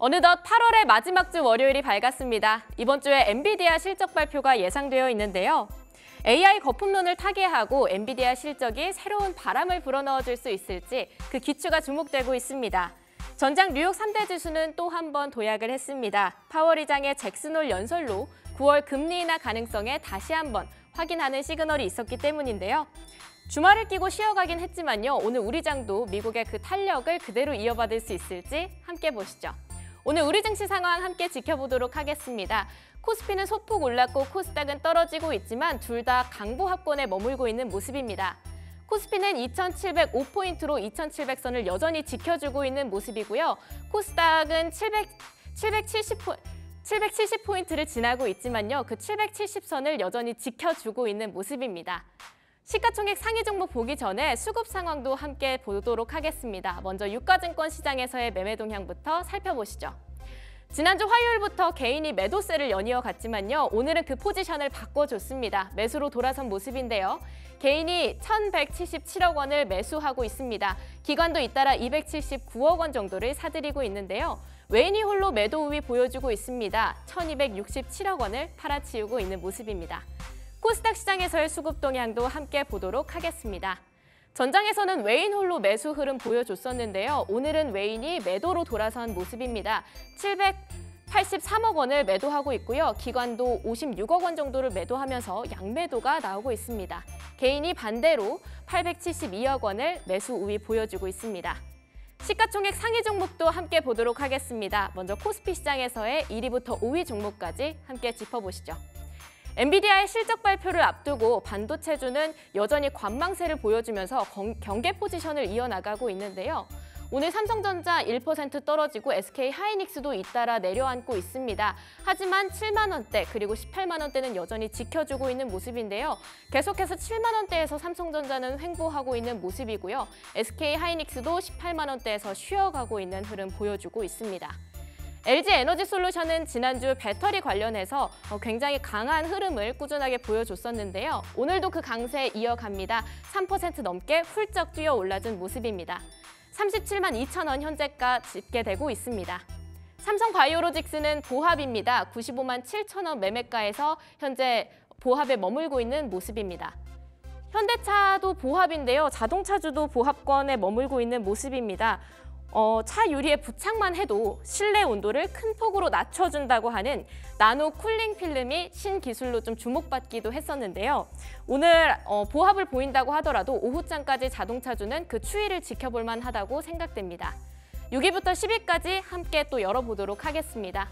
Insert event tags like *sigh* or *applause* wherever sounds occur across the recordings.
어느덧 8월의 마지막 주 월요일이 밝았습니다. 이번 주에 엔비디아 실적 발표가 예상되어 있는데요. AI 거품론을 타개하고 엔비디아 실적이 새로운 바람을 불어넣어줄 수 있을지 그 기추가 주목되고 있습니다. 전장 뉴욕 3대 지수는 또 한 번 도약을 했습니다. 파월 의장의 잭슨홀 연설로 9월 금리 인하 가능성에 다시 한 번 확인하는 시그널이 있었기 때문인데요. 주말을 끼고 쉬어가긴 했지만요. 오늘 우리 장도 미국의 그 탄력을 그대로 이어받을 수 있을지 함께 보시죠. 오늘 우리 증시 상황 함께 지켜보도록 하겠습니다. 코스피는 소폭 올랐고 코스닥은 떨어지고 있지만 둘 다 강보 합권에 머물고 있는 모습입니다. 코스피는 2,705포인트로 2,700선을 여전히 지켜주고 있는 모습이고요. 코스닥은 700, 770포 770포인트를 지나고 있지만요. 그 770선을 여전히 지켜주고 있는 모습입니다. 시가총액 상위 종목 보기 전에 수급 상황도 함께 보도록 하겠습니다. 먼저 유가증권 시장에서의 매매 동향부터 살펴보시죠. 지난주 화요일부터 개인이 매도세를 연이어 갔지만요. 오늘은 그 포지션을 바꿔줬습니다. 매수로 돌아선 모습인데요. 개인이 1,177억 원을 매수하고 있습니다. 기관도 잇따라 279억 원 정도를 사들이고 있는데요. 외인이 홀로 매도 우위 보여주고 있습니다. 1,267억 원을 팔아치우고 있는 모습입니다. 코스닥 시장에서의 수급 동향도 함께 보도록 하겠습니다. 전장에서는 외인 홀로 매수 흐름 보여줬었는데요. 오늘은 외인이 매도로 돌아선 모습입니다. 783억 원을 매도하고 있고요. 기관도 56억 원 정도를 매도하면서 양매도가 나오고 있습니다. 개인이 반대로 872억 원을 매수 우위 보여주고 있습니다. 시가총액 상위 종목도 함께 보도록 하겠습니다. 먼저 코스피 시장에서의 1위부터 5위 종목까지 함께 짚어보시죠. 엔비디아의 실적 발표를 앞두고 반도체주는 여전히 관망세를 보여주면서 경계 포지션을 이어나가고 있는데요. 오늘 삼성전자 1% 떨어지고 SK 하이닉스도 잇따라 내려앉고 있습니다. 하지만 7만 원대 그리고 18만 원대는 여전히 지켜주고 있는 모습인데요. 계속해서 7만 원대에서 삼성전자는 횡보하고 있는 모습이고요. SK 하이닉스도 18만 원대에서 쉬어가고 있는 흐름 보여주고 있습니다. LG 에너지 솔루션은 지난주 배터리 관련해서 어, 굉장히 강한 흐름을 꾸준하게 보여줬었는데요. 오늘도 그 강세에 이어갑니다. 3% 넘게 훌쩍 뛰어 올라준 모습입니다. 37만 2천 원 현재가 집계되고 있습니다. 삼성 바이오로직스는 보합입니다. 95만 7천 원 매매가에서 현재 보합에 머물고 있는 모습입니다. 현대차도 보합인데요. 자동차주도 보합권에 머물고 있는 모습입니다. 어, 차 유리에 부착만 해도 실내 온도를 큰 폭으로 낮춰준다고 하는 나노 쿨링 필름이 신기술로 좀 주목받기도 했었는데요. 오늘 어, 보합을 보인다고 하더라도 오후장까지 자동차 주는 그 추위를 지켜볼 만하다고 생각됩니다. 6위부터 10위까지 함께 또 열어보도록 하겠습니다.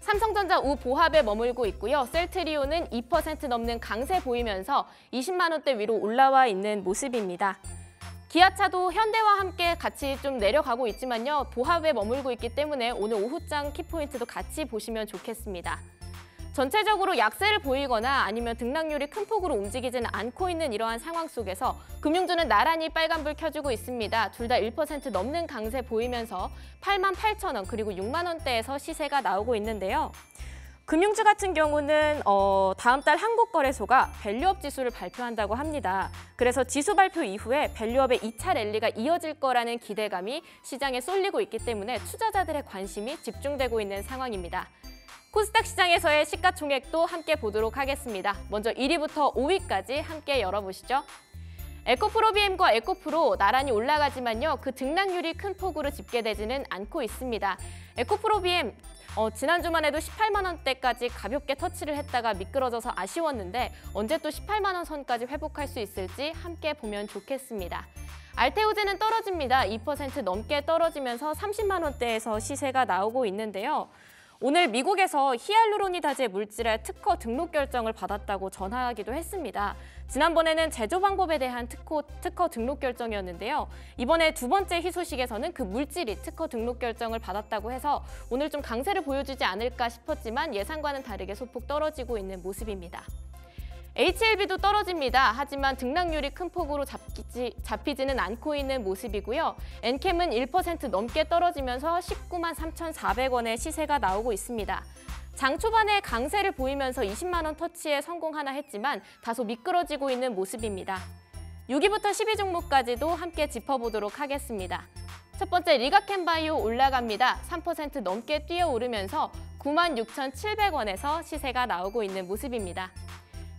삼성전자 우보합에 머물고 있고요. 셀트리온은 2% 넘는 강세 보이면서 20만 원대 위로 올라와 있는 모습입니다. 기아차도 현대와 함께 같이 좀 내려가고 있지만요. 보합에 머물고 있기 때문에 오늘 오후장 키포인트도 같이 보시면 좋겠습니다. 전체적으로 약세를 보이거나 아니면 등락률이 큰 폭으로 움직이지는 않고 있는 이러한 상황 속에서 금융주는 나란히 빨간불 켜주고 있습니다. 둘 다 1% 넘는 강세 보이면서 8만 8천 원 그리고 6만 원대에서 시세가 나오고 있는데요. 금융주 같은 경우는 어, 다음 달 한국거래소가 밸류업 지수를 발표한다고 합니다. 그래서 지수 발표 이후에 밸류업의 2차 랠리가 이어질 거라는 기대감이 시장에 쏠리고 있기 때문에 투자자들의 관심이 집중되고 있는 상황입니다. 코스닥 시장에서의 시가총액도 함께 보도록 하겠습니다. 먼저 1위부터 5위까지 함께 열어보시죠. 에코프로비엠과 에코프로 나란히 올라가지만요. 그 등락률이 큰 폭으로 집계되지는 않고 있습니다. 에코프로비엠 어, 지난 주만 해도 18만 원대까지 가볍게 터치를 했다가 미끄러져서 아쉬웠는데 언제 또 18만 원 선까지 회복할 수 있을지 함께 보면 좋겠습니다. 알테오제는 떨어집니다. 2% 넘게 떨어지면서 30만 원대에서 시세가 나오고 있는데요. 오늘 미국에서 히알루론이 다제 물질의 특허 등록 결정을 받았다고 전하기도 했습니다. 지난번에는 제조 방법에 대한 특허, 특허 등록 결정이었는데요. 이번에 두 번째 희소식에서는 그 물질이 특허 등록 결정을 받았다고 해서 오늘 좀 강세를 보여주지 않을까 싶었지만 예상과는 다르게 소폭 떨어지고 있는 모습입니다. HLB도 떨어집니다. 하지만 등락률이 큰 폭으로 잡히지, 잡히지는 않고 있는 모습이고요. 엔캠은 1% 넘게 떨어지면서 19만 3,400원의 시세가 나오고 있습니다. 장 초반에 강세를 보이면서 20만 원 터치에 성공하나 했지만 다소 미끄러지고 있는 모습입니다. 6위부터 1 0위종목까지도 함께 짚어보도록 하겠습니다. 첫 번째 리가캔바이오 올라갑니다. 3% 넘게 뛰어오르면서 96,700원에서 시세가 나오고 있는 모습입니다.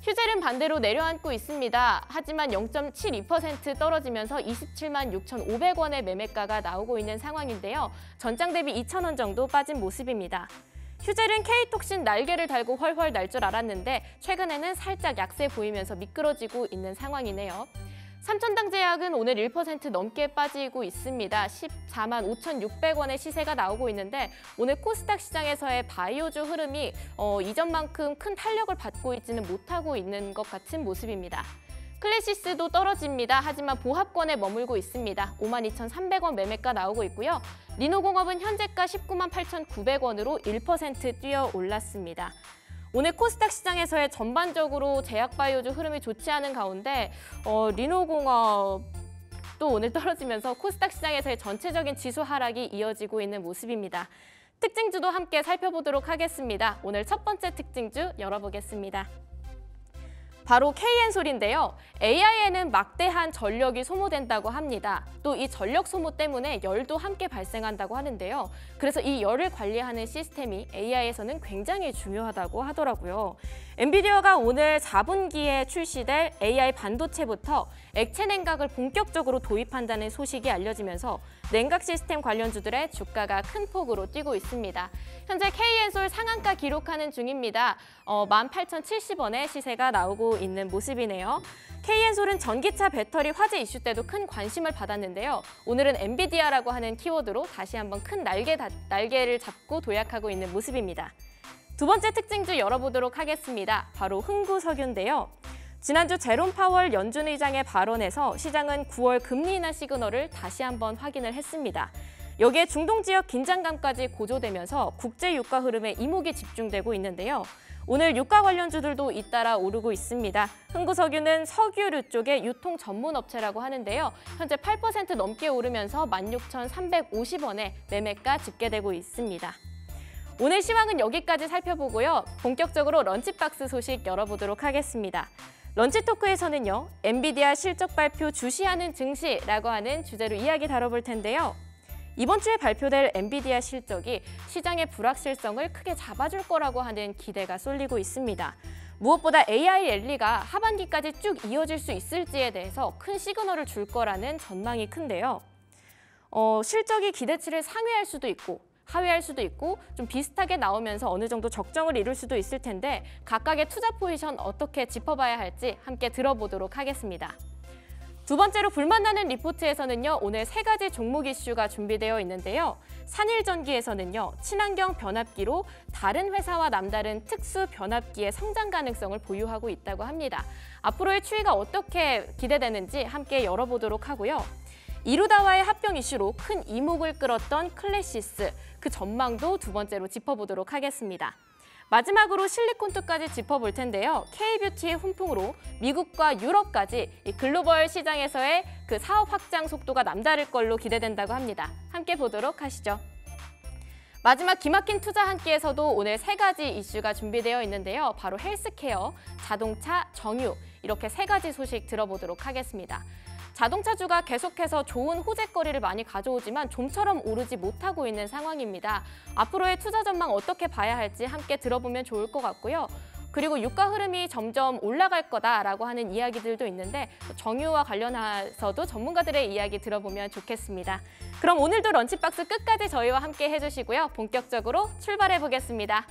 휴젤은 반대로 내려앉고 있습니다. 하지만 0.72% 떨어지면서 27만 6,500원의 매매가가 나오고 있는 상황인데요. 전장 대비 2,000원 정도 빠진 모습입니다. 휴젤은 케이톡신 날개를 달고 훨훨 날 줄 알았는데 최근에는 살짝 약세 보이면서 미끄러지고 있는 상황이네요. 삼천당 제약은 오늘 1% 넘게 빠지고 있습니다. 14만 5,600원의 시세가 나오고 있는데 오늘 코스닥 시장에서의 바이오주 흐름이 어, 이전만큼 큰 탄력을 받고 있지는 못하고 있는 것 같은 모습입니다. 클래시스도 떨어집니다. 하지만 보합권에 머물고 있습니다. 52,300원 매매가 나오고 있고요. 리노공업은 현재가 1 9 8,900원으로 1% 뛰어 올랐습니다. 오늘 코스닥 시장에서의 전반적으로 제약바이오주 흐름이 좋지 않은 가운데 어, 리노공업도 오늘 떨어지면서 코스닥 시장에서의 전체적인 지수 하락이 이어지고 있는 모습입니다. 특징주도 함께 살펴보도록 하겠습니다. 오늘 첫 번째 특징주 열어보겠습니다. 바로 KN솔인데요. AI에는 막대한 전력이 소모된다고 합니다. 또 이 전력 소모 때문에 열도 함께 발생한다고 하는데요. 그래서 이 열을 관리하는 시스템이 AI에서는 굉장히 중요하다고 하더라고요. 엔비디아가 오늘 4분기에 출시될 AI 반도체부터 액체 냉각을 본격적으로 도입한다는 소식이 알려지면서 냉각 시스템 관련주들의 주가가 큰 폭으로 뛰고 있습니다. 현재 KN솔 상한가 기록하는 중입니다. 어, 18,070원의 시세가 나오고 있는 모습이네요. KN솔은 전기차 배터리 화재 이슈 때도 큰 관심을 받았는데요. 오늘은 엔비디아라고 하는 키워드로 다시 한번 큰 날개, 날개를 잡고 도약하고 있는 모습입니다. 두 번째 특징주 열어보도록 하겠습니다. 바로 흥구석유인데요. 지난주 제롬 파월 연준 의장의 발언에서 시장은 9월 금리 인하 시그널을 다시 한번 확인을 했습니다. 여기에 중동 지역 긴장감까지 고조되면서 국제 유가 흐름에 이목이 집중되고 있는데요. 오늘 유가 관련주들도 잇따라 오르고 있습니다. 흥구석유는 석유류 쪽의 유통 전문 업체라고 하는데요. 현재 8% 넘게 오르면서 16,350원에 매매가 집계되고 있습니다. 오늘 시황은 여기까지 살펴보고요. 본격적으로 런치박스 소식 열어보도록 하겠습니다. 런치 토크에서는요, 엔비디아 실적 발표 주시하는 증시라고 하는 주제로 이야기 다뤄볼 텐데요. 이번 주에 발표될 엔비디아 실적이 시장의 불확실성을 크게 잡아줄 거라고 하는 기대가 쏠리고 있습니다. 무엇보다 AI 랠리가 하반기까지 쭉 이어질 수 있을지에 대해서 큰 시그널을 줄 거라는 전망이 큰데요. 어, 실적이 기대치를 상회할 수도 있고 하회할 수도 있고 좀 비슷하게 나오면서 어느 정도 적정을 이룰 수도 있을 텐데 각각의 투자 포지션 어떻게 짚어봐야 할지 함께 들어보도록 하겠습니다. 두 번째로 불만나는 리포트에서는요. 오늘 세 가지 종목 이슈가 준비되어 있는데요. 산일전기에서는요. 친환경 변압기로 다른 회사와 남다른 특수 변압기의 성장 가능성을 보유하고 있다고 합니다. 앞으로의 추이가 어떻게 기대되는지 함께 열어보도록 하고요. 이루다와의 합병 이슈로 큰 이목을 끌었던 클래시스, 그 전망도 두 번째로 짚어보도록 하겠습니다. 마지막으로 실리콘투까지 짚어볼 텐데요. K-뷰티의 훈풍으로 미국과 유럽까지 글로벌 시장에서의 그 사업 확장 속도가 남다를 걸로 기대된다고 합니다. 함께 보도록 하시죠. 마지막 기막힌 투자 한끼에서도 오늘 세 가지 이슈가 준비되어 있는데요. 바로 헬스케어, 자동차, 정유 이렇게 세 가지 소식 들어보도록 하겠습니다. 자동차주가 계속해서 좋은 호재거리를 많이 가져오지만 좀처럼 오르지 못하고 있는 상황입니다. 앞으로의 투자 전망 어떻게 봐야 할지 함께 들어보면 좋을 것 같고요. 그리고 유가 흐름이 점점 올라갈 거다라고 하는 이야기들도 있는데 정유와 관련해서도 전문가들의 이야기 들어보면 좋겠습니다. 그럼 오늘도 런치박스 끝까지 저희와 함께 해주시고요. 본격적으로 출발해 보겠습니다.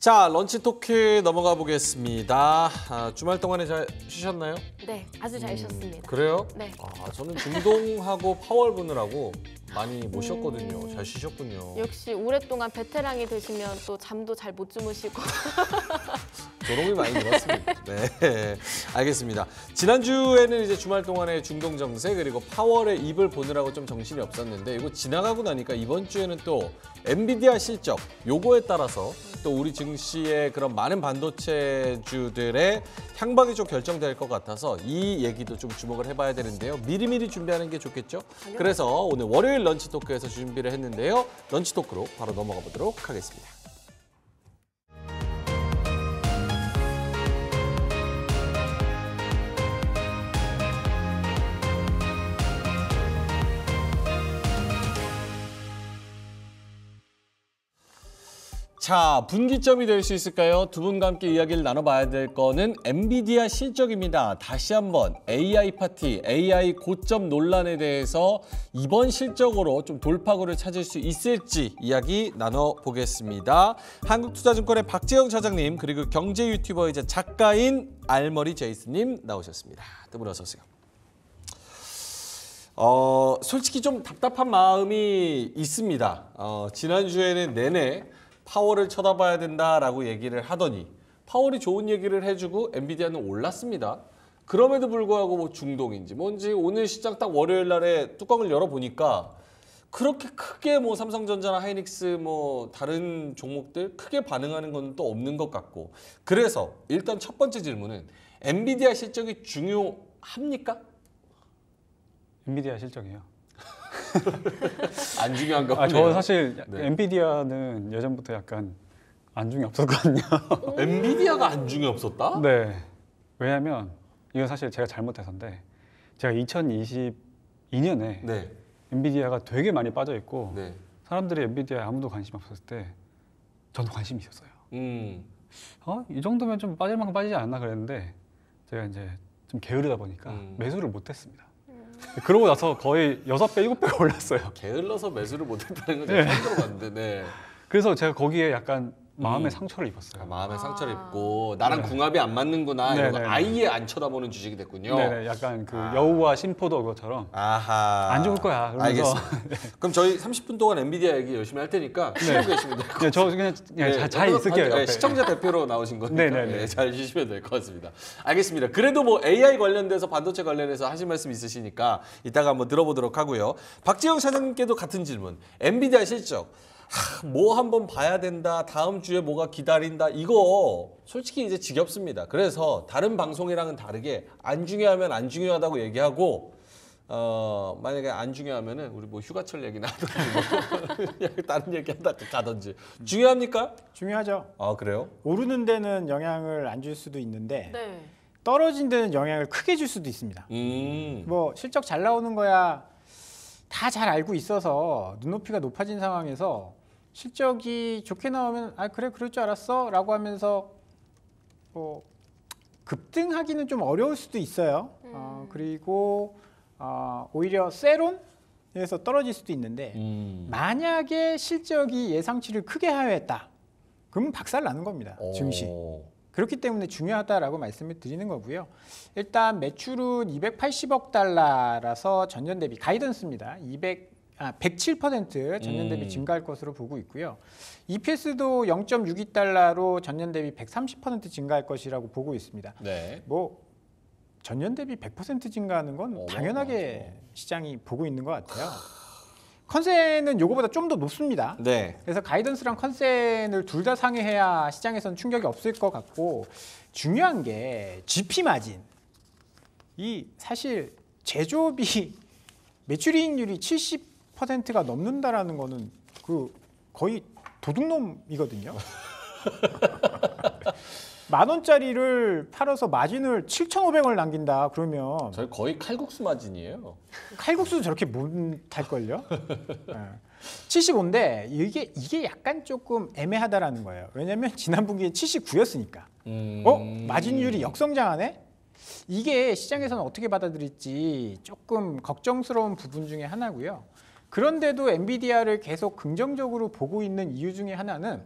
자, 런치 토크 넘어가 보겠습니다. 아, 주말 동안에 잘 쉬셨나요? 네, 아주 잘 음, 쉬었습니다. 그래요? 네. 아, 저는 중동하고 파월 보느라고 많이 모셨거든요잘 음. 쉬셨군요. 역시 오랫동안 베테랑이 되시면 또 잠도 잘 못 주무시고. 조롱이 *laughs* 많이 늘었습니다. 네, 알겠습니다. 지난주에는 이제 주말 동안에 중동 정세 그리고 파월의 입을 보느라고 좀 정신이 없었는데 이거 지나가고 나니까 이번 주에는 또 엔비디아 실적 요거에 따라서 또 우리 증시의 그런 많은 반도체주들의 향방이 좀 결정될 것 같아서 이 얘기도 좀 주목을 해봐야 되는데요. 미리미리 준비하는 게 좋겠죠? 그래서 오늘 월요일 런치 토크에서 준비를 했는데요. 런치 토크로 바로 넘어가 보도록 하겠습니다. 자, 분기점이 될 수 있을까요? 두 분과 함께 이야기를 나눠봐야 될 거는 엔비디아 실적입니다. 다시 한번 AI 파티, AI 고점 논란에 대해서 이번 실적으로 좀 돌파구를 찾을 수 있을지 이야기 나눠보겠습니다. 한국투자증권의 박재영 차장님, 그리고 경제 유튜버이자 작가인 알머리 제이스님 나오셨습니다. 두분 어서 오세요. 어, 솔직히 좀 답답한 마음이 있습니다. 어, 지난주에는 내내 파월을 쳐다봐야 된다라고 얘기를 하더니 파월이 좋은 얘기를 해주고 엔비디아는 올랐습니다. 그럼에도 불구하고 뭐 중동인지 뭔지 오늘 시장 딱 월요일 날에 뚜껑을 열어보니까 그렇게 크게 뭐 삼성전자나 하이닉스 뭐 다른 종목들 크게 반응하는 건 또 없는 것 같고 그래서 일단 첫 번째 질문은 엔비디아 실적이 중요합니까? 엔비디아 실적이요. 안 중요한가 아, 저 사실 네. 엔비디아는 예전부터 약간 안중이 없었거든요. 어, 엔비디아가 안중이 없었다? 네. 왜냐면 이건 사실 제가 잘못해서인데 제가 2022년에 네. 엔비디아가 되게 많이 빠져 있고 네. 사람들이 엔비디아에 아무도 관심 없었을 때 저도 관심이 있었어요. 음. 어? 이 정도면 좀 빠질 만큼 빠지지 않나 그랬는데 제가 이제 좀 게으르다 보니까 음. 매수를 못했습니다. *laughs* 그러고 나서 거의 여섯 배 일곱 배가 올랐어요. 게을러서 매수를 못했다는 건좀 네. 힘들어 봤는데. 네. 그래서 제가 거기에 약간 마음의 음. 상처를 입었어요. 아, 마음에 상처를 아. 입고 나랑 네. 궁합이 안 맞는구나 이런 거 아예 안 쳐다보는 주식이 됐군요. 네네, 약간 그 아. 여우와 심포도 그것처럼 아하. 안 좋을 거야. 그러서알 *laughs* 네. 그럼 저희 30분 동안 엔비디아 얘기 열심히 할 테니까 네. 쉬고 계시면 될것 같아요. 네, 저 그냥 네, 네 자, 잘 있을게요. 네, 시청자 대표로 나오신 거니까 *laughs* 네, 잘 쉬시면 될 것 같습니다. 알겠습니다. 그래도 뭐 AI 관련돼서 반도체 관련해서 하실 말씀 있으시니까 이따가 한번 들어보도록 하고요. 박지영 사장님께도 같은 질문. 엔비디아 실적. 뭐 한 번 봐야 된다 다음 주에 뭐가 기다린다 이거 솔직히 이제 지겹습니다 그래서 다른 방송이랑은 다르게 안 중요하면 안 중요하다고 얘기하고 어 만약에 안 중요하면은 우리 뭐 휴가철 얘기나 하든지 뭐 *laughs* 다른 얘기하다 가든지 중요합니까? 중요하죠. 아 그래요? 오르는 데는 영향을 안 줄 수도 있는데 네. 떨어진 데는 영향을 크게 줄 수도 있습니다. 음. 뭐 실적 잘 나오는 거야 다 잘 알고 있어서 눈높이가 높아진 상황에서 실적이 좋게 나오면 아 그래 그럴 줄 알았어 라고 하면서 뭐 급등하기는 좀 어려울 수도 있어요. 어, 음. 어, 그리고 어, 오히려 세론에서 떨어질 수도 있는데 음. 만약에 실적이 예상치를 크게 하회했다. 그러면 박살 나는 겁니다. 오. 어. 증시. 그렇기 때문에 중요하다라고 말씀을 드리는 거고요. 일단 매출은 280억 달러라서 전년 대비 가이던스입니다. 200 107% 아, 전년 대비 음. 증가할 것으로 보고 있고요. EPS도 0.62달러로 전년 대비 130% 증가할 것이라고 보고 있습니다. 네. 뭐 전년 대비 100% 증가하는 건 어, 당연하게 맞아. 시장이 보고 있는 것 같아요. 컨센은 요거보다 좀 더 높습니다. 네. 그래서 가이던스랑 컨센을 둘 다 상회해야 시장에선 충격이 없을 것 같고 중요한 게 GP 마진. 이 사실 제조비 *laughs* 매출이익률이 70 10%가 넘는다라는 거는 그 거의 도둑놈이거든요. 만 원짜리를 팔아서 마진을 7,500원을 남긴다 그러면 저희 거의 칼국수 마진이에요. 칼국수 저렇게 못할 걸요. 네. 75인데 이게 이게 약간 조금 애매하다라는 거예요. 왜냐면 지난 분기에 79였으니까. 음... 어? 마진율이 역성장하네? 이게 시장에서는 어떻게 받아들일지 조금 걱정스러운 부분 중에 하나고요. 그런데도 엔비디아를 계속 긍정적으로 보고 있는 이유 중에 하나는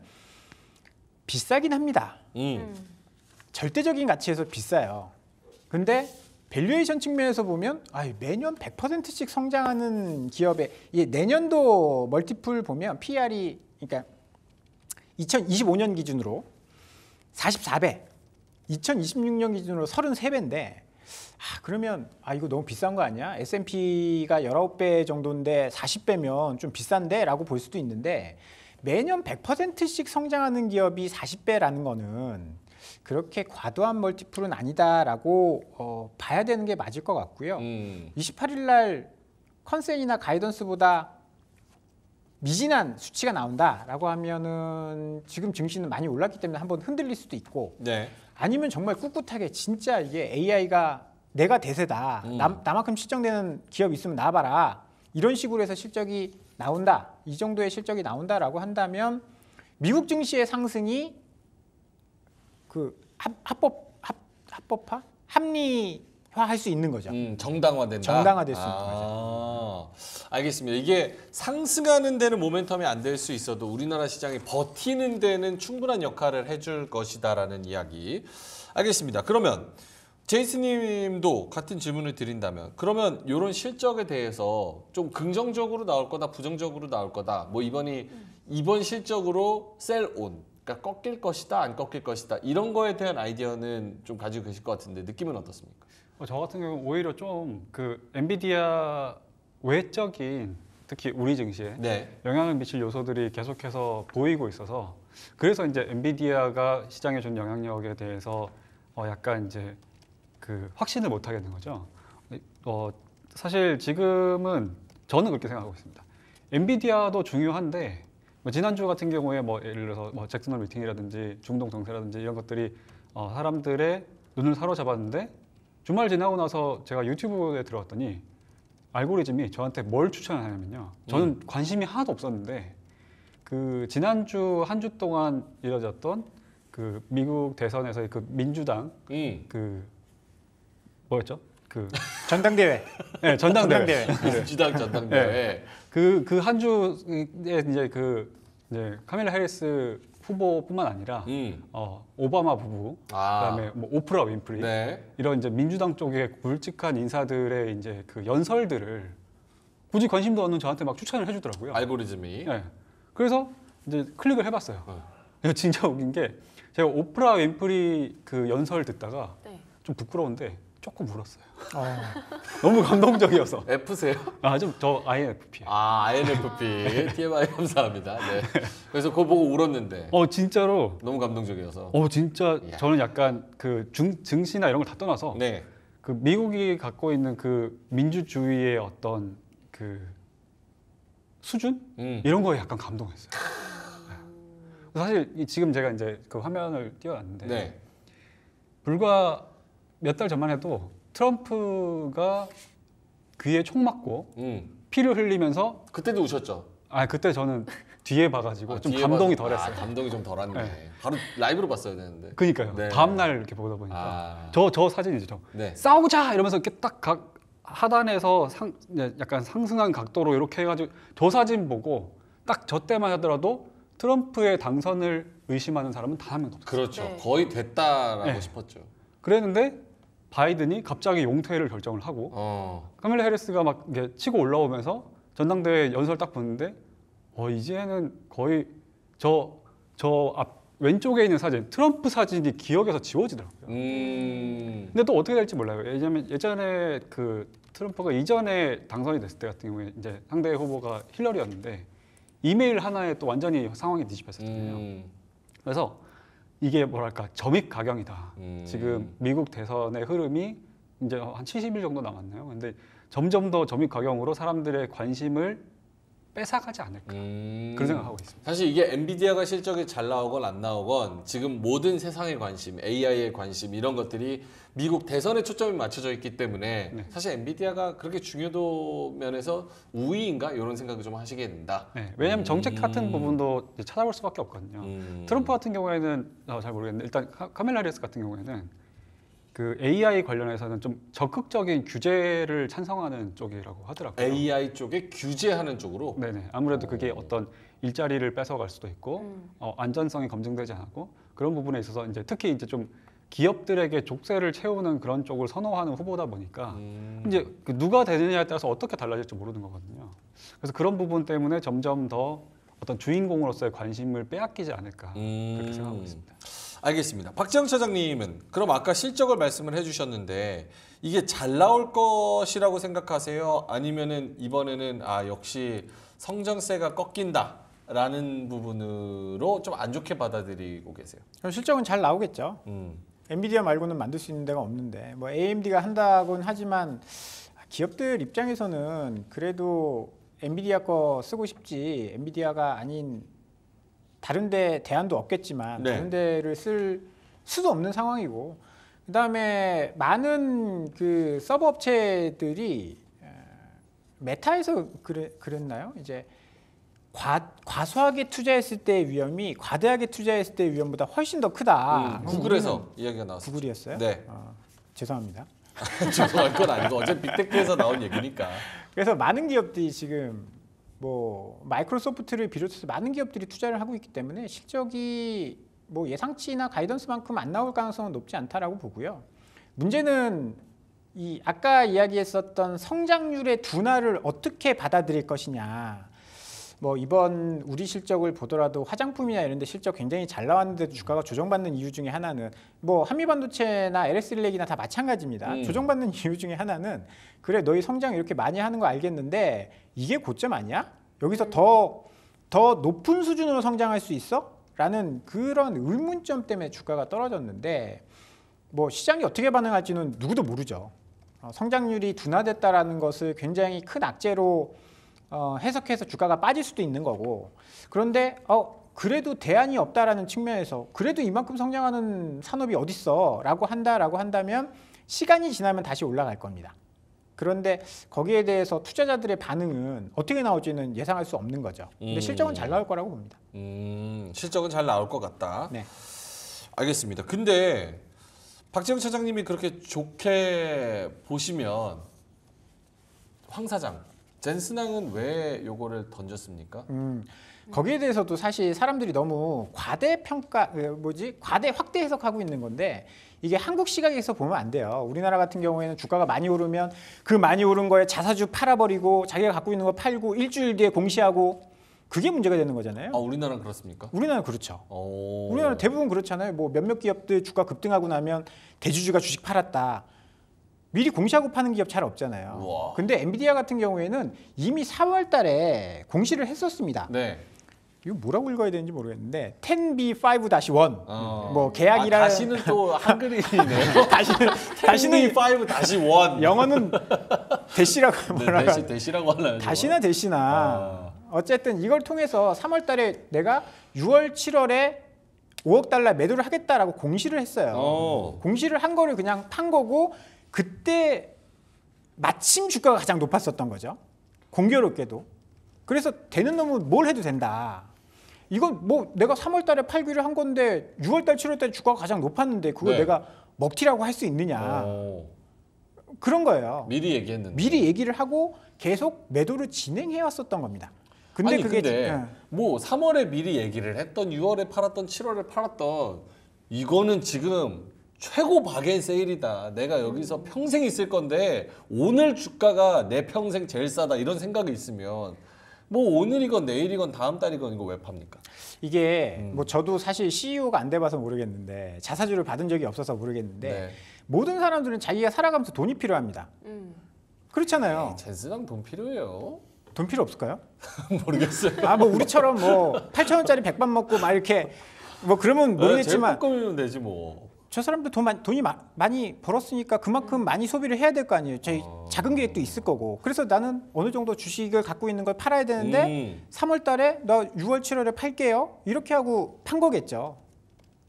비싸긴 합니다. 음. 음. 절대적인 가치에서 비싸요. 근데 밸류에이션 측면에서 보면 아, 매년 100%씩 성장하는 기업에 예, 내년도 멀티플 보면 PR이 그러니까 2025년 기준으로 44배, 2026년 기준으로 33배인데 아, 그러면 아 이거 너무 비싼 거 아니야? S&P가 19배 정도인데 40배면 좀 비싼데? 라고 볼 수도 있는데 매년 100%씩 성장하는 기업이 40배라는 거는 그렇게 과도한 멀티플은 아니다라고 어, 봐야 되는 게 맞을 것 같고요. 음. 28일 날 컨센이나 가이던스보다 미진한 수치가 나온다라고 하면은 지금 증시는 많이 올랐기 때문에 한번 흔들릴 수도 있고 네. 아니면 정말 꿋꿋하게 진짜 이게 AI가 내가 대세다. 음. 나, 나만큼 실적되는 기업 있으면 나와봐라. 이런 식으로 해서 실적이 나온다. 이 정도의 실적이 나온다라고 한다면 미국 증시의 상승이 그 합, 합법 합, 합법화 합리 화할 수 있는 거죠. 음, 정당화된다. 정당화될 수 있는 아. 거죠. 알겠습니다. 이게 상승하는 데는 모멘텀이 안 될 수 있어도 우리나라 시장이 버티는 데는 충분한 역할을 해줄 것이다라는 이야기. 알겠습니다. 그러면 제이스님도 같은 질문을 드린다면 그러면 이런 실적에 대해서 좀 긍정적으로 나올 거다, 부정적으로 나올 거다. 뭐 이번이 이번 실적으로 셀온 그러니까 꺾일 것이다, 안 꺾일 것이다 이런 거에 대한 아이디어는 좀 가지고 계실 것 같은데 느낌은 어떻습니까? 어, 저 같은 경우는 오히려 좀 그 엔비디아 외적인 특히 우리 증시에 네. 영향을 미칠 요소들이 계속해서 보이고 있어서 그래서 이제 엔비디아가 시장에 준 영향력에 대해서 어 약간 이제 그 확신을 못 하게 된 거죠. 어 사실 지금은 저는 그렇게 생각하고 있습니다. 엔비디아도 중요한데 뭐 지난주 같은 경우에 뭐 예를 들어서 뭐 잭슨홀 미팅이라든지 중동 정세라든지 이런 것들이 어 사람들의 눈을 사로잡았는데 주말 지나고 나서 제가 유튜브에 들어왔더니 알고리즘이 저한테 뭘 추천하냐면요. 저는 음. 관심이 하나도 없었는데 그 지난주 한 주 동안 이뤄졌던 그 미국 대선에서의 그 민주당 음. 그 뭐였죠? 그 *laughs* 전당대회. 네, 전당대회. 네. 민주당 전당대회. 그그 네. 그 한 주에 이제 그 이제 카밀라 해리스 후보뿐만 아니라 음. 어, 오바마 부부, 아. 그다음에 뭐 오프라 윈프리 네. 이런 이제 민주당 쪽의 굵직한 인사들의 이제 그 연설들을 굳이 관심도 없는 저한테 막 추천을 해주더라고요. 알고리즘이. 네. 그래서 이제 클릭을 해봤어요. 네. *laughs* 진짜 웃긴 게 제가 오프라 윈프리 그 연설 듣다가 네. 좀 부끄러운데 조금 울었어요. 어. *laughs* 너무 감동적이어서. F세요? 아, 좀저 INFP. 아, INFP. TMI 감사합니다. 네. 그래서 그거 보고 울었는데. 어, 진짜로. 너무 감동적이어서. 어, 진짜 야. 저는 약간 그 중, 증시나 이런 걸 다 떠나서 네. 그 미국이 갖고 있는 그 민주주의의 어떤 그 수준 음. 이런 거에 약간 감동했어요. 네. 사실 지금 제가 이제 그 화면을 띄워놨는데 네. 불과 몇달 전만 해도 트럼프가 귀에 총 맞고 음. 피를 흘리면서 그때도 우셨죠? 아 그때 저는 뒤에 봐가지고 아, 좀 뒤에 감동이 봐서, 덜했어요. 아, 감동이 좀 덜한 게 네. 바로 라이브로 봤어야 되는데. 그니까요. 네. 다음 날 이렇게 보다 보니까 저저 아. 사진이죠. 저. 네. 싸우자 이러면서 이렇게 딱 각 하단에서 상 네, 약간 상승한 각도로 이렇게 해가지고 저 사진 보고 딱 저 때만 하더라도 트럼프의 당선을 의심하는 사람은 단한 명도 없어요. 그렇죠. 네. 거의 됐다라고 네. 싶었죠. 그랬는데 바이든이 갑자기 용퇴를 결정을 하고 어. 카밀라 해리스가 막 이게 치고 올라오면서 전당대회 연설 딱 보는데 어 이제는 거의 저 저 앞 왼쪽에 있는 사진 트럼프 사진이 기억에서 지워지더라고요. 음. 근데 또 어떻게 될지 몰라요. 왜냐면 예전에 그 트럼프가 이전에 당선이 됐을 때 같은 경우에 이제 상대 후보가 힐러리였는데 이메일 하나에 또 완전히 상황이 뒤집혔었거든요 음. 그래서 이게 뭐랄까 점입 가경이다. 음. 지금 미국 대선의 흐름이 이제 한 70일 정도 남았네요 근데 점점 더 점입 가경으로 사람들의 관심을 뺏어가지 않을까 음... 그런 생각하고 있습니다. 사실 이게 엔비디아가 실적이 잘 나오건 안 나오건 지금 모든 세상의 관심, AI의 관심 이런 것들이 미국 대선에 초점이 맞춰져 있기 때문에 네. 사실 엔비디아가 그렇게 중요도 면에서 우위인가 이런 생각을 좀 하시게 된다. 네. 왜냐하면 정책 음. 같은 부분도 찾아볼 수밖에 없거든요. 음... 트럼프 같은 경우에는 어, 잘 모르겠는데 일단 카멜라 리스 같은 경우에는 그 AI 관련해서는 좀 적극적인 규제를 찬성하는 쪽이라고 하더라고요. AI 쪽에 규제하는 쪽으로? 네네. 아무래도 그게 어떤 일자리를 뺏어갈 수도 있고 음. 어, 안전성이 검증되지 않았고 그런 부분에 있어서 이제 특히 이제 좀 기업들에게 족쇄를 채우는 그런 쪽을 선호하는 후보다 보니까 음. 이제 그 누가 되느냐에 따라서 어떻게 달라질지 모르는 거거든요. 그래서 그런 부분 때문에 점점 더 어떤 주인공으로서의 관심을 빼앗기지 않을까 음. 그렇게 생각하고 있습니다. 알겠습니다. 박지영 차장님은 그럼 아까 실적을 말씀을 해주셨는데 이게 잘 나올 것이라고 생각하세요? 아니면은 이번에는 아 역시 성장세가 꺾인다. 라는 부분으로 좀 안 좋게 받아들이고 계세요. 실적은 잘 나오겠죠. 음. 엔비디아 말고는 만들 수 있는 데가 없는데 뭐 AMD가 한다곤 하지만 기업들 입장에서는 그래도 엔비디아 거 쓰고 싶지 엔비디아가 아닌 다른데 대안도 없겠지만 네. 다른데를 쓸 수도 없는 상황이고 그다음에 많은 그 서버 업체들이 메타에서 그래, 그랬나요? 이제 과, 과소하게 투자했을 때의 위험이 과대하게 투자했을 때의 위험보다 훨씬 더 크다. 음, 음. 구글에서 이야기가 나왔어요. 구글이었어요? 네. 어, 죄송합니다. *laughs* 죄송할 건 아니고 어제 빅테크에서 나온 얘기니까. 그래서 많은 기업들이 지금 뭐 마이크로소프트를 비롯해서 많은 기업들이 투자를 하고 있기 때문에 실적이 뭐 예상치나 가이던스만큼 안 나올 가능성은 높지 않다라고 보고요. 문제는 이 아까 이야기했었던 성장률의 둔화를 어떻게 받아들일 것이냐. 뭐 이번 우리 실적을 보더라도 화장품이나 이런 데 실적 굉장히 잘 나왔는데도 주가가 조정받는 이유 중에 하나는 뭐 한미반도체나 LS 릴렉이나다 마찬가지입니다. 음. 조정받는 *laughs* 이유 중에 하나는 그래 너희 성장 이렇게 많이 하는 거 알겠는데 이게 고점 아니야? 여기서 더더 더 높은 수준으로 성장할 수 있어? 라는 그런 의문점 때문에 주가가 떨어졌는데 뭐 시장이 어떻게 반응할지는 누구도 모르죠. 어, 성장률이 둔화됐다라는 것을 굉장히 큰 악재로 어, 해석해서 주가가 빠질 수도 있는 거고 그런데 어 그래도 대안이 없다라는 측면에서 그래도 이만큼 성장하는 산업이 어딨어 라고 한다라고 한다면 시간이 지나면 다시 올라갈 겁니다. 그런데 거기에 대해서 투자자들의 반응은 어떻게 나올지는 예상할 수 없는 거죠. 근데 음. 실적은 잘 나올 거라고 봅니다. 음, 실적은 잘 나올 것 같다. 네. 알겠습니다. 근데 박재영 차장님이 그렇게 좋게 보시면 황 사장 젠스낭은왜 요거를 던졌습니까? 음, 거기에 대해서도 사실 사람들이 너무 과대 평가 어, 뭐지 과대 확대 해석하고 있는 건데 이게 한국 시각에서 보면 안 돼요. 우리나라 같은 경우에는 주가가 많이 오르면 그 많이 오른 거에 자사주 팔아버리고 자기가 갖고 있는 거 팔고 일주일 뒤에 공시하고 그게 문제가 되는 거잖아요. 아, 우리나라는 그렇습니까? 우리나라는 그렇죠. 우리나라 대부분 그렇잖아요. 뭐 몇몇 기업들 주가 급등하고 나면 대주주가 주식 팔았다. 미리 공시하고 파는 기업 잘 없잖아요. 우와. 근데 엔비디아 같은 경우에는 이미 4월 달에 공시를 했었습니다. 네. 이거 뭐라고 읽어야 되는지 모르겠는데 10B5-1 어. 뭐 계약이라는 아, 다시는 또 한글이네요. *laughs* 뭐 다시는 *laughs* 다시는 5-1 영어는 대시라고 네, 뭐라고 대 대시라고 하나요? 다시나 대시나 아. 어쨌든 이걸 통해서 3월 달에 내가 6월 7월에 5억 달러 매도를 하겠다라고 공시를 했어요. 오. 어. 공시를 한 거를 그냥 판 거고 그때 마침 주가가 가장 높았었던 거죠. 공교롭게도. 그래서 되는 놈은 뭘 해도 된다. 이건 뭐 내가 3월 달에 팔기를 한 건데 6월 달, 7월 달 주가가 가장 높았는데 그걸 네. 내가 먹튀라고 할 수 있느냐. 오. 그런 거예요. 미리 얘기했는데. 미리 얘기를 하고 계속 매도를 진행해 왔었던 겁니다. 근데 아니, 그게 근데 예. 뭐 3월에 미리 얘기를 했던 6월에 팔았던 7월에 팔았던 이거는 지금 최고 박앤 세일이다. 내가 여기서 평생 있을 건데 오늘 주가가 내 평생 제일 싸다 이런 생각이 있으면 뭐 오늘이건 내일이건 다음 달이건 이거 왜 팝니까? 이게 음. 뭐 저도 사실 CEO가 안 돼봐서 모르겠는데 자사주를 받은 적이 없어서 모르겠는데 네. 모든 사람들은 자기가 살아가면서 돈이 필요합니다. 음. 그렇잖아요. 네, 젠스랑 돈 필요해요. 돈 필요 없을까요? *laughs* 모르겠어요. 아 뭐 우리처럼 뭐 8천 원짜리 백반 먹고 막 이렇게 뭐 그러면 네, 모르겠지만 제일 되지 뭐. 저사람도돈이 돈이 마, 많이 벌었으니까 그만큼 음. 많이 소비를 해야 될 거 아니에요. 제 어... 아. 작은 계획도 있을 거고. 그래서 나는 어느 정도 주식을 갖고 있는 걸 팔아야 되는데 음. 3월 달에 나 6월 7월에 팔게요. 이렇게 하고 판 거겠죠.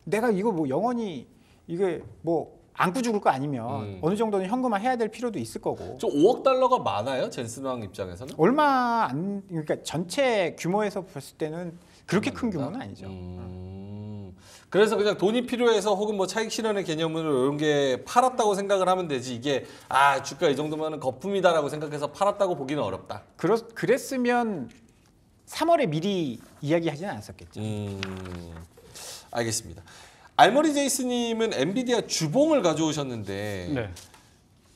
내가 이거 뭐 영원히 이게 뭐 안고 죽을 거 아니면 음. 어느 정도는 현금화 해야 될 필요도 있을 거고. 저 5억 달러가 많아요? 젠슨왕 입장에서는? 얼마 안 그러니까 전체 규모에서 봤을 때는 그렇게 음, 큰 규모는 아니죠. 음... 그래서 그냥 돈이 필요해서 혹은 뭐 차익 실현의 개념으로 이런 게 팔았다고 생각을 하면 되지 이게 아 주가 이 정도면 거품이다라고 생각해서 팔았다고 보기는 어렵다. 그렇, 그랬으면 3월에 미리 이야기하지는 않았었겠죠. 음... 알겠습니다. 알머리 제이스님은 엔비디아 주봉을 가져오셨는데 네.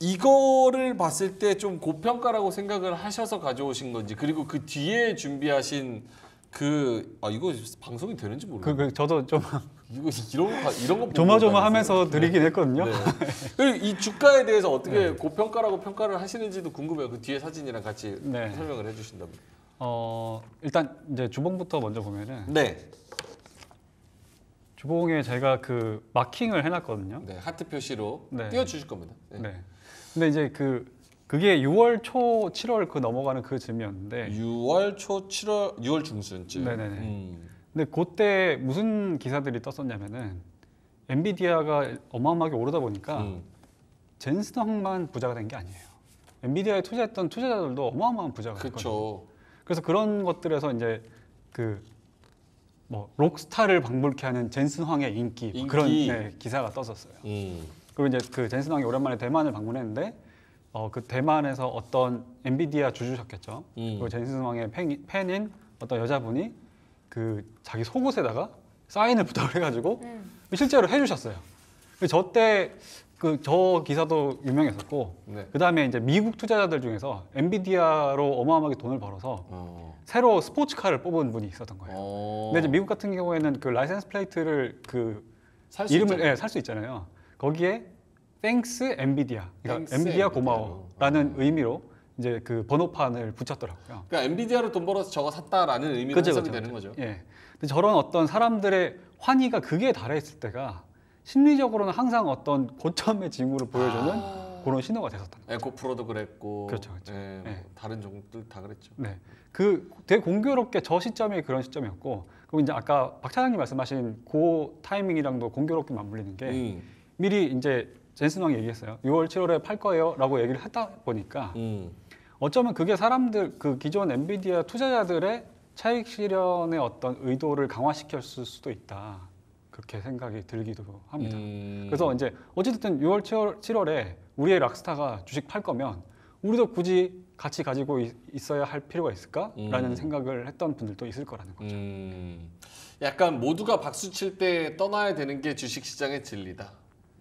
이거를 봤을 때 좀 고평가라고 생각을 하셔서 가져오신 건지 그리고 그 뒤에 준비하신 그, 아, 이거 방송이 되는지 모르겠네. 그, 그 저도 좀 이거 이런 거, 이런 거 조마조마하면서 드리긴 했거든요. 네. 그리고 이 주가에 대해서 어떻게 네. 고평가라고 평가를 하시는지도 궁금해요. 그 뒤에 사진이랑 같이 네. 설명을 해주신다면. 어, 일단 이제 주봉부터 먼저 보면은. 네. 주봉에 제가 그 마킹을 해놨거든요. 네, 하트 표시로 네. 띄워주실 겁니다. 네. 네. 근데 이제 그 그게 6월 초 7월 그 넘어가는 그 즈음이었는데 6월 초 7월 6월 중순쯤. 네네네. 음. 근데 그때 무슨 기사들이 떴었냐면은 엔비디아가 어마어마하게 오르다 보니까 음. 젠스턴만 부자가 된 게 아니에요. 엔비디아에 투자했던 투자자들도 어마어마한 부자가 됐거든요. 그래서 그런 것들에서 이제 그 뭐 록스타를 방불케 하는 젠슨 황의 인기, 뭐 인기. 그런 네, 기사가 떴었어요. 음. 그리고 이제 그 젠슨 황이 오랜만에 대만을 방문했는데 어, 그 대만에서 어떤 엔비디아 주주셨겠죠. 음. 그 젠슨 왕의 팬, 팬인 어떤 여자분이 그 자기 속옷에다가 사인을 부탁을 해가지고 음. 실제로 해주셨어요. 저때그저 그 기사도 유명했었고 네. 그 다음에 이제 미국 투자자들 중에서 엔비디아로 어마어마하게 돈을 벌어서 어. 새로 스포츠카를 뽑은 분이 있었던 거예요. 어. 근데 이제 미국 같은 경우에는 그 라이센스 플레이트를 그 이름을 예, 살 수 있잖아요. 거기에 땡스 엔비디아. 그러니까 Thanks, 엔비디아 고마워라는 의미로 이제 그 번호판을 붙였더라고요. 그러니까 엔비디아로 돈 벌어서 저거 샀다라는 의미로 그쵸, 해석이 그쵸, 되는 그쵸. 거죠. 예. 근데 저런 어떤 사람들의 환희가 극에 달했을 때가 심리적으로는 항상 어떤 고점의 징후를 보여주는 아... 그런 신호가 됐었다. 에코프로도 예, 그랬고, 그렇죠, 그렇죠. 예, 뭐 예. 다른 종들 다 그랬죠. 네, 그 되게 공교롭게 저 시점이 그런 시점이었고, 그리고 이제 아까 박 차장님 말씀하신 그 타이밍이랑도 공교롭게 맞물리는 게 음. 미리 이제 젠슨 왕이 얘기했어요. 6월 7월에 팔 거예요라고 얘기를 했다 보니까 음. 어쩌면 그게 사람들 그 기존 엔비디아 투자자들의 차익 실현의 어떤 의도를 강화시켰을 수도 있다. 그렇게 생각이 들기도 합니다. 음. 그래서 이제 어찌됐든 6월 7월, 7월에 우리의 락스타가 주식 팔 거면 우리도 굳이 같이 가지고 있어야 할 필요가 있을까라는 음. 생각을 했던 분들도 있을 거라는 거죠. 음. 약간 모두가 박수 칠 때 떠나야 되는 게 주식 시장의 진리다.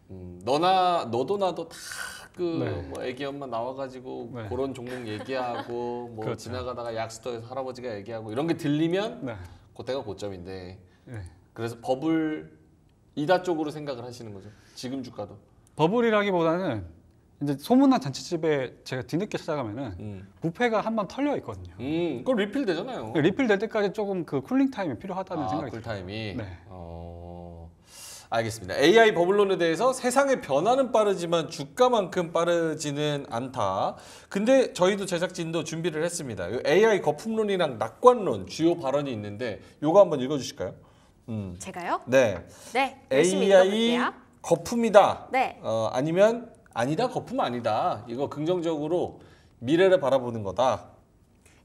음, 너나 너도 나도 다그 네. 뭐 애기 엄마 나와가지고 네. 그런 종목 얘기하고 뭐 그렇죠. 지나가다가 약수터에서 할아버지가 얘기하고 이런 게 들리면 네. 그때가 고점인데 네. 그래서 버블 이다 쪽으로 생각을 하시는 거죠. 지금 주가도 버블이라기보다는 이제 소문난 잔치집에 제가 뒤늦게 찾아가면은 음. 부패가한 번 털려 있거든요. 음, 그걸 리필 되잖아요. 리필 될 때까지 조금 그 쿨링 타임이 필요하다는 아, 생각이 쿨 타임이. 네. 어... 알겠습니다. AI 버블론에 대해서 세상의 변화는 빠르지만 주가만큼 빠르지는 않다. 근데 저희도 제작진도 준비를 했습니다. AI 거품론이랑 낙관론 주요 발언이 있는데 요거 한번 읽어주실까요? 음. 제가요? 네. 네. AI 읽어볼게요. 거품이다. 네. 어, 아니면 아니다 거품 아니다. 이거 긍정적으로 미래를 바라보는 거다.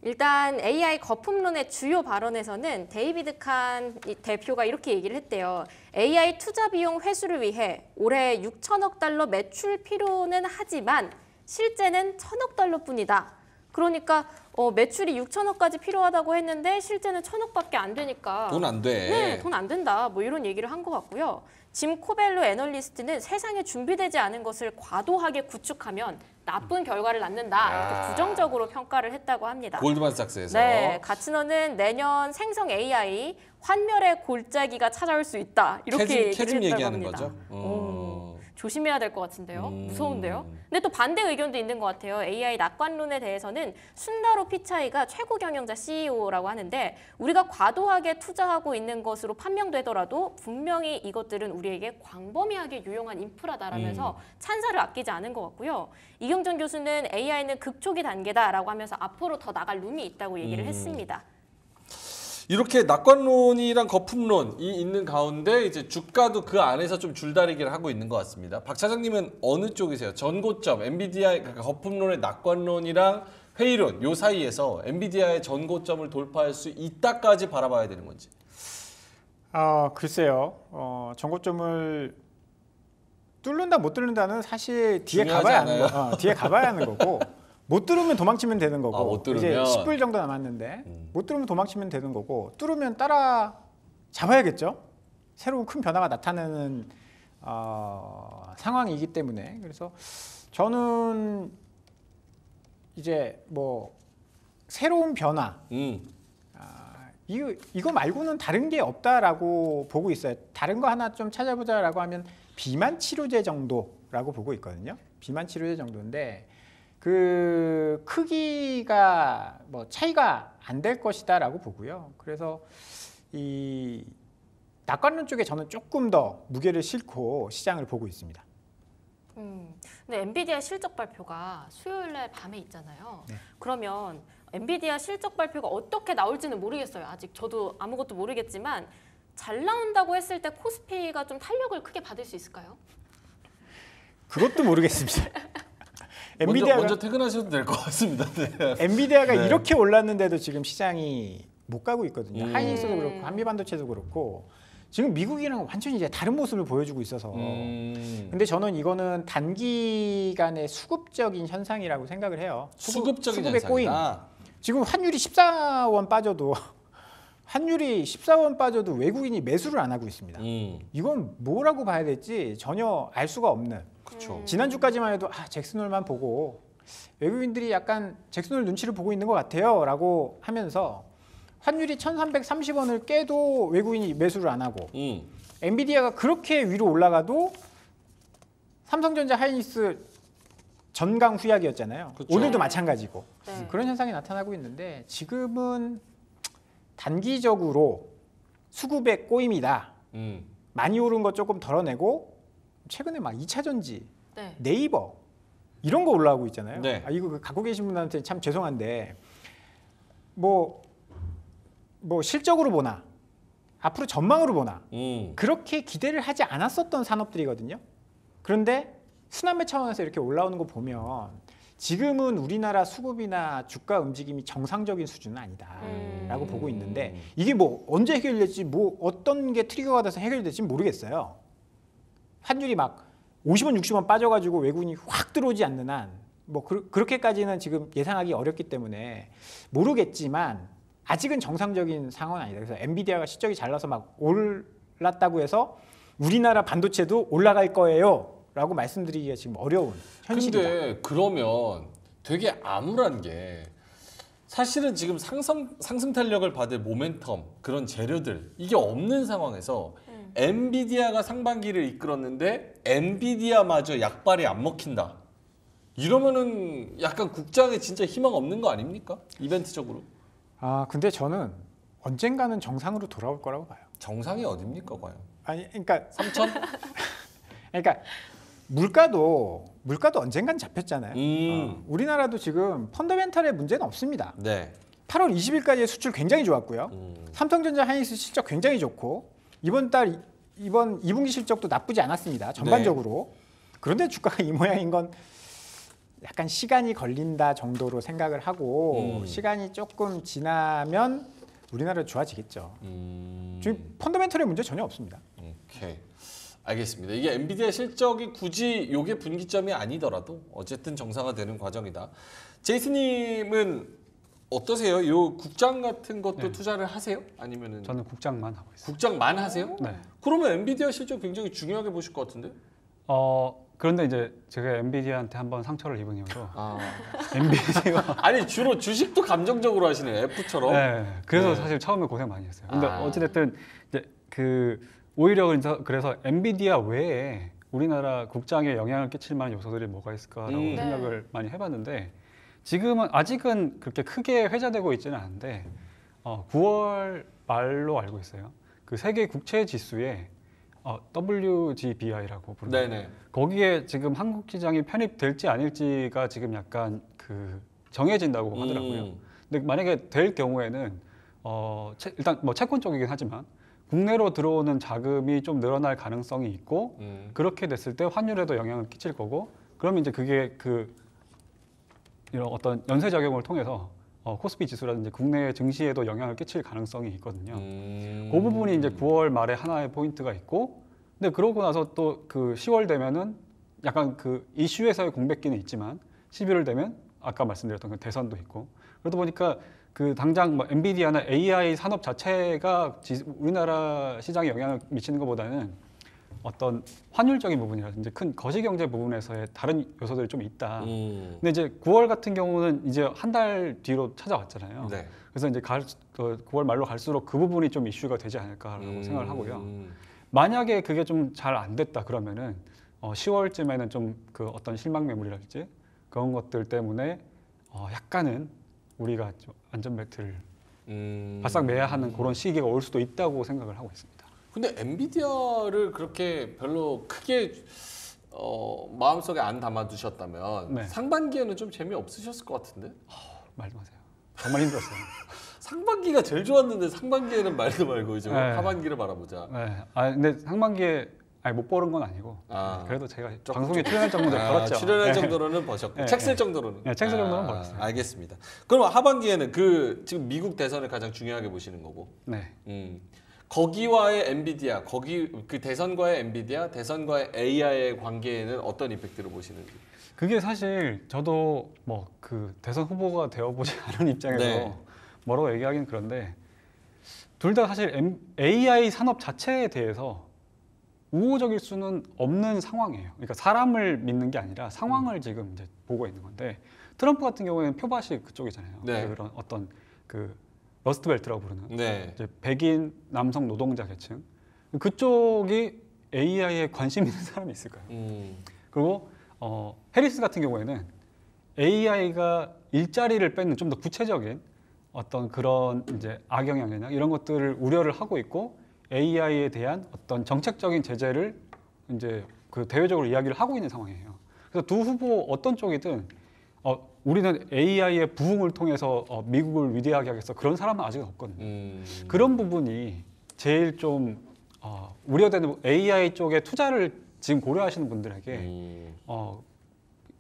일단 AI 거품론의 주요 발언에서는 데이비드 칸 대표가 이렇게 얘기를 했대요. AI 투자 비용 회수를 위해 올해 6천억 달러 매출 필요는 하지만 실제는 천억 달러뿐이다. 그러니까 어, 매출이 6천억까지 필요하다고 했는데 실제는 천억밖에 안 되니까 돈 안 돼. 네, 돈 안 된다. 뭐 이런 얘기를 한 것 같고요. 짐 코벨로 애널리스트는 세상에 준비되지 않은 것을 과도하게 구축하면 나쁜 결과를 낳는다 이렇게 부정적으로 평가를 했다고 합니다. 골드만삭스에서 네, 가츠너는 내년 생성 AI 환멸의 골짜기가 찾아올 수 있다 이렇게 캐즘, 얘기를 캐즘 했다고 얘기하는 합니다. 거죠. 어. 음. 조심해야 될 것 같은데요. 음. 무서운데요. 근데 또 반대 의견도 있는 것 같아요. AI 낙관론에 대해서는 순다로 피차이가 최고 경영자 CEO라고 하는데 우리가 과도하게 투자하고 있는 것으로 판명되더라도 분명히 이것들은 우리에게 광범위하게 유용한 인프라다라면서 음. 찬사를 아끼지 않은 것 같고요. 이경전 교수는 AI는 극초기 단계다라고 하면서 앞으로 더 나갈 룸이 있다고 얘기를 음. 했습니다. 이렇게 낙관론이랑 거품론이 있는 가운데 이제 주가도 그 안에서 좀 줄다리기를 하고 있는 것 같습니다. 박 차장님은 어느 쪽이세요? 전고점 엔비디아 그러니까 거품론의 낙관론이랑 회의론 요 사이에서 엔비디아의 전고점을 돌파할 수 있다까지 바라봐야 되는 건지. 아 어, 글쎄요. 어, 전고점을 뚫는다 못 뚫는다는 사실 뒤에 가봐야 않아요. 하는 거, 어, 뒤에 가봐야 하는 거고. *laughs* 못 들으면 도망치면 되는 거고 아, 못 들으면. 이제 10불 정도 남았는데 음. 못 들으면 도망치면 되는 거고 뚫으면 따라 잡아야겠죠. 새로운 큰 변화가 나타나는 어, 상황이기 때문에 그래서 저는 이제 뭐 새로운 변화 음. 아, 이 이거 말고는 다른 게 없다라고 보고 있어요. 다른 거 하나 좀 찾아보자라고 하면 비만 치료제 정도라고 보고 있거든요. 비만 치료제 정도인데 그 크기가 뭐 차이가 안 될 것이다 라고 보고요. 그래서 이 낙관론 쪽에 저는 조금 더 무게를 싣고 시장을 보고 있습니다. 음, 근데 엔비디아 실적 발표가 수요일 날 밤에 있잖아요. 네. 그러면 엔비디아 실적 발표가 어떻게 나올지는 모르겠어요. 아직 저도 아무것도 모르겠지만 잘 나온다고 했을 때 코스피가 좀 탄력을 크게 받을 수 있을까요? 그것도 모르겠습니다. *laughs* 엔비디아 먼저, 먼저 퇴근하셔도 될 것 같습니다. 네. 엔비디아가 네. 이렇게 올랐는데도 지금 시장이 못 가고 있거든요. 음. 하이닉스도 그렇고 한미반도체도 그렇고 지금 미국이랑 완전히 이제 다른 모습을 보여주고 있어서 음. 근데 저는 이거는 단기간의 수급적인 현상이라고 생각을 해요. 수급, 적인 수급의 꼬임. 지금 환율이 14원 빠져도 *laughs* 환율이 14원 빠져도 외국인이 매수를 안 하고 있습니다. 음. 이건 뭐라고 봐야 될지 전혀 알 수가 없는 그렇죠. 지난주까지만 해도 아, 잭슨홀만 보고 외국인들이 약간 잭슨홀 눈치를 보고 있는 것 같아요 라고 하면서 환율이 1330원을 깨도 외국인이 매수를 안 하고 음. 엔비디아가 그렇게 위로 올라가도 삼성전자 하이닉스 전강 후약이었잖아요. 그쵸. 오늘도 마찬가지고 네. 음, 그런 현상이 나타나고 있는데 지금은 단기적으로 수급의 꼬임이다. 음. 많이 오른 것 조금 덜어내고 최근에 막 2차전지, 네. 네이버 이런 거 올라오고 있잖아요. 네. 아, 이거 갖고 계신 분한테 참 죄송한데 뭐뭐 뭐 실적으로 보나 앞으로 전망으로 보나 음. 그렇게 기대를 하지 않았었던 산업들이거든요. 그런데 순환매 차원에서 이렇게 올라오는 거 보면 지금은 우리나라 수급이나 주가 움직임이 정상적인 수준은 아니다라고 음. 보고 있는데 이게 뭐 언제 해결될지 뭐 어떤 게 트리거가 돼서 해결될지 모르겠어요. 환율이 막 50원, 60원 빠져가지고 외국인이 확 들어오지 않는 한 뭐 그, 렇게까지는 지금 예상하기 어렵기 때문에 모르겠지만 아직은 정상적인 상황은 아니다. 그래서 엔비디아가 실적이 잘 나서 막 올랐다고 해서 우리나라 반도체도 올라갈 거예요. 라고 말씀드리기가 지금 어려운 현실이다. 근데 그러면 되게 암울한 게 사실은 지금 상승, 상승 탄력을 받을 모멘텀 그런 재료들 이게 없는 상황에서 엔비디아가 상반기를 이끌었는데 엔비디아마저 약발이 안 먹힌다. 이러면은 약간 국장에 진짜 희망 없는 거 아닙니까? 이벤트적으로. 아 근데 저는 언젠가는 정상으로 돌아올 거라고 봐요. 정상이 어딥니까 과연? 아니 그러니까 삼천 *laughs* 그러니까 물가도 물가도 언젠간 잡혔잖아요. 음. 어, 우리나라도 지금 펀더멘탈의 문제는 없습니다. 네. 8월 20일까지의 수출 굉장히 좋았고요. 음. 삼성전자 하이닉스 실적 굉장히 좋고 이번 달 이번 2분기 실적도 나쁘지 않았습니다. 전반적으로. 네. 그런데 주가가 이 모양인 건 약간 시간이 걸린다 정도로 생각을 하고 음. 시간이 조금 지나면 우리나라 좋아지겠죠. 음. 지금 펀더멘털의 문제 전혀 없습니다. 오케이. 알겠습니다. 이게 엔비디아 실적이 굳이 요게 분기점이 아니더라도 어쨌든 정상화되는 과정이다. 제이스님은 어떠세요? 요 국장 같은 것도 네. 투자를 하세요? 아니면은 저는 국장만 하고 있어요. 국장만 하세요? 네. 그러면 엔비디아 실적 굉장히 중요하게 보실 것 같은데? 어 그런데 이제 제가 엔비디아한테 한번 상처를 입은 이후로 아. *laughs* 엔비디아 *laughs* 아니 주로 주식도 감정적으로 하시네 F처럼. 네. 그래서 네. 사실 처음에 고생 많이 했어요. 근데 아. 어찌됐든 이제 그 오히려 그래서 엔비디아 외에 우리나라 국장에 영향을 끼칠 만한 요소들이 뭐가 있을까라고 음. 생각을 네. 많이 해봤는데 지금은 아직은 그렇게 크게 회자되고 있지는 않은데 어, 9월 말로 알고 있어요. 그 세계 국채 지수에 어, WGBI라고 부르는 네 거기에 지금 한국 시장이 편입될지 아닐지가 지금 약간 그 정해진다고 음. 하더라고요. 음. 근데 만약에 될 경우에는 어, 채, 일단 뭐 채권 쪽이긴 하지만 국내로 들어오는 자금이 좀 늘어날 가능성이 있고 음. 그렇게 됐을 때 환율에도 영향을 끼칠 거고 그러면 이제 그게 그 이런 어떤 연쇄 작용을 통해서 어, 코스피 지수라든지 국내 증시에도 영향을 끼칠 가능성이 있거든요. 음... 그 부분이 이제 9월 말에 하나의 포인트가 있고, 근데 그러고 나서 또 그 10월 되면은 약간 그 이슈에서의 공백기는 있지만 11월 되면 아까 말씀드렸던 그 대선도 있고 그러다 보니까 그 당장 뭐 엔비디아나 AI 산업 자체가 지, 우리나라 시장에 영향을 미치는 것보다는 어떤 환율적인 부분이라든지 큰 거시경제 부분에서의 다른 요소들이 좀 있다. 음. 근데 이제 9월 같은 경우는 이제 한 달 뒤로 찾아왔잖아요. 네. 그래서 이제 갈, 9월 어, 말로 갈수록 그 부분이 좀 이슈가 되지 않을까라고 음. 생각을 하고요. 음. 만약에 그게 좀 잘 안 됐다 그러면은 어, 10월쯤에는 좀 그 어떤 실망 매물이랄지 그런 것들 때문에 어, 약간은 우리가 안전벨트를 음... 바싹 매야 하는 그런 시기가 올 수도 있다고 생각을 하고 있습니다. 근데 엔비디아를 그렇게 별로 크게 어, 마음속에 안 담아두셨다면 네. 상반기에는 좀 재미 없으셨을 것 같은데? 어, 말도 마세요. 정말 힘들었어요. *laughs* 상반기가 제일 좋았는데 상반기에는 말도 말고 이제 네. 하반기를 바라보자. 네. 아 근데 상반기에 아니 못 버는 건 아니고 아. 그래도 제가 조금, 방송에 출연할 정도로 아, 벌었죠. 출연할 네. 정도로는 버셨고 네. 책쓸 정도로는. 네, 책쓸 아, 정도는 벌었어요. 알겠습니다. 그럼 하반기에는 그 지금 미국 대선을 가장 중요하게 보시는 거고. 네. 음. 거기와의 엔비디아, 거기 그 대선과의 엔비디아, 대선과의 AI의 관계에는 어떤 이펙트를 보시는지. 그게 사실 저도 뭐 그 대선 후보가 되어보지 *laughs* 않은 입장에서 네. 뭐라고 얘기하긴 그런데 둘 다 사실 AI 산업 자체에 대해서 우호적일 수는 없는 상황이에요. 그러니까 사람을 믿는 게 아니라 상황을 음. 지금 이제 보고 있는 건데 트럼프 같은 경우에는 표밭이 그쪽이잖아요. 네. 그런 어떤 그 러스트벨트라고 부르는 네. 이제 백인 남성 노동자 계층 그쪽이 AI에 관심 있는 사람이 있을까요? 음. 그리고 어, 해리스 같은 경우에는 AI가 일자리를 뺏는 좀 더 구체적인 어떤 그런 이제 악영향이나 이런 것들을 우려를 하고 있고 AI에 대한 어떤 정책적인 제재를 이제 그 대외적으로 이야기를 하고 있는 상황이에요. 그래서 두 후보 어떤 쪽이든 어, 우리는 AI의 부흥을 통해서 어, 미국을 위대하게 하겠어 그런 사람은 아직 없거든요. 음. 그런 부분이 제일 좀 어, 우려되는 AI 쪽에 투자를 지금 고려하시는 분들에게 음. 어,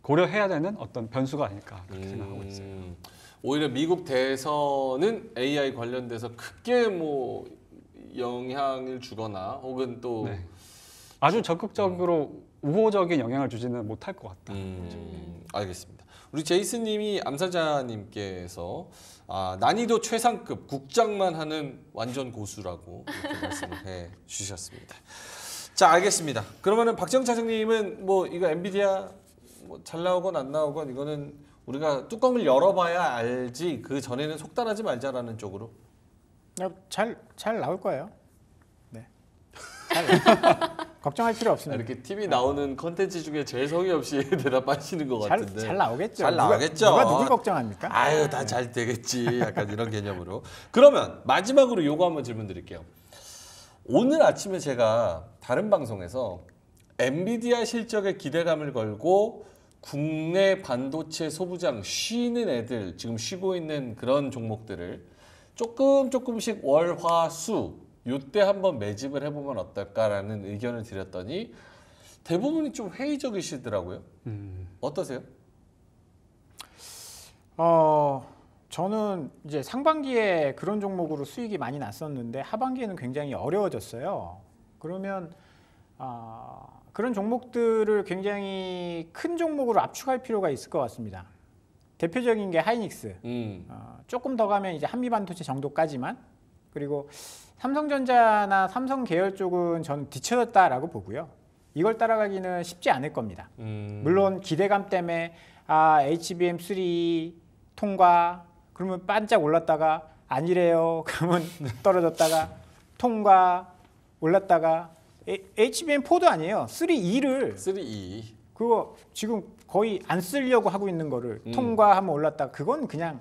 고려해야 되는 어떤 변수가 아닐까 그렇게 음. 생각하고 있어요. 음. 오히려 미국 대선은 AI 관련돼서 크게 뭐 영향을 주거나 혹은 또 네. 아주 적극적으로 음. 우호적인 영향을 주지는 못할 것 같다. 음. 그렇죠. 알겠습니다. 우리 제이스님이 암사자님께서 아, 난이도 최상급 국장만 하는 완전 고수라고 *laughs* 말씀해 주셨습니다. 자 알겠습니다. 그러면은 박정 차장님은 뭐 이거 엔비디아 뭐잘 나오건 안 나오건 이거는 우리가 뚜껑을 열어봐야 알지 그 전에는 속단하지 말자라는 쪽으로. 잘잘 어, 나올 거예요. 네. 잘. *laughs* 걱정할 필요 없습니다. 이렇게 TV 나오는 컨텐츠 중에 제일 성의 없이 *laughs* 대답하시는 것 잘, 같은데. 잘 나오겠죠. 잘 나오겠죠. 누가, 누굴 걱정합니까? 아유 다 잘 되겠지. 약간 이런 개념으로. 그러면 마지막으로 요거 한번 질문 드릴게요. 오늘 아침에 제가 다른 방송에서 엔비디아 실적에 기대감을 걸고 국내 반도체 소부장 쉬는 애들 지금 쉬고 있는 그런 종목들을 조금 조금씩 월화수 요때 한번 매집을 해보면 어떨까라는 의견을 드렸더니 대부분이 좀 회의적이시더라고요. 음. 어떠세요? 어, 저는 이제 상반기에 그런 종목으로 수익이 많이 났었는데 하반기에는 굉장히 어려워졌어요. 그러면 어, 그런 종목들을 굉장히 큰 종목으로 압축할 필요가 있을 것 같습니다. 대표적인 게 하이닉스. 음. 어, 조금 더 가면 이제 한미반도체 정도까지만 그리고 삼성전자나 삼성 계열 쪽은 저는 뒤쳐졌다라고 보고요. 이걸 따라가기는 쉽지 않을 겁니다. 음. 물론 기대감 때문에 아 HBM3 통과 그러면 반짝 올랐다가 아니래요. *laughs* 그러면 떨어졌다가 통과 올랐다가 HBM4도 아니에요. 3E를 3E 그거 지금 거의 안 쓰려고 하고 있는 거를 음. 통과하면 올랐다. 그건 그냥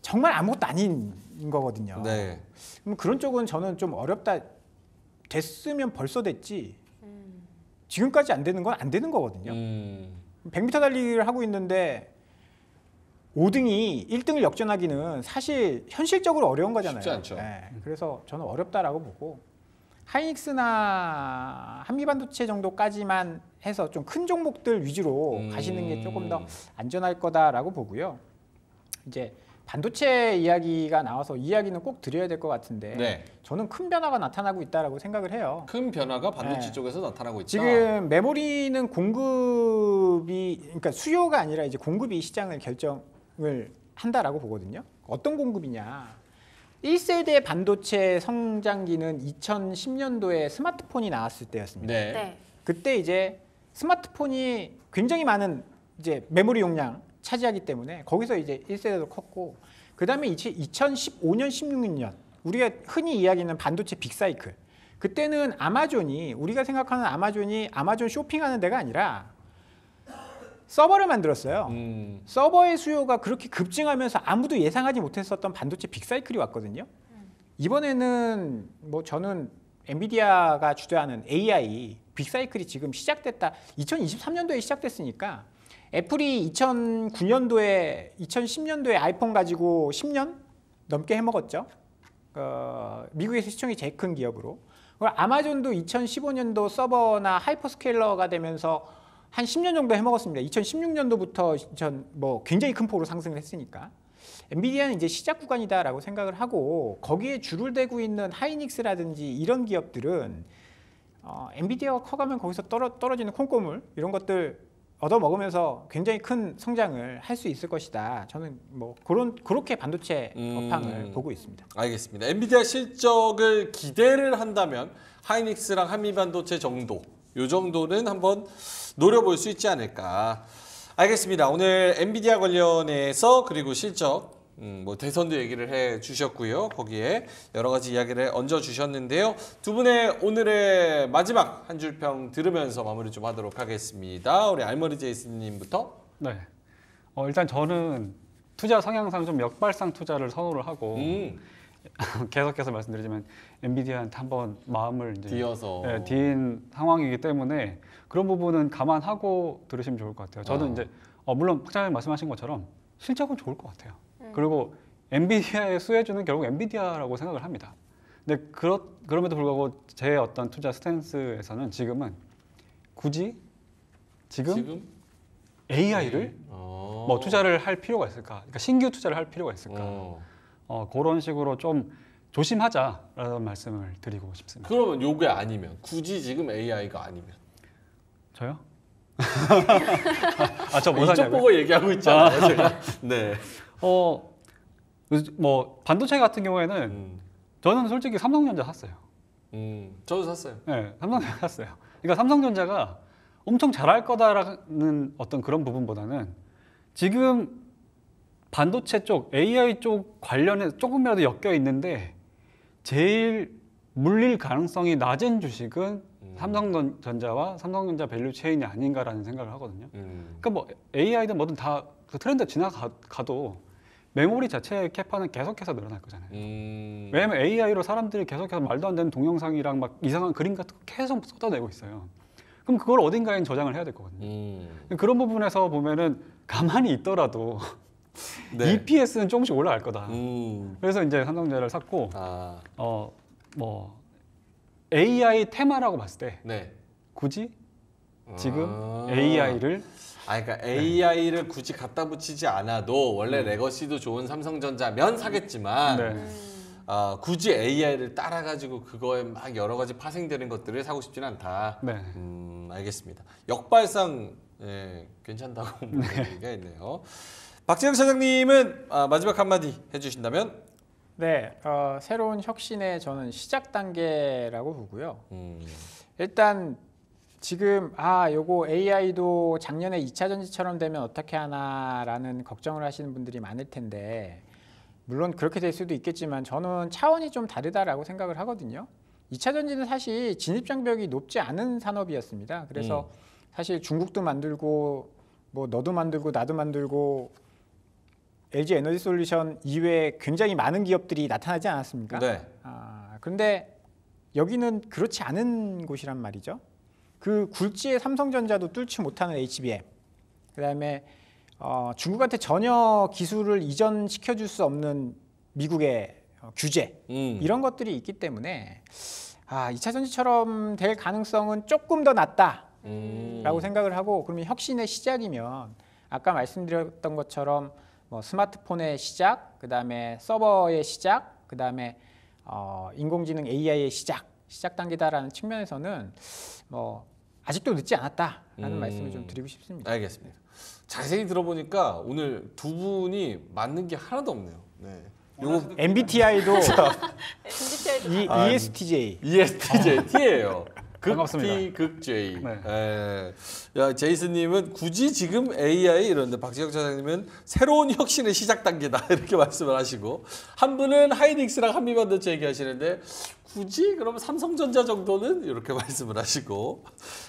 정말 아무것도 아닌 거거든요. 네. 그럼 그런 쪽은 저는 좀 어렵다. 됐으면 벌써 됐지. 지금까지 안 되는 건 안 되는 거거든요. 음. 100m 달리기를 하고 있는데 5등이 1등을 역전하기는 사실 현실적으로 어려운 거잖아요. 쉽지 않죠. 네. 그래서 저는 어렵다라고 보고 하이닉스나 한미반도체 정도까지만 해서 좀 큰 종목들 위주로 음. 가시는 게 조금 더 음. 안전할 거다라고 보고요. 이제 반도체 이야기가 나와서 이야기는 꼭 드려야 될 것 같은데 네. 저는 큰 변화가 나타나고 있다라고 생각을 해요. 큰 변화가 네. 반도체 네. 쪽에서 나타나고 있다. 지금 메모리는 공급이 그러니까 수요가 아니라 이제 공급이 시장을 결정을 한다라고 보거든요. 어떤 공급이냐? 1세대 반도체 성장기는 2010년도에 스마트폰이 나왔을 때였습니다. 네. 네. 그때 이제 스마트폰이 굉장히 많은 이제 메모리 용량 차지하기 때문에 거기서 이제 1세대도 컸고 그 다음에 2015년, 16년 우리가 흔히 이야기하는 반도체 빅사이클 그때는 아마존이 우리가 생각하는 아마존이 아마존 쇼핑하는 데가 아니라 서버를 만들었어요. 음. 서버의 수요가 그렇게 급증하면서 아무도 예상하지 못했었던 반도체 빅사이클이 왔거든요. 이번에는 뭐 저는 엔비디아가 주도하는 AI 빅사이클이 지금 시작됐다. 2023년도에 시작됐으니까 애플이 2009년도에 2010년도에 아이폰 가지고 10년 넘게 해먹었죠. 어, 미국에서 시총이 제일 큰 기업으로. 아마존도 2015년도 서버나 하이퍼스케일러가 되면서 한 10년 정도 해먹었습니다. 2016년도부터 전뭐 굉장히 큰 폭으로 상승을 했으니까. 엔비디아는 이제 시작 구간이다라고 생각을 하고 거기에 줄을 대고 있는 하이닉스라든지 이런 기업들은 어, 엔비디아가 커가면 거기서 떨어, 떨어지는 콩고물 이런 것들 얻어먹으면서 굉장히 큰 성장을 할 수 있을 것이다. 저는 뭐 그런 그렇게 반도체 음. 업황을 음, 보고 있습니다. 알겠습니다. 엔비디아 실적을 기대를 한다면 하이닉스랑 한미반도체 정도 요 정도는 한번 노려볼 수 있지 않을까. 알겠습니다. 오늘 엔비디아 관련해서 그리고 실적 음, 뭐 대선도 얘기를 해 주셨고요. 거기에 여러 가지 이야기를 얹어 주셨는데요. 두 분의 오늘의 마지막 한 줄 평 들으면서 마무리 좀 하도록 하겠습니다. 우리 알머리 제이슨님부터. 네. 어, 일단 저는 투자 성향상 좀 역발상 투자를 선호를 하고 음. *laughs* 계속해서 말씀드리지만 엔비디아한테 한번 마음을 이제 뒤어서 네, 뒤인 상황이기 때문에 그런 부분은 감안하고 들으시면 좋을 것 같아요. 저는 아. 이제 어, 물론 박장님 말씀하신 것처럼 실적은 좋을 것 같아요. 그리고 엔비디아의 수혜주는 결국 엔비디아라고 생각을 합니다. 근데 그렇, 그럼에도 불구하고 제 어떤 투자 스탠스에서는 지금은 굳이 지금, 지금? AI를 네. 아. 뭐 투자를 할 필요가 있을까? 그러니까 신규 투자를 할 필요가 있을까? 어. 어. 그런 식으로 좀 조심하자라는 말씀을 드리고 싶습니다. 그러면 요게 아니면 굳이 지금 AI가 아니면 저요? *laughs* 아저뭐 사냐고 이쪽 보고 얘기하고 있잖아요. 아. 네. 어, 뭐 반도체 같은 경우에는 음. 저는 솔직히 삼성전자 샀어요. 음, 저도 샀어요. 네, 삼성전자 샀어요. 그러니까 삼성전자가 엄청 잘할 거다라는 어떤 그런 부분보다는 지금 반도체 쪽, AI 쪽 관련해 조금이라도 엮여 있는데 제일 물릴 가능성이 낮은 주식은 음. 삼성전자와 삼성전자 밸류 체인이 아닌가라는 생각을 하거든요. 음. 그러니까 뭐 AI든 뭐든 다그 트렌드 지나가도 메모리 자체의 캐파는 계속해서 늘어날 거잖아요. 음... 왜냐면 AI로 사람들이 계속해서 말도 안 되는 동영상이랑 막 이상한 그림 같은 거 계속 쏟아내고 있어요. 그럼 그걸 어딘가에 저장을 해야 될 거거든요. 음... 그런 부분에서 보면은 가만히 있더라도 *laughs* 네. EPS는 조금씩 올라갈 거다. 음... 그래서 이제 삼성전자를 샀고 아... 어뭐 AI 테마라고 봤을 때 네. 굳이 아. 지금 아... AI를 아, 그러니까 네. AI를 굳이 갖다 붙이지 않아도 원래 음. 레거시도 좋은 삼성전자면 사겠지만 네. 어, 굳이 AI를 따라가지고 그거에 막 여러 가지 파생되는 것들을 사고 싶진 않다. 네. 음, 알겠습니다. 역발상 예, 괜찮다고 네. 보는 네. 얘기가 있네요. 박재영 사장님은 아, 마지막 한마디 해주신다면? 네, 어, 새로운 혁신의 저는 시작 단계라고 보고요. 음. 일단 지금 아 요거 AI도 작년에 2차 전지처럼 되면 어떻게 하나라는 걱정을 하시는 분들이 많을 텐데 물론 그렇게 될 수도 있겠지만 저는 차원이 좀 다르다라고 생각을 하거든요. 2차 전지는 사실 진입 장벽이 높지 않은 산업이었습니다. 그래서 음. 사실 중국도 만들고 뭐 너도 만들고 나도 만들고 LG 에너지 솔루션 이외에 굉장히 많은 기업들이 나타나지 않았습니까? 네. 아, 그런데 여기는 그렇지 않은 곳이란 말이죠. 그굴지의 삼성전자도 뚫지 못하는 HBM 그다음에 어, 중국한테 전혀 기술을 이전시켜 줄 수 없는 미국의 어, 규제 음. 이런 것들이 있기 때문에 아, 2차 전지처럼 될 가능성은 조금 더 낮다라고 음. 생각을 하고 그러면 혁신의 시작이면 아까 말씀드렸던 것처럼 뭐 스마트폰의 시작, 그다음에 서버의 시작, 그다음에 어, 인공지능 AI의 시작 시작 단계다라는 측면에서는 뭐 아직도 늦지 않았다라는 음... 말씀을 좀 드리고 싶습니다. 알겠습니다. 자세히 들어보니까 오늘 두 분이 맞는 게 하나도 없네요. 네. 요 MBTI도 *laughs* 아, e, ESTJ. ESTJ T예요. *laughs* 극T 극J. 네. 예. 야 제이슨님은 굳이 지금 AI 이런데 박지혁 차장님은 새로운 혁신의 시작 단계다 *laughs* 이렇게 말씀을 하시고 한 분은 하이닉스랑 한미반도체 얘기하시는데 굳이 그러면 삼성전자 정도는 이렇게 *laughs* 말씀을 하시고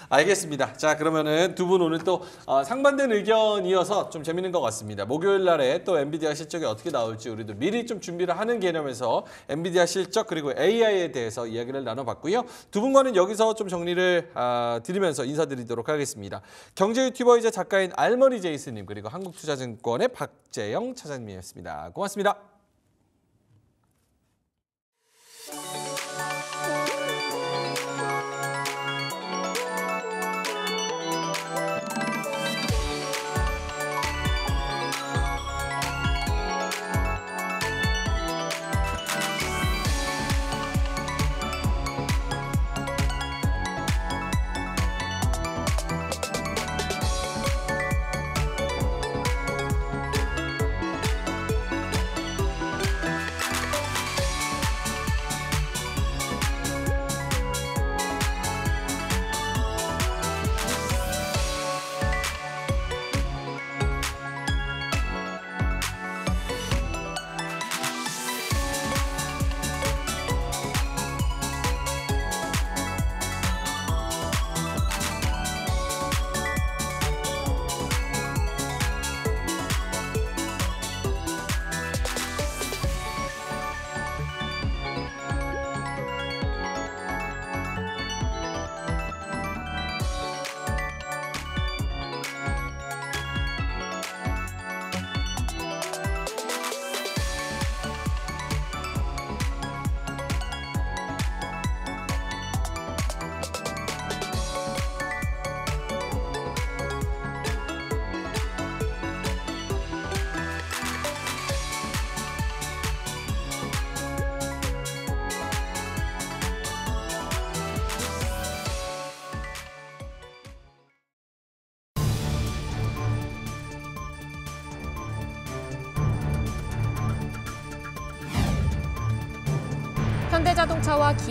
알겠습니다. 자 그러면은 두 분 오늘 또 어, 상반된 의견이어서 좀 재밌는 것 같습니다. 목요일 날에 또 엔비디아 실적이 어떻게 나올지 우리도 미리 좀 준비를 하는 개념에서 엔비디아 실적 그리고 AI에 대해서 이야기를 나눠봤고요. 두 분과는 여기서 좀 정리를 아, 드리면서 인사드리도록 하겠습니다. 경제 유튜버이자 작가인 알머리 제이스님 그리고 한국투자증권의 박재영 차장님이었습니다. 고맙습니다.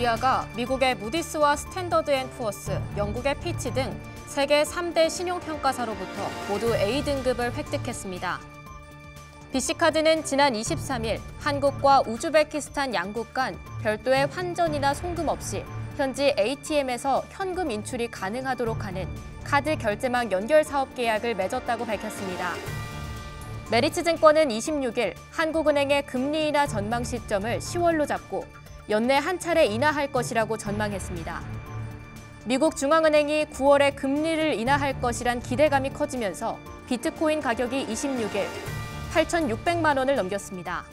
기아가 미국의 무디스와 스탠더드 앤 푸어스, 영국의 피치 등 세계 3대 신용평가사로부터 모두 A 등급을 획득했습니다. BC카드는 지난 23일 한국과 우즈베키스탄 양국 간 별도의 환전이나 송금 없이 현지 ATM에서 현금 인출이 가능하도록 하는 카드 결제망 연결 사업 계약을 맺었다고 밝혔습니다. 메리츠증권은 26일 한국은행의 금리 인하 전망 시점을 10월로 잡고 연내 한 차례 인하할 것이라고 전망했습니다. 미국 중앙은행이 9월에 금리를 인하할 것이란 기대감이 커지면서 비트코인 가격이 26일 8,600만 원을 넘겼습니다.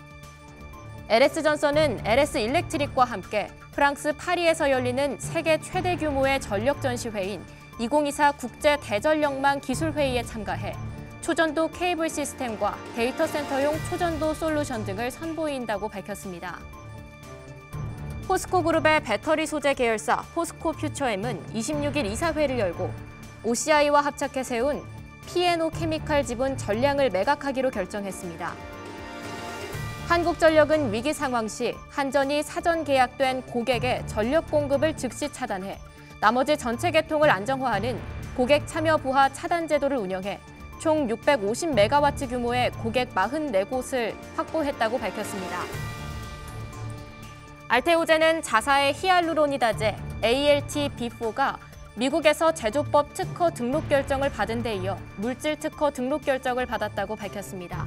LS 전선은 LS 일렉트릭과 함께 프랑스 파리에서 열리는 세계 최대 규모의 전력 전시회인 2024 국제 대전력망 기술회의에 참가해 초전도 케이블 시스템과 데이터 센터용 초전도 솔루션 등을 선보인다고 밝혔습니다. 포스코 그룹의 배터리 소재 계열사 포스코 퓨처엠은 26일 이사회를 열고 OCI와 합작해 세운 P&O 케미칼 지분 전량을 매각하기로 결정했습니다. 한국전력은 위기 상황 시 한전이 사전 계약된 고객의 전력 공급을 즉시 차단해 나머지 전체 개통을 안정화하는 고객 참여 부하 차단 제도를 운영해 총 650메가와트 규모의 고객 44곳을 확보했다고 밝혔습니다. 알테오제는 자사의 히알루론이다제 ALT-B4가 미국에서 제조법 특허 등록 결정을 받은 데 이어 물질 특허 등록 결정을 받았다고 밝혔습니다.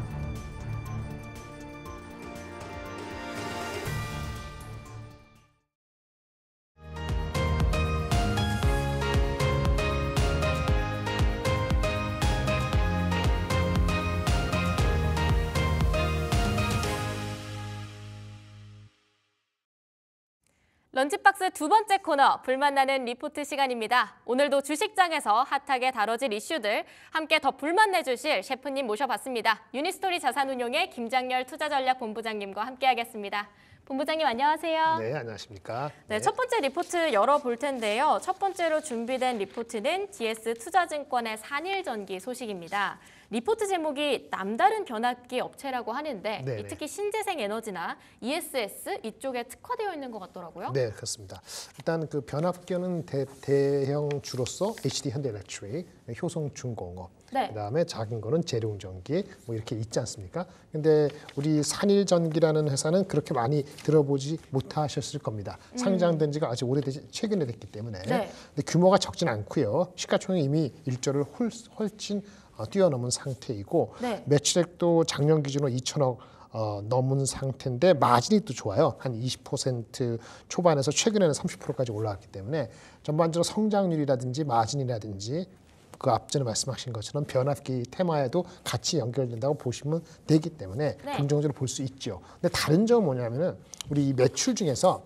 런치박스 두 번째 코너 불만나는 리포트 시간입니다. 오늘도 주식장에서 핫하게 다뤄질 이슈들 함께 더 불만 내주실 셰프님 모셔봤습니다. 유니스토리 자산운용의 김장렬 투자전략본부장님과 함께하겠습니다. 본부장님 안녕하세요. 네, 안녕하십니까. 네, 네, 첫 번째 리포트 열어볼 텐데요. 첫 번째로 준비된 리포트는 DS 투자증권의 산일전기 소식입니다. 리포트 제목이 남다른 변압기 업체라고 하는데 네네. 특히 신재생 에너지나 ESS 이쪽에 특화되어 있는 것 같더라고요. 네, 그렇습니다. 일단 그 변압기는 대, 대형 주로서 HD 현대렉트릭 효성중공업, 네. 그다음에 작은 거는 재룡전기 뭐 이렇게 있지 않습니까? 근데 우리 산일전기라는 회사는 그렇게 많이 들어보지 못하셨을 겁니다. 음. 상장된 지가 아직 오래되지 최근에 됐기 때문에 네. 근데 규모가 적진 않고요. 시가총액 이미 일조를 홀, 훨씬 어, 뛰어넘은 상태이고 네. 매출액도 작년 기준으로 2천억 어, 넘은 상태인데 마진이 또 좋아요. 한 20% 초반에서 최근에는 30%까지 올라왔기 때문에 전반적으로 성장률이라든지 마진이라든지 그 앞전에 말씀하신 것처럼 변압기 테마에도 같이 연결된다고 보시면 되기 때문에 네. 긍정적으로 볼 수 있죠. 근데 다른 점은 뭐냐면은 우리 이 매출 중에서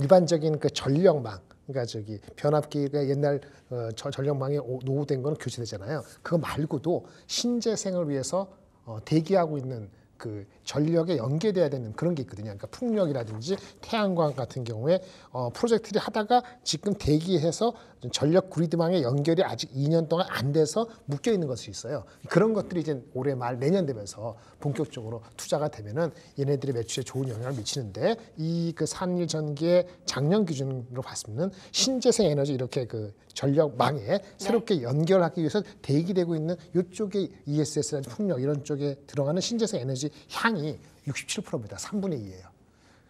일반적인 그 전력망 그러니까 저기 변압기가 옛날 어, 전력망에 노후된 거는 교체되잖아요. 그거 말고도 신재생을 위해서 어, 대기하고 있는 그 전력에 연계돼야 되는 그런 게 있거든요. 그러니까 풍력이라든지 태양광 같은 경우에 어, 프로젝트를 하다가 지금 대기해서 전력 그리드망에 연결이 아직 2년 동안 안 돼서 묶여 있는 것이 있어요. 그런 것들이 이제 올해 말 내년 되면서 본격적으로 투자가 되면은 얘네들의 매출에 좋은 영향을 미치는데 이 그 산일 전기의 작년 기준으로 봤으면 신재생 에너지 이렇게 그 전력망에 네. 새롭게 연결하기 위해서 대기되고 있는 이쪽에 ESS라든지 풍력 이런 쪽에 들어가는 신재생 에너지 향이 67%입니다. 3분의 2예요.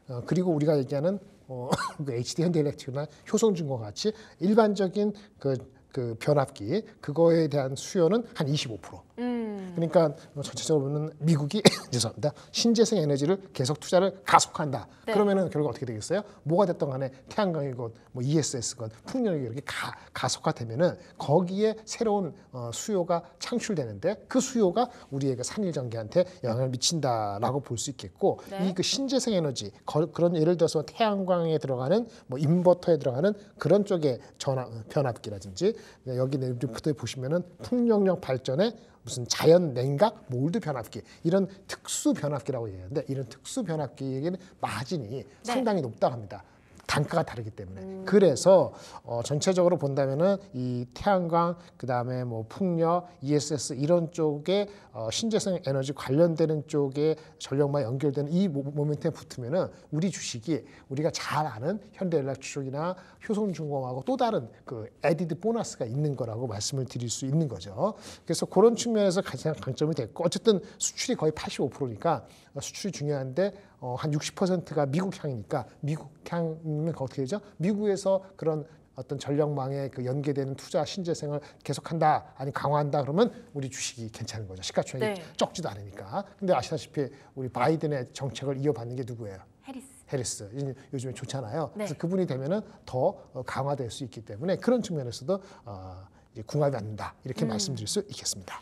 어, 그리고 우리가 얘기하는 어, *laughs* 그 HD 현대 일렉트나 효성중과 같이 일반적인 그, 그 변압기 그거에 대한 수요는 한 25%. 음. 음. 그러니까 뭐 전체적으로는 미국이 *laughs* 죄송합니다. 신재생 에너지를 계속 투자를 가속한다. 네. 그러면은 결국 어떻게 되겠어요? 뭐가 됐던 간에 태양광이건 뭐 ESS건 풍력이 이렇게 가, 가속화되면은 거기에 새로운 어, 수요가 창출되는데 그 수요가 우리의 그 산일 전기한테 영향을 미친다라고 볼 수 있겠고 네. 이그 신재생 에너지 거, 그런 예를 들어서 태양광에 들어가는 뭐 인버터에 들어가는 그런 쪽의 전화 변압기라든지 여기 내부에 보시면은 풍력력 발전에 무슨 자연 냉각 몰드 변압기 이런 특수 변압기라고 얘기하는데 이런 특수 변압기에는 게 마진이 네. 상당히 높다고 합니다. 단가가 다르기 때문에 음. 그래서 어, 전체적으로 본다면은 이 태양광 그다음에 뭐 풍력 ESS 이런 쪽에 어, 신재생 에너지 관련되는 쪽에 전력만 연결되는 이모멘트에 붙으면은 우리 주식이 우리가 잘 아는 현대연락 주식이나 효성중공하고 또 다른 그 에디드 보너스가 있는 거라고 말씀을 드릴 수 있는 거죠. 그래서 그런 측면에서 가장 강점이 됐고 어쨌든 수출이 거의 85%니까 수출이 중요한데 어, 한 60%가 미국향이니까 미국향이면 어떻게 되죠? 미국에서 그런 어떤 전력망에 그 연계되는 투자 신재생을 계속한다 아니 강화한다 그러면 우리 주식이 괜찮은 거죠 시가총액이 네. 적지도 않으니까 근데 아시다시피 우리 바이든의 정책을 이어받는 게 누구예요? 해리스. 해리스 요즘에 좋잖아요. 네. 그래서 그분이 되면은 더 어, 강화될 수 있기 때문에 그런 측면에서도 어, 이제 궁합이 안 된다 이렇게 음. 말씀드릴 수 있겠습니다.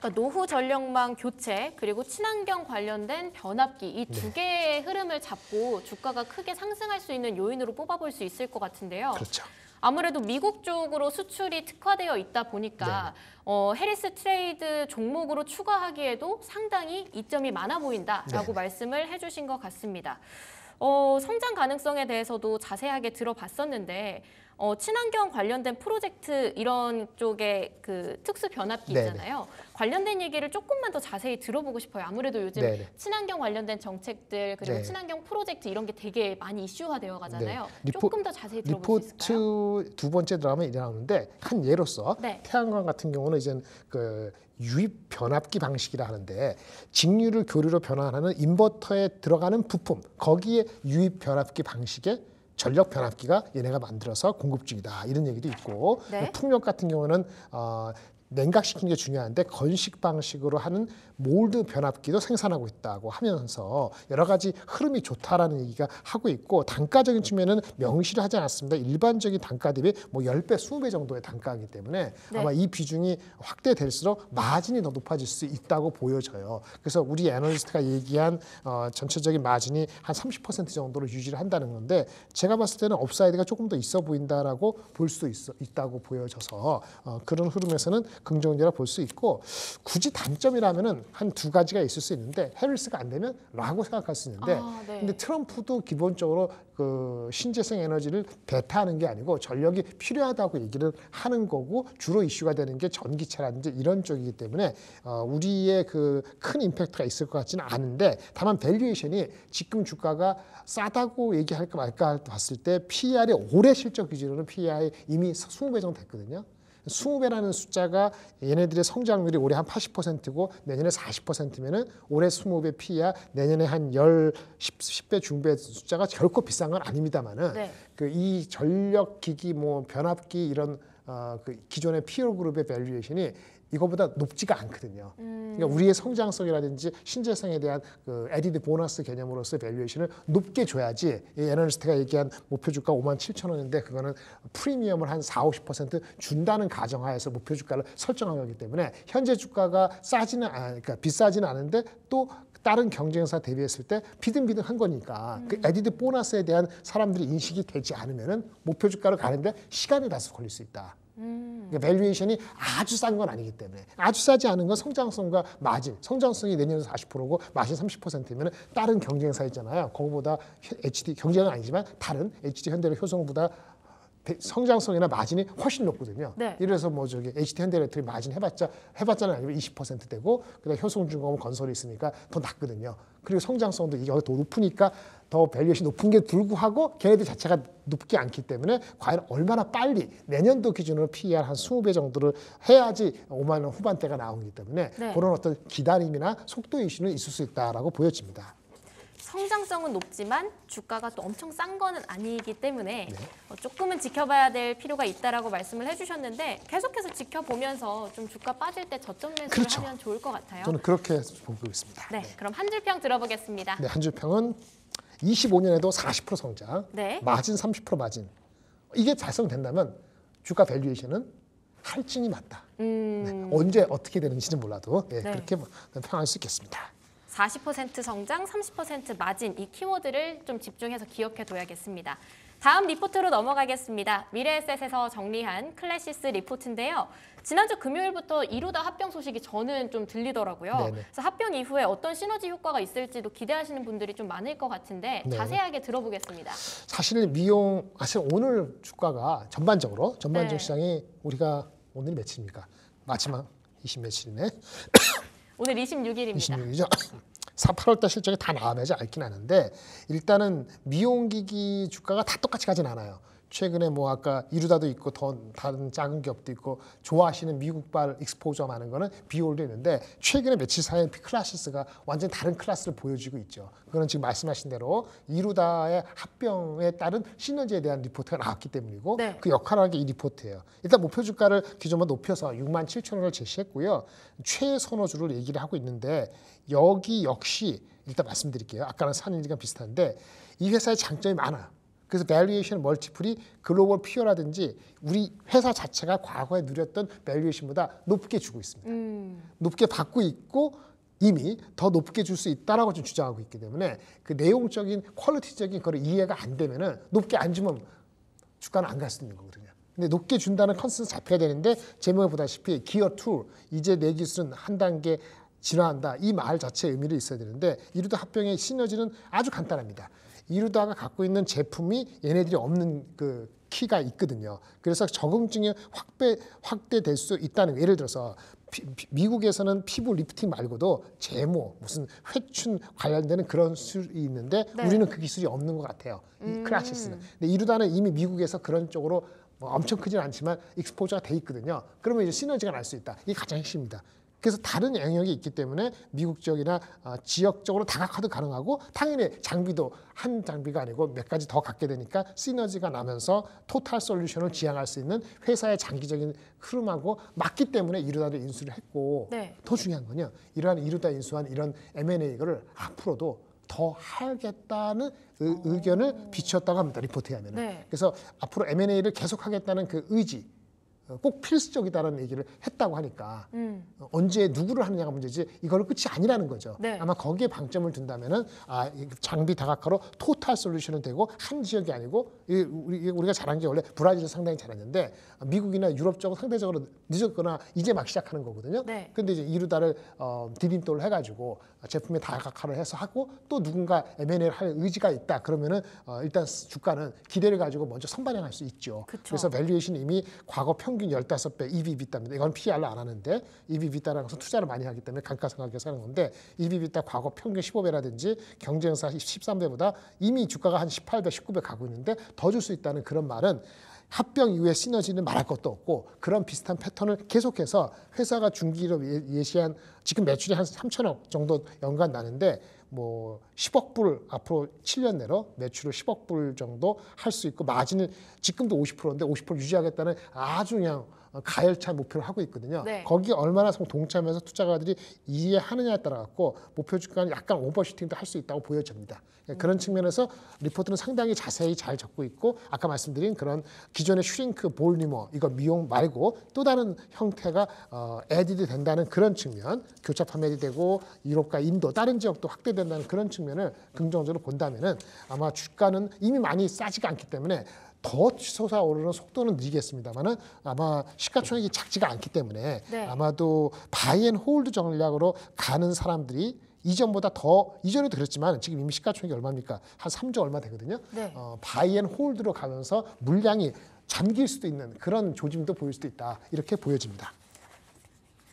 그러니까 노후 전력망 교체 그리고 친환경 관련된 변압기 이두 네. 개의 흐름을 잡고 주가가 크게 상승할 수 있는 요인으로 뽑아볼 수 있을 것 같은데요. 그렇죠. 아무래도 미국 쪽으로 수출이 특화되어 있다 보니까 네. 어, 해리스 트레이드 종목으로 추가하기에도 상당히 이점이 많아 보인다라고 네. 말씀을 해주신 것 같습니다. 어, 성장 가능성에 대해서도 자세하게 들어봤었는데 어, 친환경 관련된 프로젝트 이런 쪽에그 특수 변압기 있잖아요. 네네. 관련된 얘기를 조금만 더 자세히 들어보고 싶어요. 아무래도 요즘 네네. 친환경 관련된 정책들 그리고 네. 친환경 프로젝트 이런 게 되게 많이 이슈화 되어 가잖아요. 네. 조금 더 자세히 들어볼 수 있을까요? 리포트 두 번째 드라마에 일어나는데한 예로서 네. 태양광 같은 경우는 이제 그 유입 변압기 방식이라 하는데 직류를 교류로 변환하는 인버터에 들어가는 부품 거기에 유입 변압기 방식의 전력 변압기가 얘네가 만들어서 공급 중이다 이런 얘기도 있고 네. 풍력 같은 경우는 어, 냉각시키는 게 중요한데 건식 방식으로 하는 몰드 변압기도 생산하고 있다고 하면서 여러 가지 흐름이 좋다라는 얘기가 하고 있고 단가적인 측면은 명시를 하지 않았습니다. 일반적인 단가 대비 뭐 10배, 20배 정도의 단가이기 때문에 네. 아마 이 비중이 확대될수록 마진이 더 높아질 수 있다고 보여져요. 그래서 우리 애널리스트가 얘기한 어, 전체적인 마진이 한 30% 정도로 유지를 한다는 건데 제가 봤을 때는 업사이드가 조금 더 있어 보인다라고 볼 수 있다고 보여져서 어, 그런 흐름에서는 긍정적이라 볼 수 있고 굳이 단점이라면은 한두 가지가 있을 수 있는데 해리스가 안 되면 라고 생각할 수 있는데 아, 네. 근데 트럼프도 기본적으로 그 신재생 에너지를 대타하는 게 아니고 전력이 필요하다고 얘기를 하는 거고 주로 이슈가 되는 게 전기차라든지 이런 쪽이기 때문에 어, 우리의 그 큰 임팩트가 있을 것 같지는 않은데 다만 밸류에이션이 지금 주가가 싸다고 얘기할까 말까 봤을 때 PER의 올해 실적 기준으로는 PER이 이미 20배 정도 됐거든요. 스무 배라는 숫자가 얘네들의 성장률이 올해 한 80%고 내년에 40%면은 올해 20배 피해야 내년에 한 10, 10, 배 중배 숫자가 결코 비싼 건 아닙니다만은 네. 그이 전력 기기 뭐 변압기 이런 어, 그 기존의 피어 그룹의 밸류에이션이 이거보다 높지가 않거든요. 음. 그러니까 우리의 성장성이라든지 신재성에 대한 그 에디드 보너스 개념으로서 밸류에이션을 높게 줘야지 이 애널리스트가 얘기한 목표 주가 5만 7천 원인데 그거는 프리미엄을 한 4, 50% 준다는 가정하에서 목표 주가를 설정한 거기 때문에 현재 주가가 싸지는 아 그러니까 비싸지는 않은데 또 다른 경쟁사 대비했을 때 비등비등한 거니까 음. 그 에디드 보너스에 대한 사람들의 인식이 되지 않으면은 목표 주가를 가는데 시간이 다소 걸릴 수 있다. 음. 그러니까 밸류에이션이 아주 싼 건 아니기 때문에 아주 싸지 않은 건 성장성과 마진 성장성이 내년에 40%고 마진 30%면 다른 경쟁사 있잖아요 그거보다 HD 경쟁은 아니지만 다른 HD 현대로 효성보다 성장성이나 마진이 훨씬 높거든요. 네. 이래서 뭐 저기 HT 현대레트릭 마진 해봤자 해봤자는 아니면 2 0되고 그다음 효성중공업 건설이 있으니까 더 낮거든요. 그리고 성장성도 이게 더 높으니까 더 밸류에이션 높은 게 불구하고 걔네들 자체가 높지 않기 때문에 과연 얼마나 빨리 내년도 기준으로 PER 한 20배 정도를 해야지 5만 원 후반대가 나오기 때문에 네. 그런 어떤 기다림이나 속도 이슈는 있을 수 있다라고 보여집니다. 성장성은 높지만 주가가 또 엄청 싼 거는 아니기 때문에 네. 어, 조금은 지켜봐야 될 필요가 있다라고 말씀을 해주셨는데 계속해서 지켜보면서 좀 주가 빠질 때 저점 매수를 그렇죠. 하면 좋을 것 같아요. 저는 그렇게 보고 있습니다. 네, 네. 그럼 한 줄평 들어보겠습니다. 네, 한 줄평은 25년에도 40% 성장, 네. 마진 30% 마진 이게 달성된다면 주가 밸류에이션은 할증이 맞다. 음... 네, 언제 어떻게 되는지는 몰라도 예, 네. 그렇게 뭐 평할 수 있겠습니다. 40% 성장, 30% 마진 이 키워드를 좀 집중해서 기억해 둬야겠습니다. 다음 리포트로 넘어가겠습니다. 미래에셋에서 정리한 클래시스 리포트인데요. 지난주 금요일부터 이루다 합병 소식이 저는 좀 들리더라고요. 네네. 그래서 합병 이후에 어떤 시너지 효과가 있을지도 기대하시는 분들이 좀 많을 것 같은데 네 자세하게 들어보겠습니다. 사실 미용, 사실 오늘 주가가 전반적으로 전반적 네. 시장이 우리가 오늘 며칠입니까? 마지막 20 며칠이네. 오늘 26일입니다. 26일이죠. 4, 8월달 실적이 다 나와내지 않긴 하는데 일단은 미용기기 주가가 다 똑같이 가진 않아요. 최근에 뭐 아까 이루다도 있고 더 다른 작은 기업도 있고 좋아하시는 미국발 익스포저 많은 거는 비올드 있는데 최근에 며칠 사이에 그 클라시스가 완전히 다른 클래스를 보여주고 있죠. 그거는 지금 말씀하신 대로 이루다의 합병에 따른 시너지에 대한 리포트가 나왔기 때문이고 네. 그 역할을 하는 게 이 리포트예요. 일단 목표 주가를 기존보다 높여서 6만 7천 원을 제시했고요. 최선호주를 얘기를 하고 있는데 여기 역시 일단 말씀드릴게요. 아까랑 산인지가 비슷한데 이 회사의 장점이 많아. 그래서 밸류에이션 멀티플이 글로벌 피어라든지 우리 회사 자체가 과거에 누렸던 밸류에이션보다 높게 주고 있습니다. 음. 높게 받고 있고 이미 더 높게 줄 수 있다라고 좀 주장하고 있기 때문에 그 내용적인 퀄리티적인 거를 이해가 안 되면은 높게 안 주면 주가는 안 갈 수 있는 거거든요. 근데 높게 준다는 컨셉 잡혀야 되는데 제목을 보다시피 기어 2 이제 내 기술은 한 단계 진화한다 이 말 자체의 의미를 있어야 되는데 이루다 합병의 시너지는 아주 간단합니다. 이루다가 갖고 있는 제품이 얘네들이 없는 그 키가 있거든요. 그래서 적응증이 확대, 확대될 수 있다는 예를 들어서 피, 미국에서는 피부 리프팅 말고도 제모, 무슨 회춘 관련되는 그런 술이 있는데 네. 우리는 그 기술이 없는 것 같아요. 음. 이 크라시스는. 근데 이루다는 이미 미국에서 그런 쪽으로 뭐 엄청 크진 않지만 익스포저가 돼 있거든요. 그러면 이제 시너지가 날 수 있다. 이게 가장 핵심입니다. 그래서 다른 영역이 있기 때문에 미국 지역이나 어, 지역적으로 다각화도 가능하고 당연히 장비도 한 장비가 아니고 몇 가지 더 갖게 되니까 시너지가 나면서 토탈 솔루션을 지향할 수 있는 회사의 장기적인 흐름하고 맞기 때문에 이루다를 인수를 했고 네. 더 중요한 건요. 이러한 이루다 인수한 이런 M&A 이를 앞으로도 더 하겠다는 의, 어. 견을 비췄다고 합니다. 리포트에 하면. 은 네. 그래서 앞으로 M&A를 계속하겠다는 그 의지 어, 꼭 필수적이다라는 얘기를 했다고 하니까 음. 어, 언제 누구를 하느냐가 문제지 이걸로 끝이 아니라는 거죠. 네. 아마 거기에 방점을 둔다면은 아 장비 다각화로 토탈 솔루션은 되고 한 지역이 아니고 우리 우리가 잘한 게 원래 브라질은 상당히 잘했는데 미국이나 유럽 쪽은 상대적으로 늦었거나 이제 막 시작하는 거거든요. 네. 근데 이제 이루다를 어, 디딤돌을 해가지고 제품의 다각화를 해서 하고 또 누군가 M&A를 할 의지가 있다 그러면은 어, 일단 주가는 기대를 가지고 먼저 선반영할 수 있죠. 그쵸. 그래서 밸류에이션 이미 과거 평균 평균 15배 EBB다입니다. 이건 PR로 안 하는데 EBB다라는 것은 투자를 많이 하기 때문에 감가상각해서 하는 건데 EBB다 과거 평균 15배라든지 경쟁사 13배보다 이미 주가가 한 18배, 19배 가고 있는데 더 줄 수 있다는 그런 말은 합병 이후에 시너지는 말할 것도 없고 그런 비슷한 패턴을 계속해서 회사가 중기로 예, 예시한 지금 매출이 한 3천억 정도 연간 나는데 뭐 10억 불 앞으로 7년 내로 매출을 10억 불 정도 할 수 있고 마진을 지금도 50%인데 50% 유지하겠다는 아주 그냥 어, 가열차 목표를 하고 있거든요. 네. 거기 얼마나 동참해서 투자가들이 이해하느냐에 따라 갖고 목표 주가는 약간 오버슈팅도 할 수 있다고 보여집니다. 그러니 예, 그런 측면에서 리포트는 상당히 자세히 잘 적고 있고 아까 말씀드린 그런 기존의 슈링크 볼리머 이거 미용 말고 또 다른 형태가 어, 애디드 된다는 그런 측면 교차 판매이 되고 유럽과 인도 다른 지역도 확대된다는 그런 측면을 긍정적으로 본다면은 아마 주가는 이미 많이 싸지가 않기 때문에 더 치솟아오르는 속도는 느리겠습니다만은 아마 시가총액이 작지가 않기 때문에 네. 아마도 바이앤홀드 전략으로 가는 사람들이 이전보다 더 이전에도 그랬지만 지금 이미 시가총액이 얼마입니까? 한 3조 얼마 되거든요. 네. 어, 바이앤홀드로 가면서 물량이 잠길 수도 있는 그런 조짐도 보일 수도 있다 이렇게 보여집니다.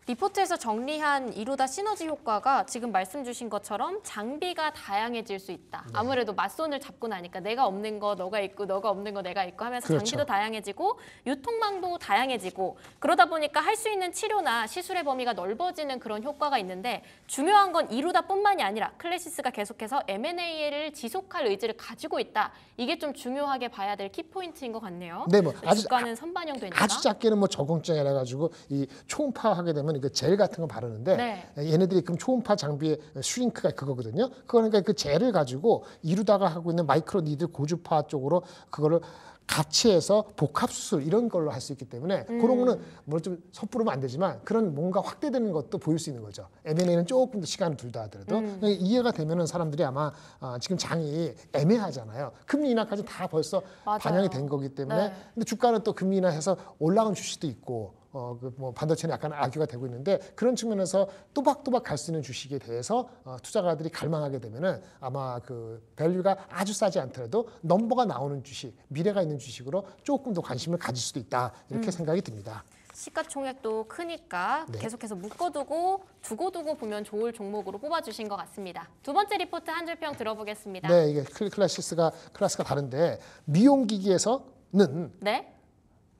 리포트에서 정리한 이로다 시너지 효과가 지금 말씀 주신 것처럼 장비가 다양해질 수 있다. 네. 아무래도 맞선을 잡고 나니까 내가 없는 거 너가 있고 너가 없는 거 내가 있고 하면서 그렇죠. 장비도 다양해지고 유통망도 다양해지고 그러다 보니까 할 수 있는 치료나 시술의 범위가 넓어지는 그런 효과가 있는데 중요한 건 이로다뿐만이 아니라 클래시스가 계속해서 M&A를 지속할 의지를 가지고 있다. 이게 좀 중요하게 봐야 될 키포인트인 것 같네요. 네, 뭐 네, 아주 주가는 선반영되니까 아주 작게는 뭐적응증이라 가지고 이 초음파 하게 되면 하는 그젤 같은 거 바르는데 네. 얘네들이 그럼 초음파 장비의 슈링크가 그거거든요. 그러니까 그 젤을 가지고 이루다가 하고 있는 마이크로 니들 고주파 쪽으로 그거를 같이 해서 복합 수술 이런 걸로 할 수 있기 때문에 음. 그런 거는 뭘 좀 섣부르면 안 되지만 그런 뭔가 확대되는 것도 보일 수 있는 거죠. M&A는 조금 더 시간을 둘 다 하더라도 음. 그러니까 이해가 되면은 사람들이 아마 아, 지금 장이 애매하잖아요. 금리 인하까지 다 벌써 맞아요. 반영이 된 거기 때문에 네. 근데 주가는 또 금리 인하해서 올라간 주식도 있고 어, 그 뭐 반도체는 약간 악유가 되고 있는데 그런 측면에서 또박또박 갈 수 있는 주식에 대해서 어, 투자가들이 갈망하게 되면은 아마 그 밸류가 아주 싸지 않더라도 넘버가 나오는 주식, 미래가 있는 주식으로 조금 더 관심을 가질 수도 있다 이렇게 음. 생각이 듭니다. 시가총액도 크니까 네. 계속해서 묶어두고 두고두고 보면 좋을 종목으로 뽑아주신 것 같습니다. 두 번째 리포트 한 줄 평 들어보겠습니다. 네, 이게 클래시스가 클래스가 다른데 미용기기에서는 네?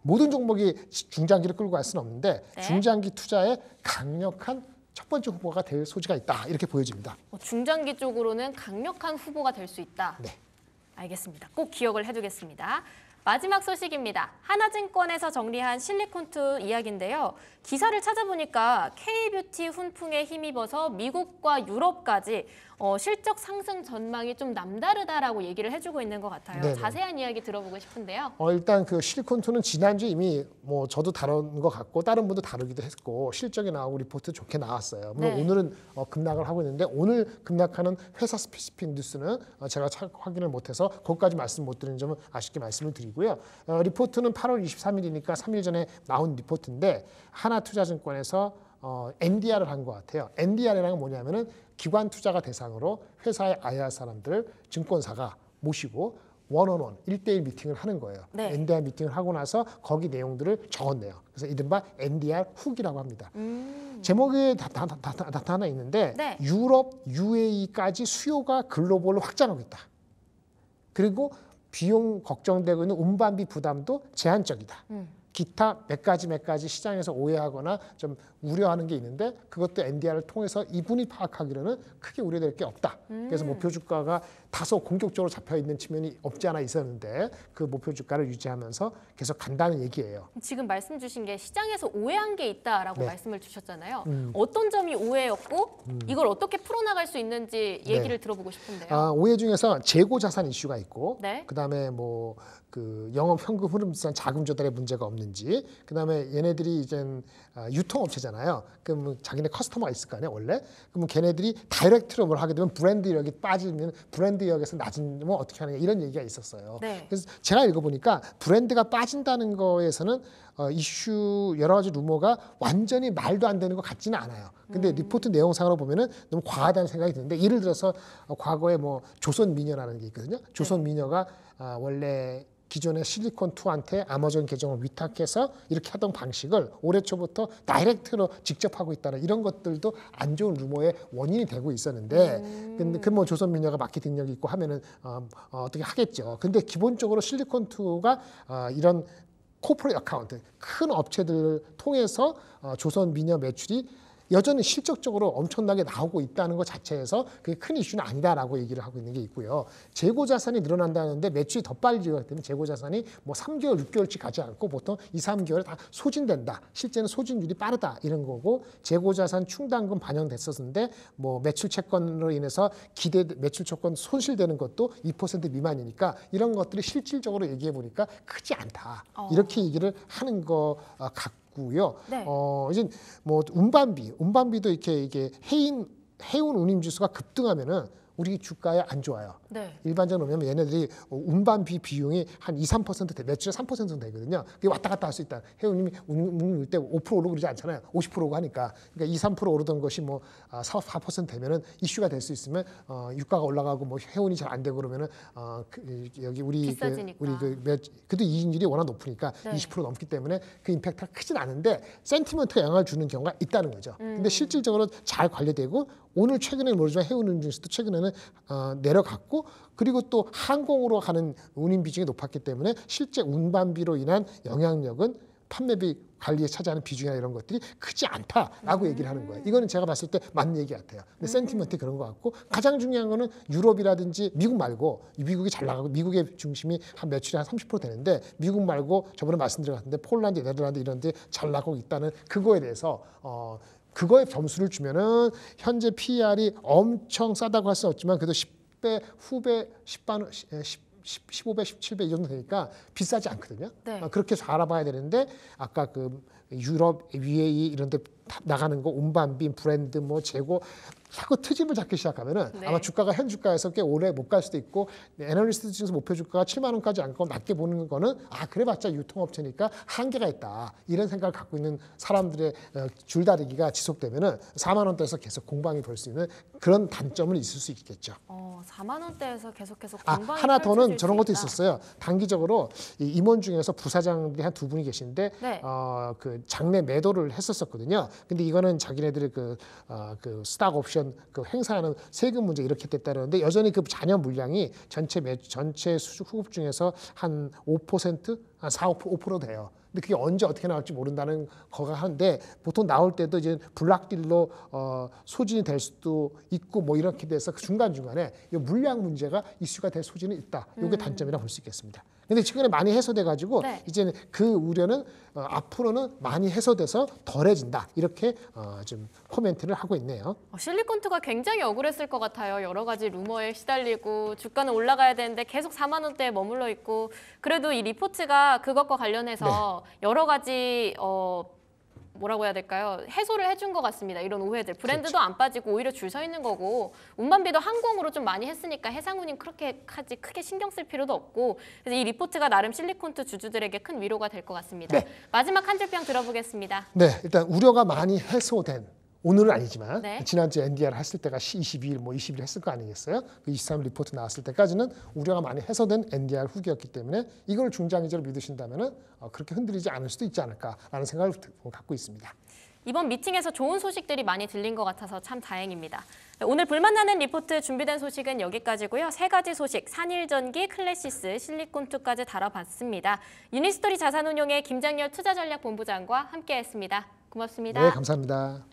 모든 종목이 중장기를 끌고 갈 수는 없는데 네. 중장기 투자에 강력한 첫 번째 후보가 될 소지가 있다 이렇게 보여집니다. 어, 중장기 쪽으로는 강력한 후보가 될 수 있다. 네. 알겠습니다. 꼭 기억을 해두겠습니다. 마지막 소식입니다. 하나증권에서 정리한 실리콘투 이야기인데요. 기사를 찾아보니까 K뷰티 훈풍에 힘입어서 미국과 유럽까지 어, 실적 상승 전망이 좀 남다르다라고 얘기를 해주고 있는 것 같아요. 네네. 자세한 이야기 들어보고 싶은데요. 어, 일단 그 실리콘투는 지난주 이미 뭐 저도 다룬 것 같고 다른 분도 다루기도 했고 실적이 나오고 리포트 좋게 나왔어요. 물론 네. 오늘은 어, 급락을 하고 있는데 오늘 급락하는 회사 스페시픽 뉴스는 어, 제가 차, 확인을 못해서 그것까지 말씀 못 드리는 점은 아쉽게 말씀을 드리고요. 어, 리포트는 8월 23일이니까 3일 전에 나온 리포트인데 하나투자증권에서 어, NDR을 한 것 같아요. NDR이란 건 뭐냐면은 기관 투자가 대상으로 회사의 IR 사람들을 증권사가 모시고 원원원 일대일 미팅을 하는 거예요. 네. NDR 미팅을 하고 나서 거기 내용들을 적었네요. 그래서 이른바 NDR 훅이라고 합니다. 음. 제목에 나타나 있는데 네. 유럽 UAE까지 수요가 글로벌로 확장하고 있다. 그리고 비용 걱정되고 있는 운반비 부담도 제한적이다. 음. 기타 몇 가지 몇 가지 시장에서 오해하거나 좀 우려하는 게 있는데 그것도 NDR을 통해서 이분이 파악하기로는 크게 우려될 게 없다. 그래서 목표 음. 주가가 뭐 다소 공격적으로 잡혀 있는 측면이 없지 않아 있었는데 그 목표 주가를 유지하면서 계속 간다는 얘기예요. 지금 말씀 주신 게 시장에서 오해한 게 있다라고 네. 말씀을 주셨잖아요. 음. 어떤 점이 오해였고 음. 이걸 어떻게 풀어나갈 수 있는지 네. 얘기를 네. 들어보고 싶은데요. 아, 오해 중에서 재고 자산 이슈가 있고 네. 그다음에 뭐 그 영업 현금 흐름 지산 자금 조달에 문제가 없는지 그다음에 얘네들이 이젠 아, 유통업체잖아요. 그럼 자기네 커스터머가 있을 거 아니에요, 원래? 그럼 걔네들이 다이렉트로 뭘 하게 되면 브랜드 력이 빠지면 브랜드 브랜드역에서 낮으면 뭐 어떻게 하느냐 이런 얘기가 있었어요. 네. 그래서 제가 읽어보니까 브랜드가 빠진다는 거에서는 어, 이슈 여러 가지 루머가 완전히 말도 안 되는 것 같지는 않아요. 근데 음. 리포트 내용상으로 보면은 너무 과하다는 생각이 드는데 예를 들어서 어, 과거에 뭐 조선 미녀라는 게 있거든요. 조선 네. 미녀가 아, 원래 기존의 실리콘2한테 아마존 계정을 위탁해서 이렇게 하던 방식을 올해 초부터 다이렉트로 직접 하고 있다는 이런 것들도 안 좋은 루머의 원인이 되고 있었는데 음. 근데 그 뭐 조선민녀가 마케팅력이 있고 하면은 어, 뭐, 어, 떻게 하겠죠. 근데 기본적으로 실리콘2가 어, 이런 코퍼레 아카운트 큰 업체들을 통해서 어, 조선민녀 매출이 여전히 실적적으로 엄청나게 나오고 있다는 것 자체에서 그게 큰 이슈는 아니다라고 얘기를 하고 있는 게 있고요. 재고 자산이 늘어난다는데 매출이 더 빨리 지어기때문 재고 자산이 뭐 3개월, 6개월치 가지 않고 보통 2, 3개월에 다 소진된다. 실제는 소진율이 빠르다 이런 거고 재고 자산 충당금 반영됐었는데 뭐 매출 채권으로 인해서 기대 매출 채권 손실되는 것도 2% 미만이니까 이런 것들이 실질적으로 얘기해 보니까 크지 않다. 어. 이렇게 얘기를 하는 거 어, 같고 있고요. 네. 어, 이제 뭐 운반비, 운반비도 이렇게 이게 해인 해운 운임 지수가 급등하면은 우리 주가에 안 좋아요. 네. 일반적으로 보면 얘네들이 운반비 비용이 한 2, 3% 매출의 3% 정도 되거든요. 그게 왔다 갔다 할 수 있다. 회원님이 운울 때5% 오르고 그러지 않잖아요. 50%고 하니까. 그러니까 2, 3% 오르던 것이 뭐 4, 아, 4% 되면은 이슈가 될 수 있으면 어, 유가가 올라가고 뭐 회원이 잘 안 되고 그러면은 어, 그, 여기 우리 그, 우리 그 매, 그래도 이익률이 워낙 높으니까 네. 20% 넘기 때문에 그 임팩트가 크진 않은데 센티먼트가 영향을 주는 경우가 있다는 거죠. 음. 근데 실질적으로 잘 관리되고 오늘 최근에 모르지만 해운 운에서도 최근에는 어, 내려갔고 높았고 그리고 또 항공으로 가는 운임 비중이 높았기 때문에 실제 운반비로 인한 영향력은 판매비 관리에 차지하는 비중이나 이런 것들이 크지 않다라고 음. 얘기를 하는 거예요. 이거는 제가 봤을 때 맞는 얘기 같아요. 근데 음. 센티먼트 그런 것 같고 가장 중요한 거는 유럽이라든지 미국 말고 미국이 잘 나가고 미국의 중심이 한 매출이 한30% 되는데 미국 말고 저번에 말씀드렸는데 폴란드, 네덜란드 이런 데 잘 나가고 있다는 그거에 대해서 어 그거에 점수를 주면은 현재 p r 이 엄청 싸다고 할 수는 없지만 그래도 10배 후배 10반 10 15배, 17배 이 정도 되니까 비싸지 않거든요. 네. 아, 그렇게 해서 알아봐야 되는데 아까 그 유럽, 위에 e 이런 데 나가는 거운반비 브랜드 뭐 재고 자꾸 트집을 잡기 시작하면은 네. 아마 주가가 현 주가에서 꽤 오래 못 갈 수도 있고 네, 애널리스트 중에서 목표 주가가 7만 원까지 안 가고 낮게 보는 거는 아 그래봤자 유통업체니까 한계가 있다 이런 생각을 갖고 있는 사람들의 어, 줄다리기가 지속되면은 4만 원대에서 계속 공방이 벌 수 있는 그런 단점은 있을 수 있겠죠. 어, 4만 원대에서 계속해서 아, 공방이 아, 하나 더는 저런 것도 있다. 있었어요. 단기적으로 이 임원 중에서 부사장들이 한 두 분이 계신데 네. 어그 장내 매도를 했었었거든요. 근데 이거는 자기네들의 그, 어, 그 스탁 옵션 어떤 그 행사하는 세금 문제 이렇게 됐다는데 여전히 그 잔여 물량이 전체 매, 전체 수급 후급 중에서 한 5%? 한 4, 5%, 5% 돼요. 근데 그게 언제 어떻게 나올지 모른다는 거가 한데 보통 나올 때도 이제 블락딜로 어, 소진이 될 수도 있고 뭐 이렇게 돼서 그 중간중간에 이 물량 문제가 이슈가 될 소지는 있다. 이게 음. 단점이라 고볼 수 있겠습니다. 근데 최근에 많이 해소돼가지고 네. 이제는 그 우려는 어, 앞으로는 많이 해소돼서 덜해진다 이렇게 어, 좀 코멘트를 하고 있네요. 어, 실리콘투가 굉장히 억울했을 것 같아요. 여러 가지 루머에 시달리고 주가는 올라가야 되는데 계속 4만 원대에 머물러 있고 그래도 이 리포트가 그것과 관련해서 네. 여러 가지 어, 뭐라고 해야 될까요? 해소를 해준 것 같습니다. 이런 오해들. 그렇죠. 브랜드도 그렇죠. 안 빠지고 오히려 줄 서 있는 거고 운반비도 항공으로 좀 많이 했으니까 해상운임 그렇게까지 크게 신경 쓸 필요도 없고 그래서 이 리포트가 나름 실리콘트 주주들에게 큰 위로가 될 것 같습니다. 네. 마지막 한 줄평 들어보겠습니다. 네, 일단 우려가 많이 해소된 오늘은 아니지만 네. 지난주 NDR 했을 때가 22일 뭐 20일 했을 거 아니겠어요? 그 23일 리포트 나왔을 때까지는 우려가 많이 해소된 NDR 후기였기 때문에 이걸 중장기적으로 믿으신다면 어, 그렇게 흔들리지 않을 수도 있지 않을까라는 생각을 어, 갖고 있습니다. 이번 미팅에서 좋은 소식들이 많이 들린 것 같아서 참 다행입니다. 네, 오늘 불만나는 리포트 준비된 소식은 여기까지고요. 세 가지 소식, 산일전기, 클래시스, 실리콘2까지 다뤄봤습니다. 유니스토리 자산운용의 김장렬 투자전략본부장과 함께했습니다. 고맙습니다. 네, 감사합니다.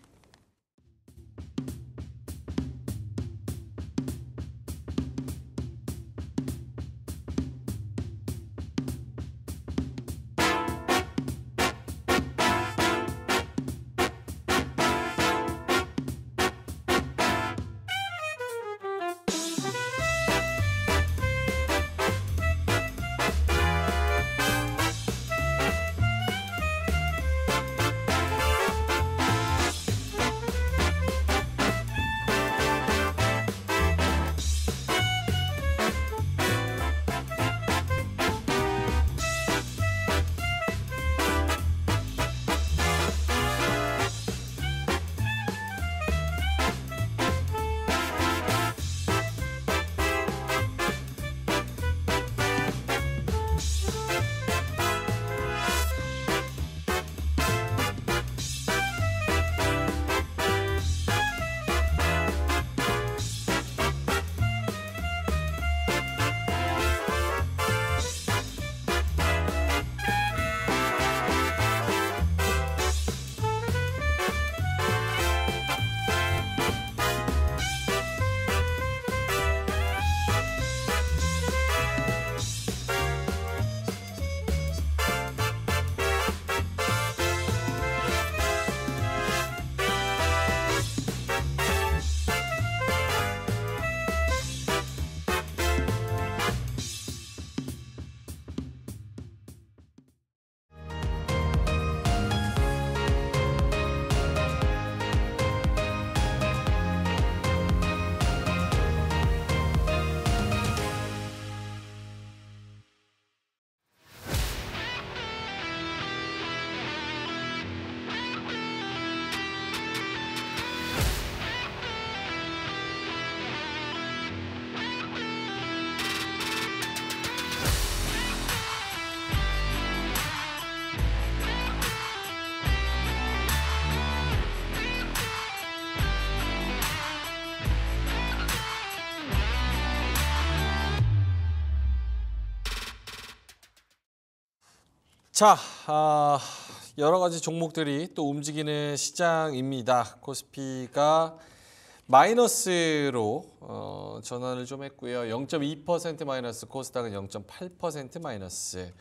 자, 아, 여러 가지 종목들이 또 움직이는 시장입니다. 코스피가 마이너스로 어, 전환을 좀 했고요. 0.2% 마이너스, 코스닥은 0.8% 마이너스.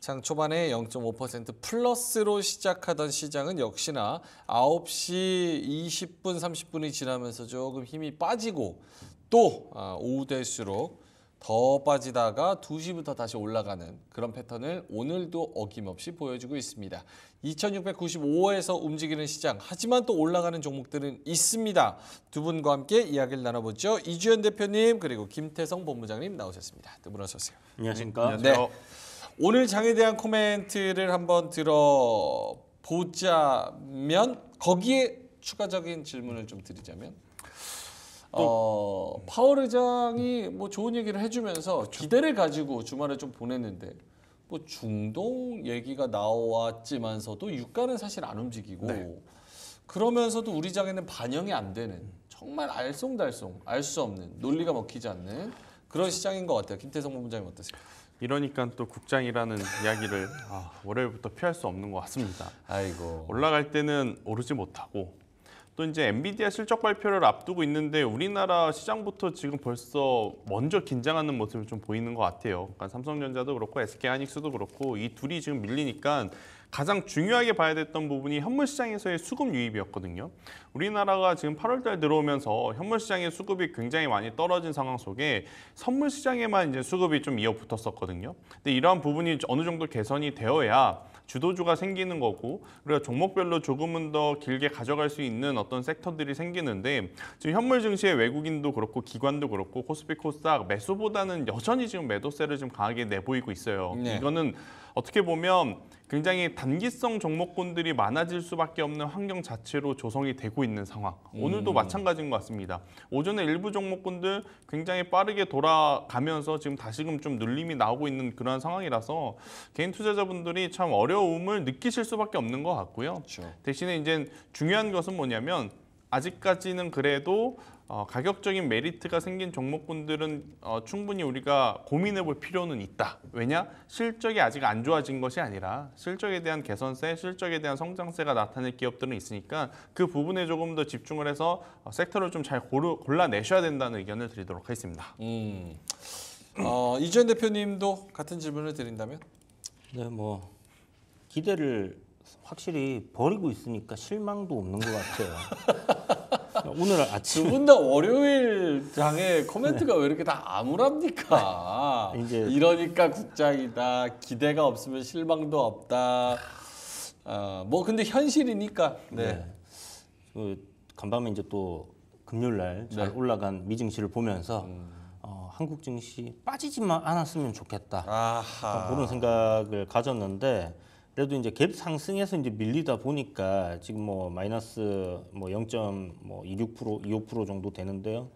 장 초반에 0.5% 플러스로 시작하던 시장은 역시나 9시 20분, 30분이 지나면서 조금 힘이 빠지고 또 아, 오후 될수록 더 빠지다가 2시부터 다시 올라가는 그런 패턴을 오늘도 어김없이 보여주고 있습니다. 2695에서 움직이는 시장, 하지만 또 올라가는 종목들은 있습니다. 두 분과 함께 이야기를 나눠보죠. 이주연 대표님 그리고 김태성 본부장님 나오셨습니다. 두분 어서 오세요. 안녕하십니까. 네. 오늘 장에 대한 코멘트를 한번 들어보자면 거기에 추가적인 질문을 좀 드리자면 어, 파월 의장이 뭐 좋은 얘기를 해주면서 그렇죠. 기대를 가지고 주말에 좀 보냈는데 뭐 중동 얘기가 나왔지만서도 유가는 사실 안 움직이고 네. 그러면서도 우리 장에는 반영이 안 되는 정말 알쏭달쏭 알수 없는 논리가 먹히지 않는 그런 시장인 것 같아요. 김태성 본부장님 어떠세요? 이러니까 또 국장이라는 이야기를 아, 월요일부터 피할 수 없는 것 같습니다. 아이고 올라갈 때는 오르지 못하고 또 이제 엔비디아 실적 발표를 앞두고 있는데 우리나라 시장부터 지금 벌써 먼저 긴장하는 모습을 좀 보이는 것 같아요. 그러니까 삼성전자도 그렇고 SK 하닉스도 그렇고 이 둘이 지금 밀리니까 가장 중요하게 봐야 됐던 부분이 현물 시장에서의 수급 유입이었거든요. 우리나라가 지금 8월달 들어오면서 현물 시장의 수급이 굉장히 많이 떨어진 상황 속에 선물 시장에만 이제 수급이 좀 이어붙었었거든요. 근데 이러한 부분이 어느 정도 개선이 되어야 주도주가 생기는 거고 우리가 종목별로 조금은 더 길게 가져갈 수 있는 어떤 섹터들이 생기는데 지금 현물 증시에 외국인도 그렇고 기관도 그렇고 코스피 코스닥 매수보다는 여전히 지금 매도세를 좀 강하게 내보이고 있어요. 네. 이거는 어떻게 보면 굉장히 단기성 종목군들이 많아질 수밖에 없는 환경 자체로 조성이 되고 있는 상황. 오늘도 음. 마찬가지인 것 같습니다. 오전에 일부 종목군들 굉장히 빠르게 돌아가면서 지금 다시금 좀 눌림이 나오고 있는 그러한 상황이라서 개인 투자자분들이 참 어려움을 느끼실 수밖에 없는 것 같고요. 그렇죠. 대신에 이제 중요한 것은 뭐냐면 아직까지는 그래도 어, 가격적인 메리트가 생긴 종목군들은 어, 충분히 우리가 고민해 볼 필요는 있다. 왜냐? 실적이 아직 안 좋아진 것이 아니라 실적에 대한 개선세, 실적에 대한 성장세가 나타낼 기업들은 있으니까 그 부분에 조금 더 집중을 해서 어, 섹터를 좀 잘 골라내셔야 된다는 의견을 드리도록 하겠습니다. 음. 어, 이주현 대표님도 같은 질문을 드린다면? 네, 뭐 기대를 확실히 버리고 있으니까 실망도 없는 것 같아요. *laughs* 오늘 아침 두분 다 월요일 장에 코멘트가 네. 왜 이렇게 다 암울합니까? *laughs* 이제 이러니까 국장이다. 기대가 없으면 실망도 없다. 어, 뭐 근데 현실이니까. 네. 네. 그 간밤에 이제 또 금요일 날잘 네. 올라간 미증시를 보면서 음. 어, 한국 증시 빠지지만 않았으면 좋겠다. 아하. 그런 생각을 가졌는데. 그래도 이제 갭 상승에서 이제 밀리다 보니까 지금 뭐 마이너스 뭐0.26% 25% 뭐 정도 되는데요.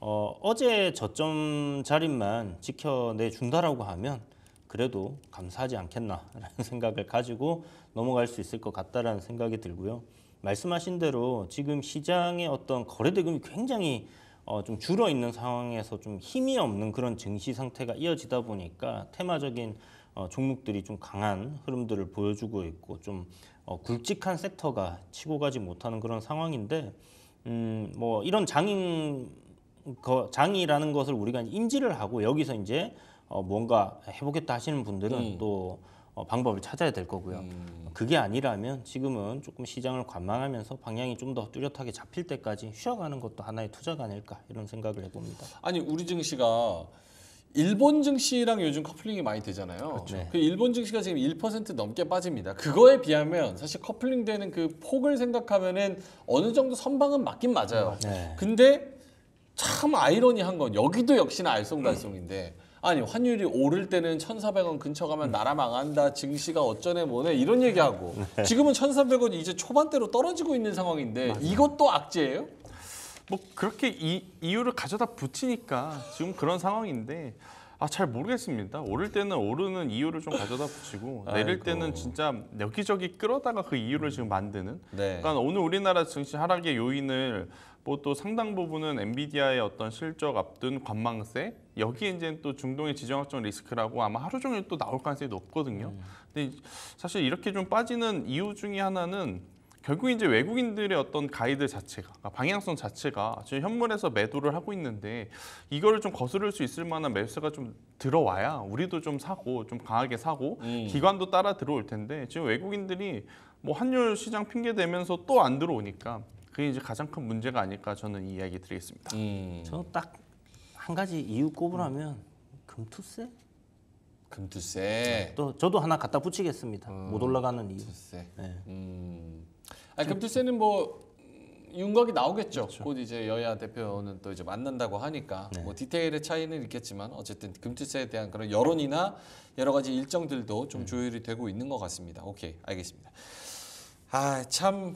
어, 어제 저점 자리만 지켜내 준다라고 하면 그래도 감사하지 않겠나라는 *laughs* 생각을 가지고 넘어갈 수 있을 것 같다라는 생각이 들고요. 말씀하신 대로 지금 시장의 어떤 거래대금이 굉장히 어, 좀 줄어 있는 상황에서 좀 힘이 없는 그런 증시 상태가 이어지다 보니까 테마적인 어, 종목들이 좀 강한 흐름들을 보여주고 있고 좀 어, 굵직한 섹터가 치고 가지 못하는 그런 상황인데 음, 뭐 이런 장인 거, 장이라는 것을 우리가 인지를 하고 여기서 이제 어, 뭔가 해보겠다 하시는 분들은 음. 또 어, 방법을 찾아야 될 거고요. 음. 그게 아니라면 지금은 조금 시장을 관망하면서 방향이 좀 더 뚜렷하게 잡힐 때까지 쉬어가는 것도 하나의 투자가 아닐까 이런 생각을 해봅니다. 아니 우리 증시가 일본 증시랑 요즘 커플링이 많이 되잖아요. 그렇죠. 네. 네. 그 일본 증시가 지금 1% 넘게 빠집니다. 그거에 비하면 사실 커플링되는 그 폭을 생각하면은 어느 정도 선방은 맞긴 맞아요. 네. 근데 참 아이러니한 건 여기도 역시나 알쏭달쏭인데 아니 환율이 오를 때는 1,400원 근처 가면 나라 망한다 증시가 어쩌네 뭐네 이런 얘기하고 네. 지금은 1,400원이 이제 초반대로 떨어지고 있는 상황인데 이것도 악재예요? 뭐 그렇게 이, 이유를 가져다 붙이니까 지금 그런 상황인데 아, 잘 모르겠습니다. 오를 때는 오르는 이유를 좀 가져다 붙이고 내릴 아이고. 때는 진짜 여기저기 끌어다가 그 이유를 지금 만드는. 네. 그러니까 오늘 우리나라 증시 하락의 요인을 뭐 또 상당 부분은 엔비디아의 어떤 실적 앞둔 관망세 여기 이제 또 중동의 지정학적 리스크라고 아마 하루 종일 또 나올 가능성이 높거든요. 음. 근데 사실 이렇게 좀 빠지는 이유 중에 하나는 결국 이제 외국인들의 어떤 가이드 자체가 그러니까 방향성 자체가 지금 현물에서 매도를 하고 있는데 이거를 좀 거스를 수 있을 만한 매수가 세좀 들어와야 우리도 좀 사고 좀 강하게 사고 음. 기관도 따라 들어올 텐데 지금 외국인들이 뭐 환율 시장 핑계 대면서 또 안 들어오니까 그게 이제 가장 큰 문제가 아닐까 저는 이야기 드리겠습니다. 음. 저는 딱 한 가지 이유 꼽으라면 음. 금투세? 금투세. 네, 또 저도 하나 갖다 붙이겠습니다. 음, 못 올라가는 이유. 투세. 네. 음. 아, 그럼 둘째는 뭐 윤곽이 나오겠죠. 그렇죠. 곧 이제 여야 대표는 또 이제 만난다고 하니까 네. 뭐 디테일의 차이는 있겠지만 어쨌든 금투세에 대한 그런 여론이나 여러 가지 일정들도 좀 네. 조율이 되고 있는 것 같습니다. 오케이 알겠습니다. 아 참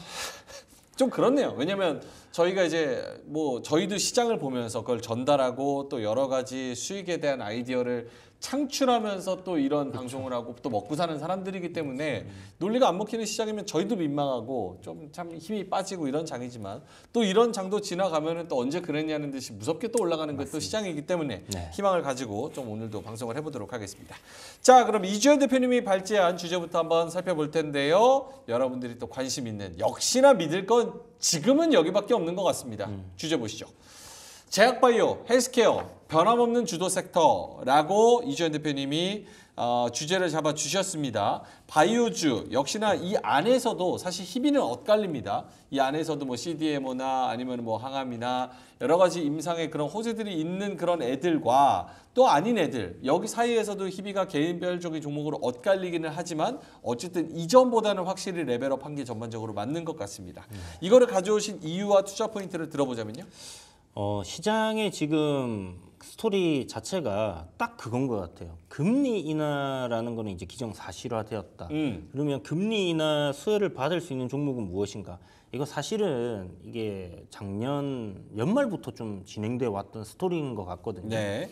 좀 *laughs* 그렇네요. 왜냐면 저희가 이제 뭐 저희도 시장을 보면서 그걸 전달하고 또 여러 가지 수익에 대한 아이디어를 창출하면서 또 이런 그렇죠. 방송을 하고 또 먹고 사는 사람들이기 때문에 논리가 안 먹히는 시장이면 저희도 민망하고 좀 참 힘이 빠지고 이런 장이지만 또 이런 장도 지나가면은 또 언제 그랬냐는 듯이 무섭게 또 올라가는 것도 시장이기 때문에 네. 희망을 가지고 좀 오늘도 방송을 해보도록 하겠습니다. 자 그럼 이주현 대표님이 발제한 주제부터 한번 살펴볼 텐데요. 여러분들이 또 관심 있는 역시나 믿을 건 지금은 여기밖에 없는 것 같습니다. 음. 주제 보시죠. 제약바이오, 헬스케어, 변함없는 주도 섹터라고 이주현 대표님이 어, 주제를 잡아 주셨습니다. 바이오주 역시나 이 안에서도 사실 희비는 엇갈립니다. 이 안에서도 뭐 CDMO나 아니면 뭐 항암이나 여러 가지 임상의 그런 호재들이 있는 그런 애들과 또 아닌 애들 여기 사이에서도 희비가 개인별적인 종목으로 엇갈리기는 하지만 어쨌든 이전보다는 확실히 레벨업한 게 전반적으로 맞는 것 같습니다. 음. 이거를 가져오신 이유와 투자 포인트를 들어보자면요. 어, 시장의 지금 스토리 자체가 딱 그건 것 같아요. 금리 인하라는 거는 이제 기정사실화 되었다. 음. 그러면 금리 인하 수혜를 받을 수 있는 종목은 무엇인가? 이거 사실은 이게 작년 연말부터 좀 진행돼 왔던 스토리인 것 같거든요. 네.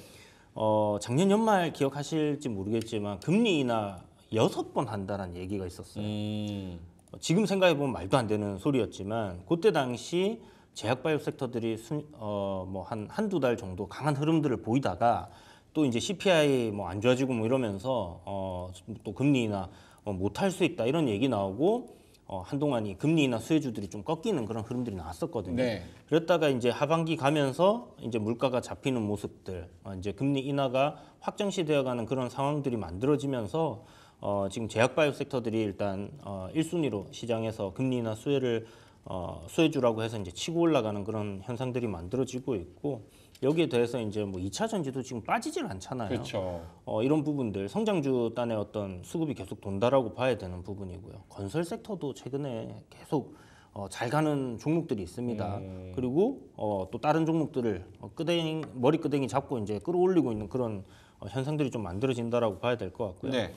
어, 작년 연말 기억하실지 모르겠지만 금리 인하 여섯 번 한다는 얘기가 있었어요. 음. 지금 생각해보면 말도 안 되는 소리였지만 그때 당시 제약바이오 섹터들이 순, 어, 뭐한 한두 달 정도 강한 흐름들을 보이다가 또 이제 CPI 뭐 안 좋아지고 뭐 이러면서 어, 또 금리 인하 뭐 어, 못할 수 있다 이런 얘기 나오고 어, 한동안 이 금리 인하 수혜주들이 좀 꺾이는 그런 흐름들이 나왔었거든요. 네. 그랬다가 이제 하반기 가면서 이제 물가가 잡히는 모습들, 어, 이제 금리 인하가 확정시되어가는 그런 상황들이 만들어지면서 어, 지금 제약바이오 섹터들이 일단 어, 1순위로 시장에서 금리 인하 수혜를 어, 수혜주라고 해서 이제 치고 올라가는 그런 현상들이 만들어지고 있고 여기에 대해서 이제 뭐 2차 전지도 지금 빠지질 않잖아요. 그렇죠. 어, 이런 부분들 성장주 단의 어떤 수급이 계속 돈다라고 봐야 되는 부분이고요. 건설 섹터도 최근에 계속 어, 잘 가는 종목들이 있습니다. 음. 그리고 어, 또 다른 종목들을 어, 끄댕 머리 끄댕이 잡고 이제 끌어올리고 있는 그런 어, 현상들이 좀 만들어진다라고 봐야 될 것 같고요. 네.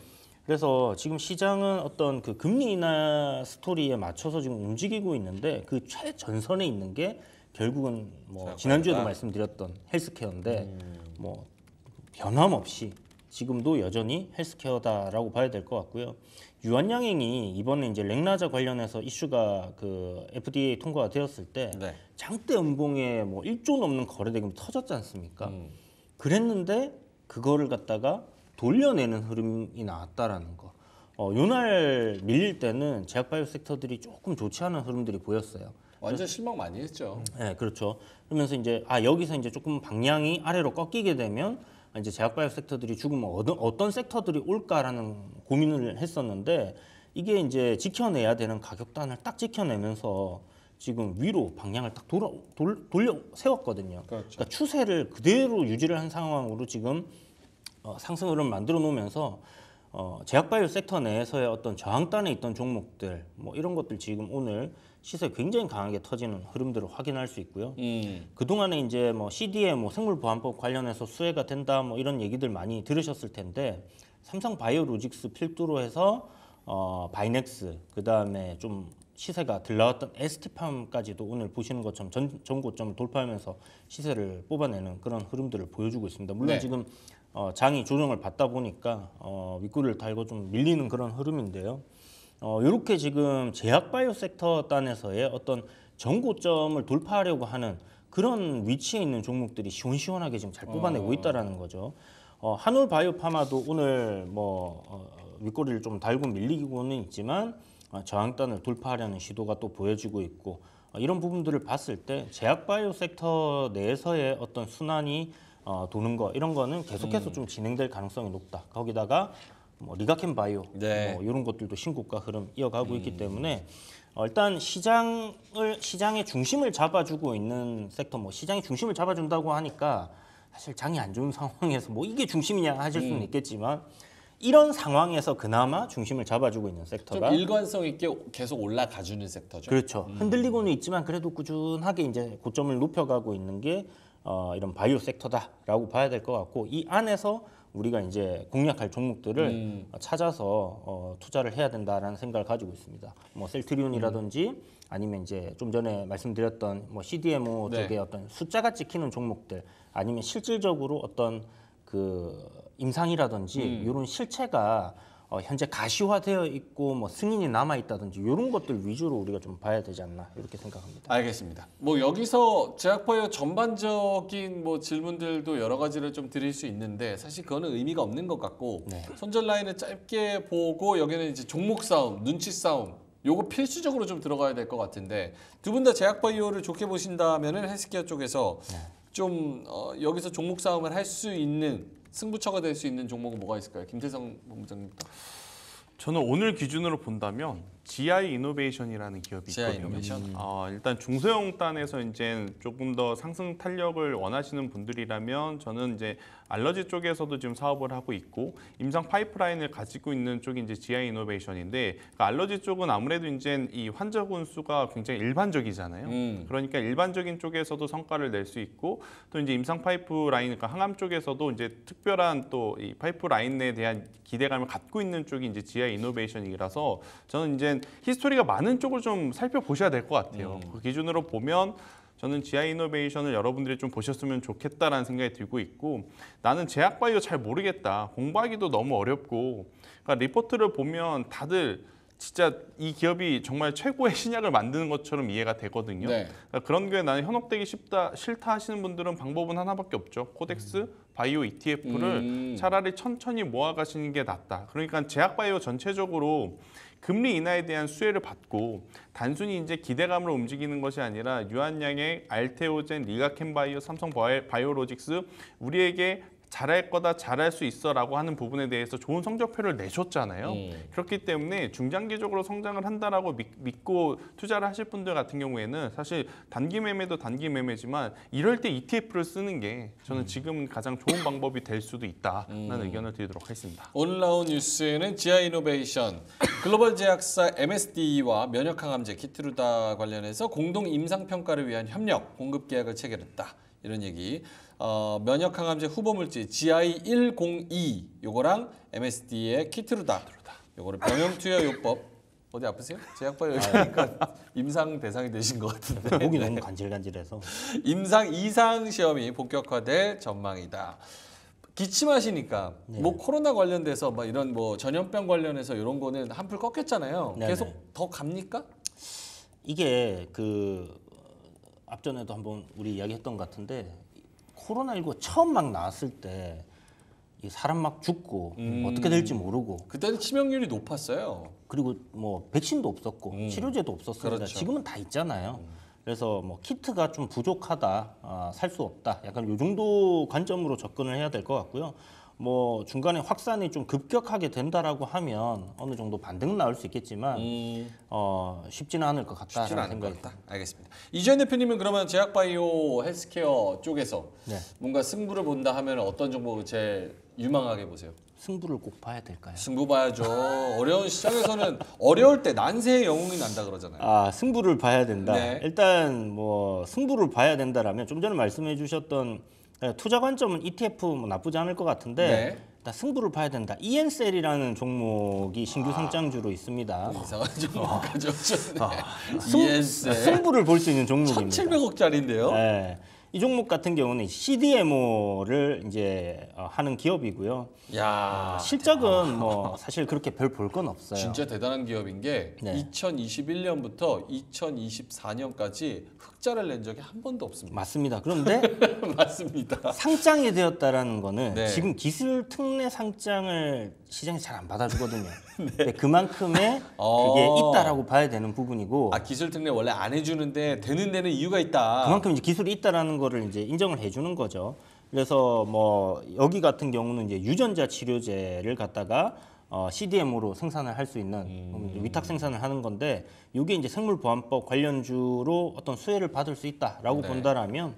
그래서 지금 시장은 어떤 그 금리 인하 스토리에 맞춰서 지금 움직이고 있는데 그 최전선에 있는 게 결국은 뭐 지난주에도 말씀드렸던 헬스케어인데 음. 뭐 변함없이 지금도 여전히 헬스케어다라고 봐야 될 것 같고요. 유한양행이 이번에 이제 렉나자 관련해서 이슈가 그 FDA 통과가 되었을 때 네. 장대 음봉에 뭐 1조 넘는 거래대금 터졌지 않습니까? 음. 그랬는데 그거를 갖다가 돌려내는 흐름이 나왔다라는 거. 어, 요날 밀릴 때는 제약바이오 섹터들이 조금 좋지 않은 흐름들이 보였어요. 완전 실망 많이 했죠. 네, 그렇죠. 그러면서 이제 아 여기서 이제 조금 방향이 아래로 꺾이게 되면 이제 제약바이오 섹터들이 죽으면 어떤, 어떤 섹터들이 올까라는 고민을 했었는데 이게 이제 지켜내야 되는 가격단을 딱 지켜내면서 지금 위로 방향을 딱 돌아, 돌, 돌려 세웠거든요. 그렇죠. 그러니까 추세를 그대로 유지를 한 상황으로 지금 상승 흐름 을 만들어 놓으면서 어, 제약바이오 섹터 내에서의 어떤 저항단에 있던 종목들 뭐 이런 것들 지금 오늘 시세 굉장히 강하게 터지는 흐름들을 확인할 수 있고요. 음. 예. 그 동안에 이제 뭐 CD에 뭐 생물보안법 관련해서 수혜가 된다 뭐 이런 얘기들 많이 들으셨을 텐데 삼성바이오로직스 필두로 해서 어, 바이넥스 그 다음에 좀 시세가 들나왔던 에스티팜까지도 오늘 보시는 것처럼 전, 전고점을 돌파하면서 시세를 뽑아내는 그런 흐름들을 보여주고 있습니다. 물론 네. 지금 어, 장이 조정을 받다 보니까 어, 윗구리를 달고 좀 밀리는 그런 흐름인데요. 이렇게 어, 지금 제약바이오 섹터 단에서의 어떤 전고점을 돌파하려고 하는 그런 위치에 있는 종목들이 시원시원하게 지금 잘 뽑아내고 어. 있다는 거죠. 어, 한올 바이오파마도 오늘 뭐 어, 윗꼬리좀 달고 밀리고는 있지만 어, 저항단을 돌파하려는 시도가 또 보여지고 있고 어, 이런 부분들을 봤을 때 제약바이오 섹터 내에서의 어떤 순환이 어, 도는 거 이런 거는 계속해서 음. 좀 진행될 가능성이 높다. 거기다가 뭐 리가켄 바이오 네. 뭐 이런 것들도 신고가 흐름 이어가고 있기 음. 때문에 어, 일단 시장을 시장의 중심을 잡아주고 있는 섹터 뭐 시장의 중심을 잡아준다고 하니까 사실 장이 안 좋은 *laughs* 상황에서 뭐 이게 중심이냐 하실 음. 수는 있겠지만 이런 상황에서 그나마 중심을 잡아주고 있는 섹터가 좀 일관성 있게 계속 올라가주는 섹터죠. 그렇죠. 흔들리고는 있지만 그래도 꾸준하게 이제 고점을 높여가고 있는 게 어, 이런 바이오 섹터다라고 봐야 될 것 같고 이 안에서 우리가 이제 공략할 종목들을 음. 찾아서 어, 투자를 해야 된다라는 생각을 가지고 있습니다. 뭐 셀트리온이라든지 음. 아니면 이제 좀 전에 말씀드렸던 뭐 CDMO 네. 쪽의 어떤 숫자가 찍히는 종목들 아니면 실질적으로 어떤 그 임상이라든지 음. 이런 실체가 어, 현재 가시화되어 있고 뭐 승인이 남아 있다든지 이런 것들 위주로 우리가 좀 봐야 되지 않나 이렇게 생각합니다. 알겠습니다. 뭐 여기서 제약파이어 전반적인 뭐 질문들도 여러 가지를 좀 드릴 수 있는데 사실 그거는 의미가 없는 것 같고 네. 손절 라인을 짧게 보고 여기는 이제 종목 싸움, 눈치 싸움 요거 필수적으로 좀 들어가야 될 것 같은데 두 분 다 제약바이오를 좋게 보신다면은 헬스케어 쪽에서 네. 좀 어, 여기서 종목 싸움을 할 수 있는 승부처가 될 수 있는 종목은 뭐가 있을까요? 김태성 본부장님. 저는 오늘 기준으로 본다면 GI 이노베이션이라는 기업이 있거든요. 이노베이션. 음. 어, 일단 중소형 단에서 이제 조금 더 상승 탄력을 원하시는 분들이라면 저는 이제 알러지 쪽에서도 지금 사업을 하고 있고 임상 파이프라인을 가지고 있는 쪽이 이제 GI 이노베이션인데 그러니까 알러지 쪽은 아무래도 이제 이 환자 군수가 굉장히 일반적이잖아요. 음. 그러니까 일반적인 쪽에서도 성과를 낼 수 있고 또 이제 임상 파이프라인 그러니까 항암 쪽에서도 이제 특별한 또 이 파이프라인에 대한 기대감을 갖고 있는 쪽이 이제 GI 이노베이션이라서 저는 이제 보면 히스토리가 많은 쪽을 좀 살펴보셔야 될 것 같아요. 음. 그 기준으로 보면 저는 지하 이노베이션을 여러분들이 좀 보셨으면 좋겠다라는 생각이 들고 있고 나는 제약 바이오 잘 모르겠다. 공부하기도 너무 어렵고 그러니까 리포트를 보면 다들 진짜 이 기업이 정말 최고의 신약을 만드는 것처럼 이해가 되거든요. 네. 그러니까 그런 게 나는 현혹되기 쉽다, 싫다 하시는 분들은 방법은 하나밖에 없죠. 코덱스, 음. 바이오 ETF를 음. 차라리 천천히 모아가시는 게 낫다. 그러니까 제약바이오 전체적으로 금리 인하에 대한 수혜를 받고 단순히 이제 기대감으로 움직이는 것이 아니라 유한양의 알테오젠, 리가켄바이오, 삼성바이오로직스 우리에게 잘할 거다, 잘할 수 있어라고 하는 부분에 대해서 좋은 성적표를 내셨잖아요 음. 그렇기 때문에 중장기적으로 성장을 한다라고 믿, 고 투자를 하실 분들 같은 경우에는 사실 단기 매매도 단기 매매지만 이럴 때 ETF를 쓰는 게 저는 음. 지금 가장 좋은 방법이 될 수도 있다라는 음. 의견을 드리도록 하겠습니다. 오늘 나온 뉴스에는 지하이노베이션, 글로벌 제약사 MSD와 면역항암제 키트루다 관련해서 공동 임상평가를 위한 협력, 공급 계약을 체결했다. 이런 얘기 어, 면역 항암제 후보 물질 GI102 요거랑 MSD의 키트루다. 요거를 병용 투여 요법 어디 아프세요? 제약발 얘기하니까 아, 그러니까 *laughs* 임상 대상이 되신 것 같은데. 목이 너무 간질간질해서. *laughs* 임상 이상 시험이 본격화될 전망이다. 기침하시니까 네. 뭐 코로나 관련돼서 막 이런 뭐 전염병 관련해서 이런 거는 한풀 꺾였잖아요. 네네. 계속 네. 더 갑니까? 이게 그 앞전에도 한번 우리 이야기했던 것 같은데 코로나19 처음 막 나왔을 때 사람 막 죽고 음. 어떻게 될지 모르고 그때는 치명률이 높았어요. 그리고 뭐 백신도 없었고 음. 치료제도 없었으니까 그렇죠. 지금은 다 있잖아요. 음. 그래서 뭐 키트가 좀 부족하다, 아, 살수 없다, 약간 요 정도 관점으로 접근을 해야 될 것 같고요. 뭐 중간에 확산이 좀 급격하게 된다라고 하면 어느 정도 반등 은 나올 수 있겠지만 음. 어, 쉽지는 않을 것 같다. 쉽지는 않을 것 같다. 알겠습니다. 이재현 대표님은 그러면 제약바이오 헬스케어 쪽에서 네. 뭔가 승부를 본다 하면 어떤 종목을 제일 유망하게 보세요? 승부를 꼭 봐야 될까요? 승부 봐야죠. 어려운 시장에서는 어려울 때 난세의 영웅이 난다 그러잖아요. 아 승부를 봐야 된다. 네. 일단 뭐 승부를 봐야 된다라면 좀 전에 말씀해주셨던 예, 투자 관점은 ETF 뭐 나쁘지 않을 것 같은데 네. 일단 승부를 봐야 된다. EN셀이라는 종목이 신규 아. 상장주로 있습니다. 이상한 어. 종목까지 오셨네. 아, *laughs* 승, e 승부를 볼 수 있는 종목입니다. 1,700억짜리인데요. 네. 예. 이 종목 같은 경우는 CDMO를 이제 어, 하는 기업이고요. 야, 어, 실적은 아. 뭐 사실 그렇게 별 볼 건 없어요. 진짜 대단한 기업인 게 네. 2021년부터 2024년까지 흑자를 낸 적이 한 번도 없습니다. 맞습니다. 그런데 *laughs* 맞습니다. 상장이 되었다라는 거는 네. 지금 기술 특례 상장을 시장이 잘 안 받아주거든요. *laughs* 네. 그만큼의 어. 그게 있다라고 봐야 되는 부분이고. 아 기술 특례 원래 안 해주는데 되는 데는 이유가 있다. 그만큼 이제 기술이 있다라는 거. 그거를 이제 인정을 해주는 거죠. 그래서 뭐 여기 같은 경우는 이제 유전자 치료제를 갖다가 어, CDMO로 생산을 할 수 있는 음. 위탁 생산을 하는 건데 이게 이제 생물보안법 관련주로 어떤 수혜를 받을 수 있다라고 네. 본다라면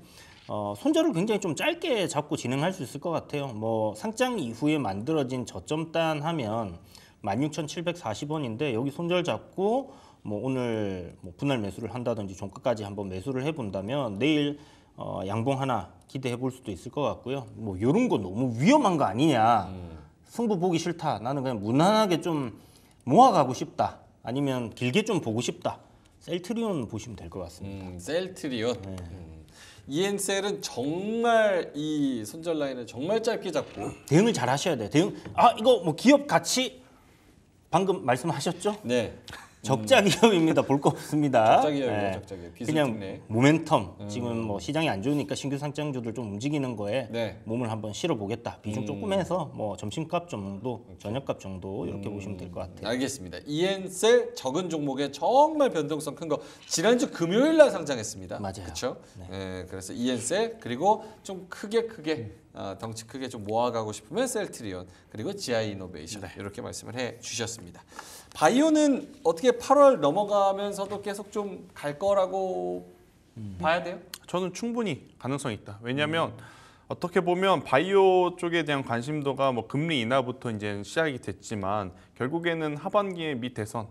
어, 손절을 굉장히 좀 짧게 잡고 진행할 수 있을 것 같아요. 뭐 상장 이후에 만들어진 저점단 하면 만육천칠백 원인데 여기 손절 잡고 뭐 오늘 뭐 분할 매수를 한다든지 종가까지 한번 매수를 해본다면 내일 어, 양봉 하나 기대해 볼 수도 있을 것 같고요. 뭐 이런 거 너무 위험한 거 아니냐. 음. 승부 보기 싫다. 나는 그냥 무난하게 좀 모아가고 싶다. 아니면 길게 좀 보고 싶다. 셀트리온 보시면 될 것 같습니다. 음, 셀트리온. 네. 음. 이엔셀은 정말 이 손절 라인을 정말 짧게 잡고 대응을 잘 하셔야 돼요. 대응. 아 이거 뭐 기업 가치 방금 말씀하셨죠? 네. 적자 기업입니다. 볼거 없습니다. 적자 기업이다. 적자 기업. 그냥 모멘텀. 음. 지금 뭐 시장이 안 좋으니까 신규 상장주들 좀 움직이는 거에 네. 몸을 한번 실어 보겠다. 비중 음. 조금 해서 뭐 점심값 정도, 그렇죠. 저녁값 정도 이렇게 음. 보시면 될 것 같아요. 알겠습니다. 이엔셀 적은 종목에 정말 변동성 큰거 지난주 금요일 날 상장했습니다. 맞아요. 그렇죠? 네. 네. 그래서 이엔셀 그리고 좀 크게 크게 음. 어, 덩치 크게 좀 모아가고 싶으면 셀트리온 그리고 지아이노베이션 네. 이렇게 말씀을 해 주셨습니다. 바이오는 어떻게 8월 넘어가면서도 계속 좀 갈 거라고 음. 봐야 돼요? 저는 충분히 가능성이 있다. 왜냐하면 음. 어떻게 보면 바이오 쪽에 대한 관심도가 뭐 금리 인하부터 이제 시작이 됐지만 결국에는 하반기에 미 대선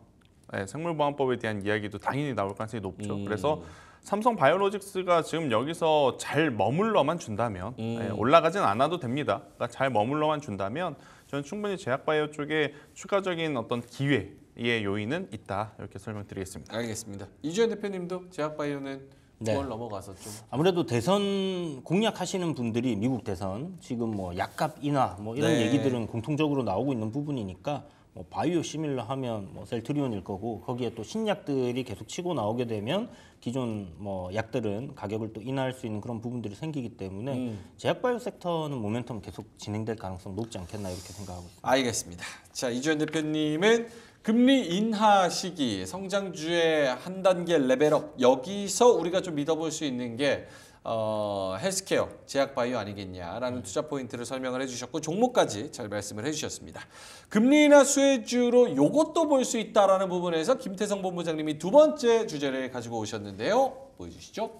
네, 생물보안법에 대한 이야기도 당연히 나올 가능성이 높죠. 음. 그래서 삼성 바이오로직스가 지금 여기서 잘 머물러만 준다면 네, 올라가진 않아도 됩니다. 그러니까 잘 머물러만 준다면 저는 충분히 제약바이오 쪽에 추가적인 어떤 기회의 요인은 있다 이렇게 설명드리겠습니다. 알겠습니다. 이주현 대표님도 제약바이오는 네. 넘어가서 좀 아무래도 대선 공략하시는 분들이 미국 대선 지금 뭐 약값 인하 뭐 이런 네. 얘기들은 공통적으로 나오고 있는 부분이니까 뭐 바이오 시밀러 하면 뭐 셀트리온일 거고 거기에 또 신약들이 계속 치고 나오게 되면 기존 뭐 약들은 가격을 또 인하할 수 있는 그런 부분들이 생기기 때문에 음. 제약 바이오 섹터는 모멘텀 계속 진행될 가능성 높지 않겠나 이렇게 생각하고 있습니다. 알겠습니다. 자 이주현 대표님은 금리 인하 시기 성장주의 한 단계 레벨업 여기서 우리가 좀 믿어볼 수 있는 게 어, 헬스케어, 제약바이오 아니겠냐라는 음. 투자 포인트를 설명을 해주셨고 종목까지 잘 말씀을 해주셨습니다. 금리나 수혜주로 요것도 볼 수 있다라는 부분에서 김태성 본부장님이 두 번째 주제를 가지고 오셨는데요. 보여주시죠.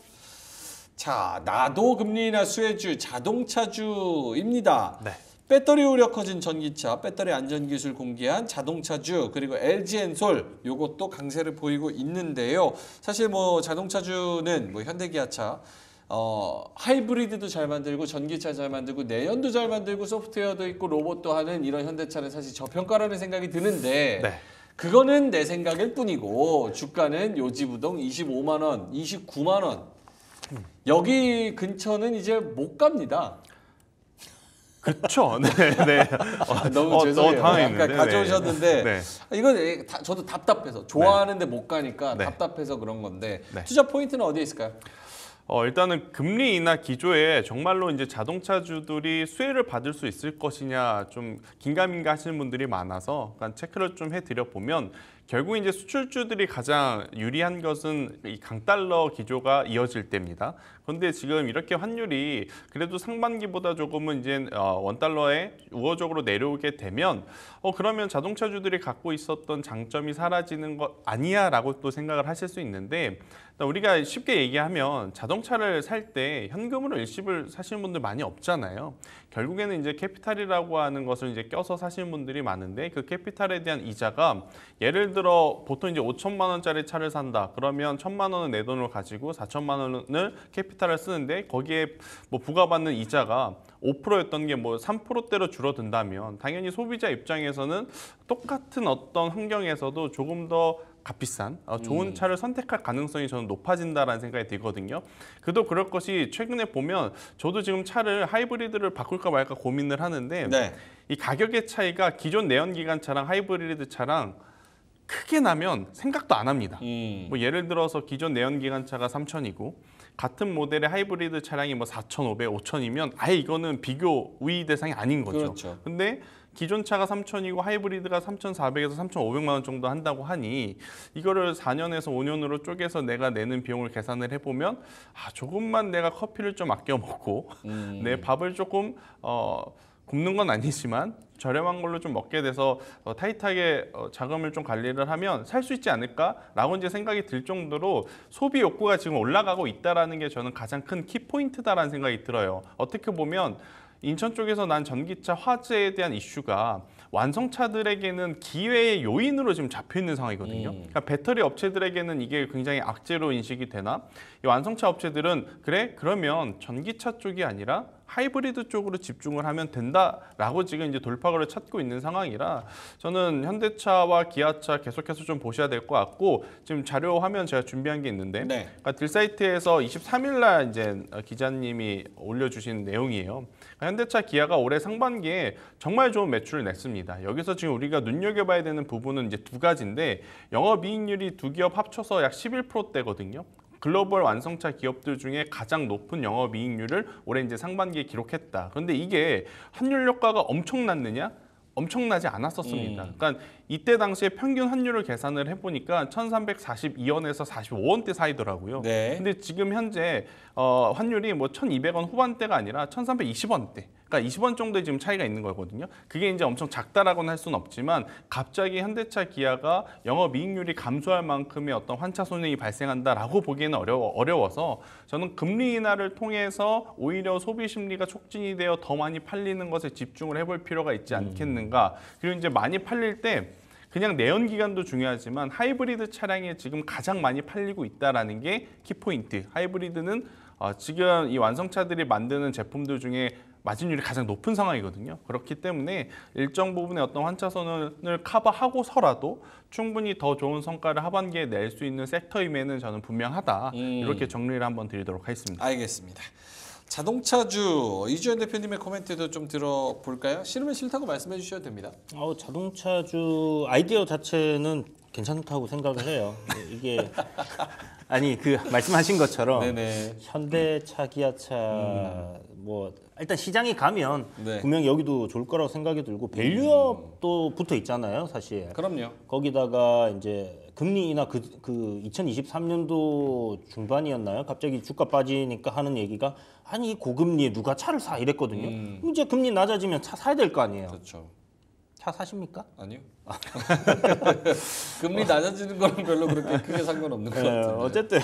자, 나도 금리나 수혜주, 자동차주입니다. 네. 배터리 우려 커진 전기차, 배터리 안전 기술 공개한 자동차주, 그리고 LG 엔솔 요것도 강세를 보이고 있는데요. 사실 뭐 자동차주는 뭐 현대기아차 어, 하이브리드도 잘 만들고 전기차 잘 만들고 내연도 잘 만들고 소프트웨어도 있고 로봇도 하는 이런 현대차는 사실 저평가라는 생각이 드는데 네. 그거는 내 생각일 뿐이고 주가는 요지부동 25만 원, 29만 원 여기 근처는 이제 못 갑니다. 그렇죠. *laughs* 네, 네. 어, 너무 어, 죄송해요. 어, 아까 네, 가져오셨는데 네. 네. 아, 이건 예, 다, 저도 답답해서 좋아하는데 못 가니까 네. 답답해서 그런 건데 투자 포인트는 어디에 있을까요? 어, 일단은 금리 인하 기조에 정말로 이제 자동차주들이 수혜를 받을 수 있을 것이냐 좀 긴가민가 하시는 분들이 많아서 약간 체크를 좀 해드려 보면 결국 이제 수출주들이 가장 유리한 것은 이 강달러 기조가 이어질 때입니다. 그런데 지금 이렇게 환율이 그래도 상반기보다 조금은 이제 어, 원달러에 우호적으로 내려오게 되면 어 그러면 자동차주들이 갖고 있었던 장점이 사라지는 것 아니야라고 또 생각을 하실 수 있는데 그러니까 우리가 쉽게 얘기하면 자동차를 살 때 현금으로 일시불 사시는 분들 많이 없잖아요. 결국에는 이제 캐피탈이라고 하는 것을 이제 껴서 사시는 분들이 많은데 그 캐피탈에 대한 이자가 예를 들어 보통 이제 5천만 원짜리 차를 산다. 그러면 1천만 원은 내 돈으로 가지고 4천만 원을 캐피탈을 쓰는데 거기에 뭐 부과받는 이자가 5%였던 게 뭐 3%대로 줄어든다면 당연히 소비자 입장에서는 똑같은 어떤 환경에서도 조금 더 값비싼 어, 음. 좋은 음. 차를 선택할 가능성이 저는 높아진다라는 생각이 들거든요. 그도 그럴 것이 최근에 보면 저도 지금 차를 하이브리드를 바꿀까 말까 고민을 하는데 네. 이 가격의 차이가 기존 내연기관차랑 하이브리드 차랑 크게 나면 생각도 안 합니다. 음. 뭐 예를 들어서 기존 내연기관차가 3천이고 같은 모델의 하이브리드 차량이 뭐 4,500, 5 0이면 아예 이거는 비교 우위 대상이 아닌 거죠. 그렇죠. 기존 차가 3천이고 하이브리드가 3,400에서 3,500만 원 정도 한다고 하니 이거를 4년에서 5년으로 쪼개서 내가 내는 비용을 계산을 해보면 아 조금만 내가 커피를 좀 아껴 먹고 음. 내 밥을 조금 어 굶는 건 아니지만 저렴한 걸로 좀 먹게 돼서 어, 타이트하게 어, 자금을 좀 관리를 하면 살 수 있지 않을까라고 이제 생각이 들 정도로 소비 욕구가 지금 올라가고 있다라는 게 저는 가장 큰 키포인트다라는 생각이 들어요. 어떻게 보면 인천 쪽에서 난 전기차 화재에 대한 이슈가 완성차들에게는 기회의 요인으로 지금 잡혀 있는 상황이거든요. 음. 그러니까 배터리 업체들에게는 이게 굉장히 악재로 인식이 되나 이 완성차 업체들은 그래 그러면 전기차 쪽이 아니라 하이브리드 쪽으로 집중을 하면 된다라고 지금 이제 돌파구를 찾고 있는 상황이라 저는 현대차와 기아차 계속해서 좀 보셔야 될 것 같고 지금 자료 화면 제가 준비한 게 있는데 네. 그러니까 딜사이트에서 23일 날 이제 기자님이 올려주신 내용이에요. 현대차 기아가 올해 상반기에 정말 좋은 매출을 냈습니다. 여기서 지금 우리가 눈여겨봐야 되는 부분은 이제 두 가지인데 영업이익률이 두 기업 합쳐서 약 11%대거든요. 글로벌 완성차 기업들 중에 가장 높은 영업이익률을 올해 이제 상반기에 기록했다. 그런데 이게 환율 효과가 엄청났느냐? 엄청나지 않았었습니다. 음. 그러니까 이때 당시에 평균 환율을 계산을 해보니까 1,342원에서 45원대 사이더라고요. 네. 근데 지금 현재 어, 환율이 뭐 1,200원 후반대가 아니라 1,320원대. 그러니까 20원 정도의 지금 차이가 있는 거거든요. 그게 이제 엄청 작다라고는 할 수는 없지만 갑자기 현대차 기아가 영업이익률이 감소할 만큼의 어떤 환차 손익이 발생한다라고 보기에는 어려워, 어려워서 저는 금리 인하를 통해서 오히려 소비 심리가 촉진이 되어 더 많이 팔리는 것에 집중을 해볼 필요가 있지 않겠는가. 음. 그리고 이제 많이 팔릴 때 그냥 내연기관도 중요하지만 하이브리드 차량에 지금 가장 많이 팔리고 있다는 라게 키포인트. 하이브리드는 어, 지금 이 완성차들이 만드는 제품들 중에 마진율이 가장 높은 상황이거든요. 그렇기 때문에 일정 부분의 어떤 환차선을 커버하고서라도 충분히 더 좋은 성과를 하반기에 낼 수 있는 섹터임에는 저는 분명하다. 음. 이렇게 정리를 한번 드리도록 하겠습니다. 알겠습니다. 자동차주 이주연 대표님의 코멘트도 좀 들어볼까요? 싫으면 싫다고 말씀해 주셔도 됩니다. 어, 자동차주 아이디어 자체는 괜찮다고 생각을 해요. 이게 *laughs* 아니 그 말씀하신 것처럼 네네. 현대차, 기아차 음. 뭐 일단 시장이 가면 네. 분명 여기도 좋을 거라고 생각이 들고 음. 밸류업도 음. 붙어 있잖아요, 사실. 그럼요. 거기다가 이제 금리 인하 그, 그 2023년도 중반이었나요? 갑자기 주가 빠지니까 하는 얘기가 아니 고금리에 누가 차를 사 이랬거든요. 음. 이제 금리 낮아지면 차 사야 될 거 아니에요. 그렇죠. 차 사십니까? 아니요. *laughs* 금리 낮아지는 거랑 별로 그렇게 크게 상관없는 것 네, 같은데. 어쨌든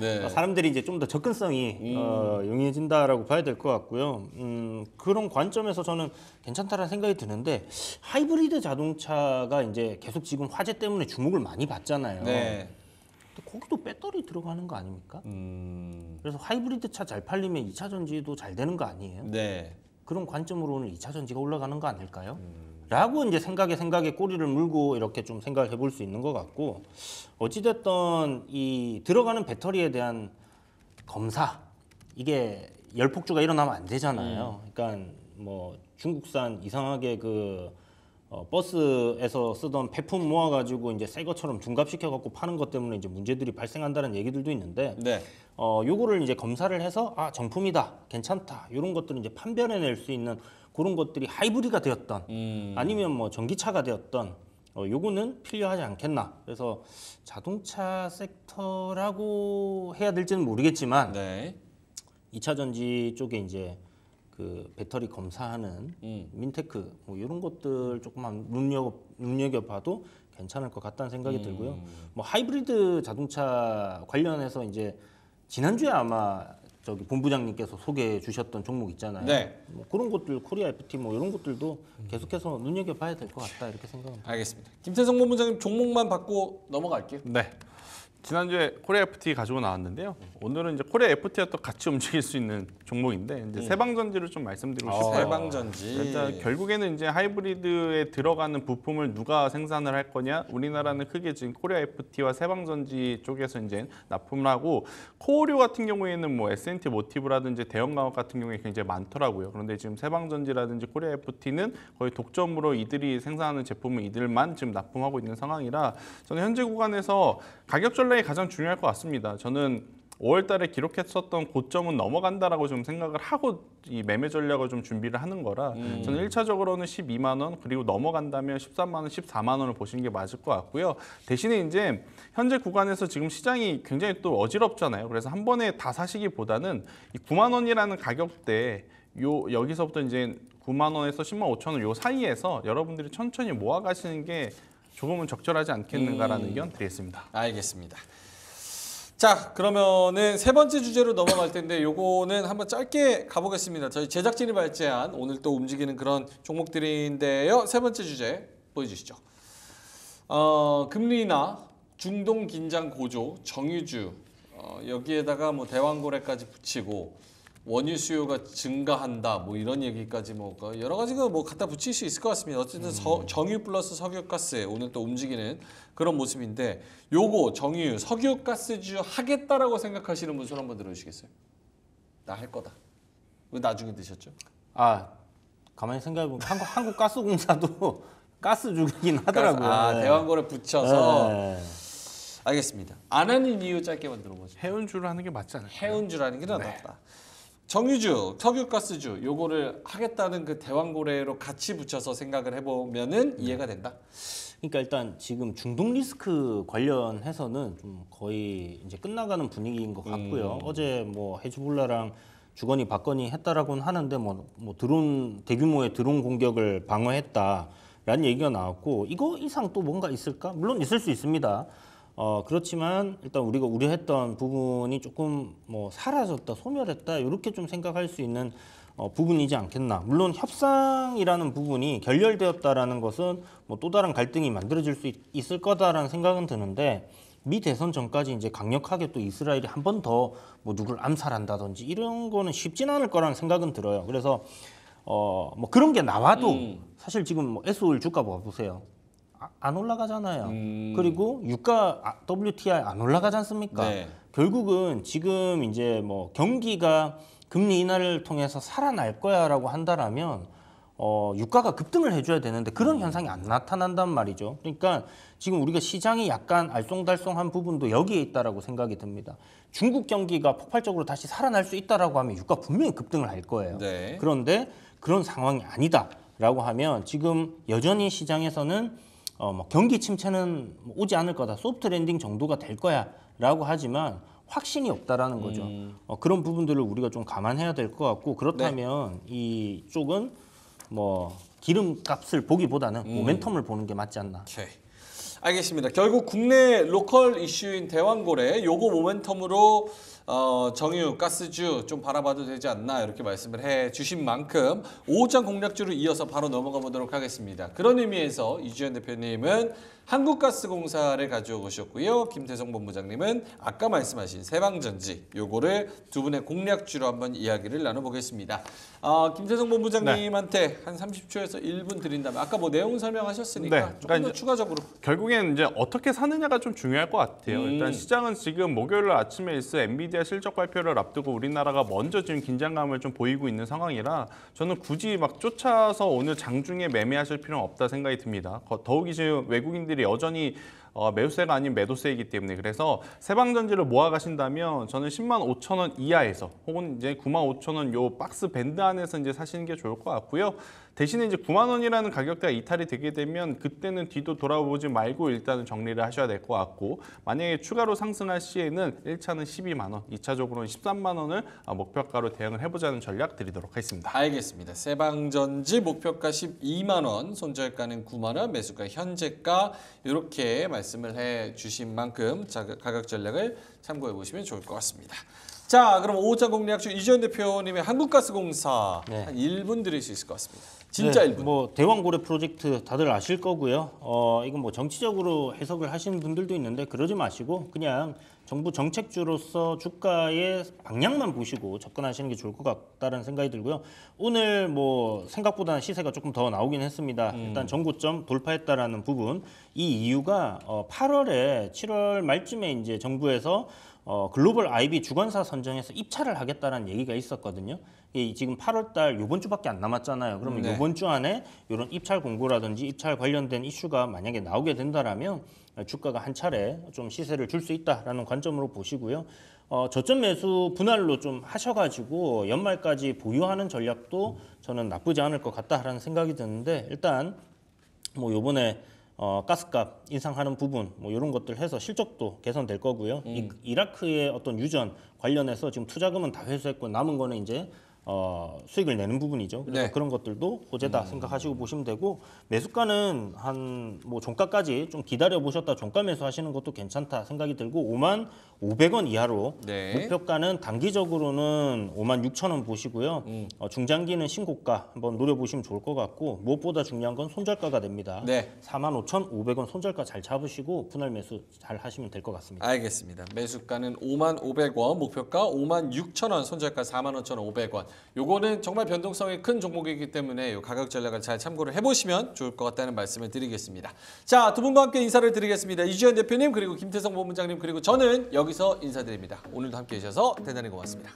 네. 어, 사람들이 이제 좀 더 접근성이 음. 어, 용이해진다라고 봐야 될 것 같고요. 음, 그런 관점에서 저는 괜찮다라는 생각이 드는데 하이브리드 자동차가 이제 계속 지금 화재 때문에 주목을 많이 받잖아요. 네. 거기도 배터리 들어가는 거 아닙니까? 음... 그래서 하이브리드 차 잘 팔리면 2차 전지도 잘 되는 거 아니에요? 네. 그런 관점으로는 2차 전지가 올라가는 거 아닐까요? 음... 라고 이제 생각에 생각에 꼬리를 물고 이렇게 좀 생각을 해볼 수 있는 것 같고 어찌됐던 이 들어가는 배터리에 대한 검사 이게 열폭주가 일어나면 안 되잖아요. 음. 그러니까 뭐 중국산 이상하게 그 어, 버스에서 쓰던 폐품 모아가지고 이제 새 것처럼 둔갑시켜갖고 파는 것 때문에 이제 문제들이 발생한다는 얘기들도 있는데, 네. 어, 요거를 이제 검사를 해서, 아, 정품이다, 괜찮다, 이런 것들을 이제 판별해낼 수 있는 그런 것들이 하이브리가 되었던, 음. 아니면 뭐 전기차가 되었던, 어, 요거는 필요하지 않겠나. 그래서 자동차 섹터라고 해야 될지는 모르겠지만, 네. 2차 전지 쪽에 이제 그 배터리 검사하는 음. 민테크 뭐 이런 것들 조금만 눈여 눈여겨 봐도 괜찮을 것 같다는 생각이 음. 들고요. 뭐 하이브리드 자동차 관련해서 이제 지난주에 아마 저기 본부장님께서 소개해 주셨던 종목 있잖아요. 네. 뭐 그런 것들 코리아 FT 뭐 이런 것들도 계속해서 눈여겨 봐야 될 것 같다 이렇게 생각합니다. 알겠습니다. 김태성 본부장님 종목만 받고 넘어갈게요. 네. 지난주에 코리아 FT 가지고 나왔는데요. 오늘은 이제 코리아 FT와 또 같이 움직일 수 있는 종목인데 이제 세방전지를 음. 좀 말씀드리고 아, 싶어요. 세방전지. 일단 결국에는 이제 하이브리드에 들어가는 부품을 누가 생산을 할 거냐. 우리나라는 크게 지금 코리아 FT와 세방전지 쪽에서 이제 납품을 하고 코오류 같은 경우에는 뭐 S&T 모티브라든지 대형 강업 같은 경우에 굉장히 많더라고요. 그런데 지금 세방전지라든지 코리아 FT는 거의 독점으로 이들이 생산하는 제품은 이들만 지금 납품하고 있는 상황이라 저는 현재 구간에서 가격 절 콜플레이 가장 중요할 것 같습니다. 저는 5월달에 기록했었던 고점은 넘어간다라고 좀 생각을 하고 이 매매 전략을 좀 준비를 하는 거라 음. 저는 1차적으로는 12만 원 그리고 넘어간다면 13만 원, 14만 원을 보시는 게 맞을 것 같고요. 대신에 이제 현재 구간에서 지금 시장이 굉장히 또 어지럽잖아요. 그래서 한 번에 다 사시기보다는 이 9만 원이라는 가격대요 여기서부터 이제 9만 원에서 10만 5천 원요 사이에서 여러분들이 천천히 모아 가시는 게 조금은 적절하지 않겠는가라는 음. 의견 드리겠습니다. 알겠습니다. 자 그러면은 세 번째 주제로 넘어갈 텐데 요거는 한번 짧게 가보겠습니다. 저희 제작진이 발제한 오늘 또 움직이는 그런 종목들인데요. 세 번째 주제 보여주시죠. 어, 금리나 중동 긴장 고조, 정유주 어, 여기에다가 뭐 대왕고래까지 붙이고 원유 수요가 증가한다 뭐 이런 얘기까지 뭐 여러 가지가 뭐 갖다 붙일 수 있을 것 같습니다. 어쨌든 서, 음. 정유 플러스 석유가스 오늘 또 움직이는 그런 모습인데 요거 정유 석유가스주 하겠다라고 생각하시는 분손 한번 들어주시겠어요? 나 할 거다. 왜 나중에 드셨죠? 아 가만히 생각해보면 한국 한국가스공사도 가스 *laughs* 주긴 하더라고요. 아 네. 대왕고를 붙여서. 네. 알겠습니다. 안 하는 이유 짧게만 들어보죠. 해운주를 하는 게 맞지 않을까? 해운주라는 게 네. 낫다. 정유주, 석유가스주 요거를 하겠다는 그 대왕고래로 같이 붙여서 생각을 해보면은 네. 이해가 된다. 그러니까 일단 지금 중동 리스크 관련해서는 좀 거의 이제 끝나가는 분위기인 것 같고요. 음. 어제 뭐 헤즈볼라랑 주거니 박건이 했다라고는 하는데 뭐, 뭐 드론 대규모의 드론 공격을 방어했다라는 얘기가 나왔고 이거 이상 또 뭔가 있을까? 물론 있을 수 있습니다. 어 그렇지만 일단 우리가 우려했던 부분이 조금 뭐 사라졌다 소멸했다 이렇게 좀 생각할 수 있는 어, 부분이지 않겠나 물론 협상이라는 부분이 결렬되었다라는 것은 뭐 또 다른 갈등이 만들어질 수 있, 을 거다라는 생각은 드는데 미 대선 전까지 이제 강력하게 또 이스라엘이 한 번 더 뭐 누굴 암살한다든지 이런 거는 쉽진 않을 거라는 생각은 들어요 그래서 어 뭐 그런 게 나와도 음. 사실 지금 뭐 SO일 주가 보세요 안 올라가잖아요. 음... 그리고 유가 아, WTI 안 올라가지 않습니까? 네. 결국은 지금 이제 뭐 경기가 금리 인하를 통해서 살아날 거야라고 한다라면 어, 유가가 급등을 해줘야 되는데 그런 음. 현상이 안 나타난단 말이죠. 그러니까 지금 우리가 시장이 약간 알쏭달쏭한 부분도 여기에 있다라고 생각이 듭니다. 중국 경기가 폭발적으로 다시 살아날 수 있다라고 하면 유가 분명히 급등을 할 거예요. 네. 그런데 그런 상황이 아니다라고 하면 지금 여전히 시장에서는 어, 뭐 경기 침체는 오지 않을 거다. 소프트 랜딩 정도가 될 거야라고 하지만 확신이 없다라는 거죠. 음. 어, 그런 부분들을 우리가 좀 감안해야 될 것 같고 그렇다면 네. 이쪽은 뭐 기름값을 보기보다는 음. 모멘텀을 보는 게 맞지 않나. 오케이. 알겠습니다. 결국 국내 로컬 이슈인 대왕고래 요거 모멘텀으로 어, 정유, 가스주 좀 바라봐도 되지 않나 이렇게 말씀을 해주신 만큼 5장 공략주를 이어서 바로 넘어가 보도록 하겠습니다. 그런 의미에서 이주현 대표님은 한국가스공사를 가져오셨고요. 김태성 본부장님은 아까 말씀하신 세방전지 요거를 두 분의 공략주로 한번 이야기를 나눠보겠습니다. 어, 김태성 본부장님한테 네. 한 30초에서 1분 드린다면 아까 뭐 내용 설명하셨으니까 네. 그러니까 더 추가적으로 결국엔 이제 어떻게 사느냐가 좀 중요할 것 같아요. 음. 일단 시장은 지금 목요일 아침에 있을 엔비디아 실적 발표를 앞두고 우리나라가 먼저 지금 긴장감을 좀 보이고 있는 상황이라 저는 굳이 막 쫓아서 오늘 장중에 매매하실 필요는 없다 생각이 듭니다. 더욱이 지금 외국인들이 부분들이 여전히 어, 매도세가 아닌 매도세이기 때문에 그래서 세방전지를 모아가신다면 저는 10만 5천 원 이하에서 혹은 이제 9만 5천 원요 박스 밴드 안에서 이제 사시는 게 좋을 것 같고요. 대신에 이제 9만 원이라는 가격대가 이탈이 되게 되면 그때는 뒤도 돌아보지 말고 일단은 정리를 하셔야 될 것 같고 만약에 추가로 상승할 시에는 1차는 12만 원, 2차적으로는 13만 원을 어, 목표가로 대응을 해보자는 전략 드리도록 하겠습니다. 알겠습니다. 세방전지 목표가 12만 원, 손절가는 9만 원, 매수가 현재가 이렇게 말씀을 해주신 만큼 가격 전략을 참고해 보시면 좋을 것 같습니다. 자, 그럼 오자 공략중 이재현 대표님의 한국가스공사 네. 한 1분 드릴 수 있을 것 같습니다. 진짜 네, 일부. 뭐 대왕고래 프로젝트 다들 아실 거고요. 어 이건 뭐 정치적으로 해석을 하시는 분들도 있는데 그러지 마시고 그냥 정부 정책주로서 주가의 방향만 보시고 접근하시는 게 좋을 것 같다는 생각이 들고요. 오늘 뭐생각보다 시세가 조금 더 나오긴 했습니다. 음. 일단 정고점 돌파했다라는 부분 이 이유가 어 8월에 7월 말쯤에 이제 정부에서 어 글로벌 IB 주관사 선정에서 입찰을 하겠다는 얘기가 있었거든요. 이 예, 지금 8월 달 요번 주밖에 안 남았잖아요. 그러면 네. 요번 주 안에 이런 입찰 공고라든지 입찰 관련된 이슈가 만약에 나오게 된다라면 주가가 한 차례 좀 시세를 줄 수 있다라는 관점으로 보시고요. 어, 저점 매수 분할로 좀 하셔가지고 연말까지 보유하는 전략도 저는 나쁘지 않을 것 같다라는 생각이 드는데 일단 뭐 요번에 어, 가스값 인상하는 부분 뭐 이런 것들 해서 실적도 개선될 거고요. 음. 이, 이라크의 어떤 유전 관련해서 지금 투자금은 다 회수했고 남은 거는 이제 어, 수익을 내는 부분이죠. 그래서 네. 그런 것들도 호재다 음. 생각하시고 보시면 되고 매수가는 한 뭐 종가까지 좀 기다려 보셨다 종가 매수하시는 것도 괜찮다 생각이 들고 5만 500원 이하로 네. 목표가는 단기적으로는 5만 6천 원 보시고요. 음. 어, 중장기는 신고가 한번 노려보시면 좋을 것 같고 무엇보다 중요한 건 손절가가 됩니다. 네. 4만 5,500원 손절가 잘 잡으시고 분할 매수 잘 하시면 될 것 같습니다. 알겠습니다. 매수가는 5만 500원, 목표가 5만 6천 원, 손절가 4만 5,500원. 요거는 정말 변동성이 큰 종목이기 때문에 요 가격 전략을 잘 참고를 해보시면 좋을 것 같다는 말씀을 드리겠습니다. 자, 두 분과 함께 인사를 드리겠습니다. 이주현 대표님 그리고 김태성 본부장님 그리고 저는 여기서 인사드립니다. 오늘도 함께해 주셔서 대단히 고맙습니다.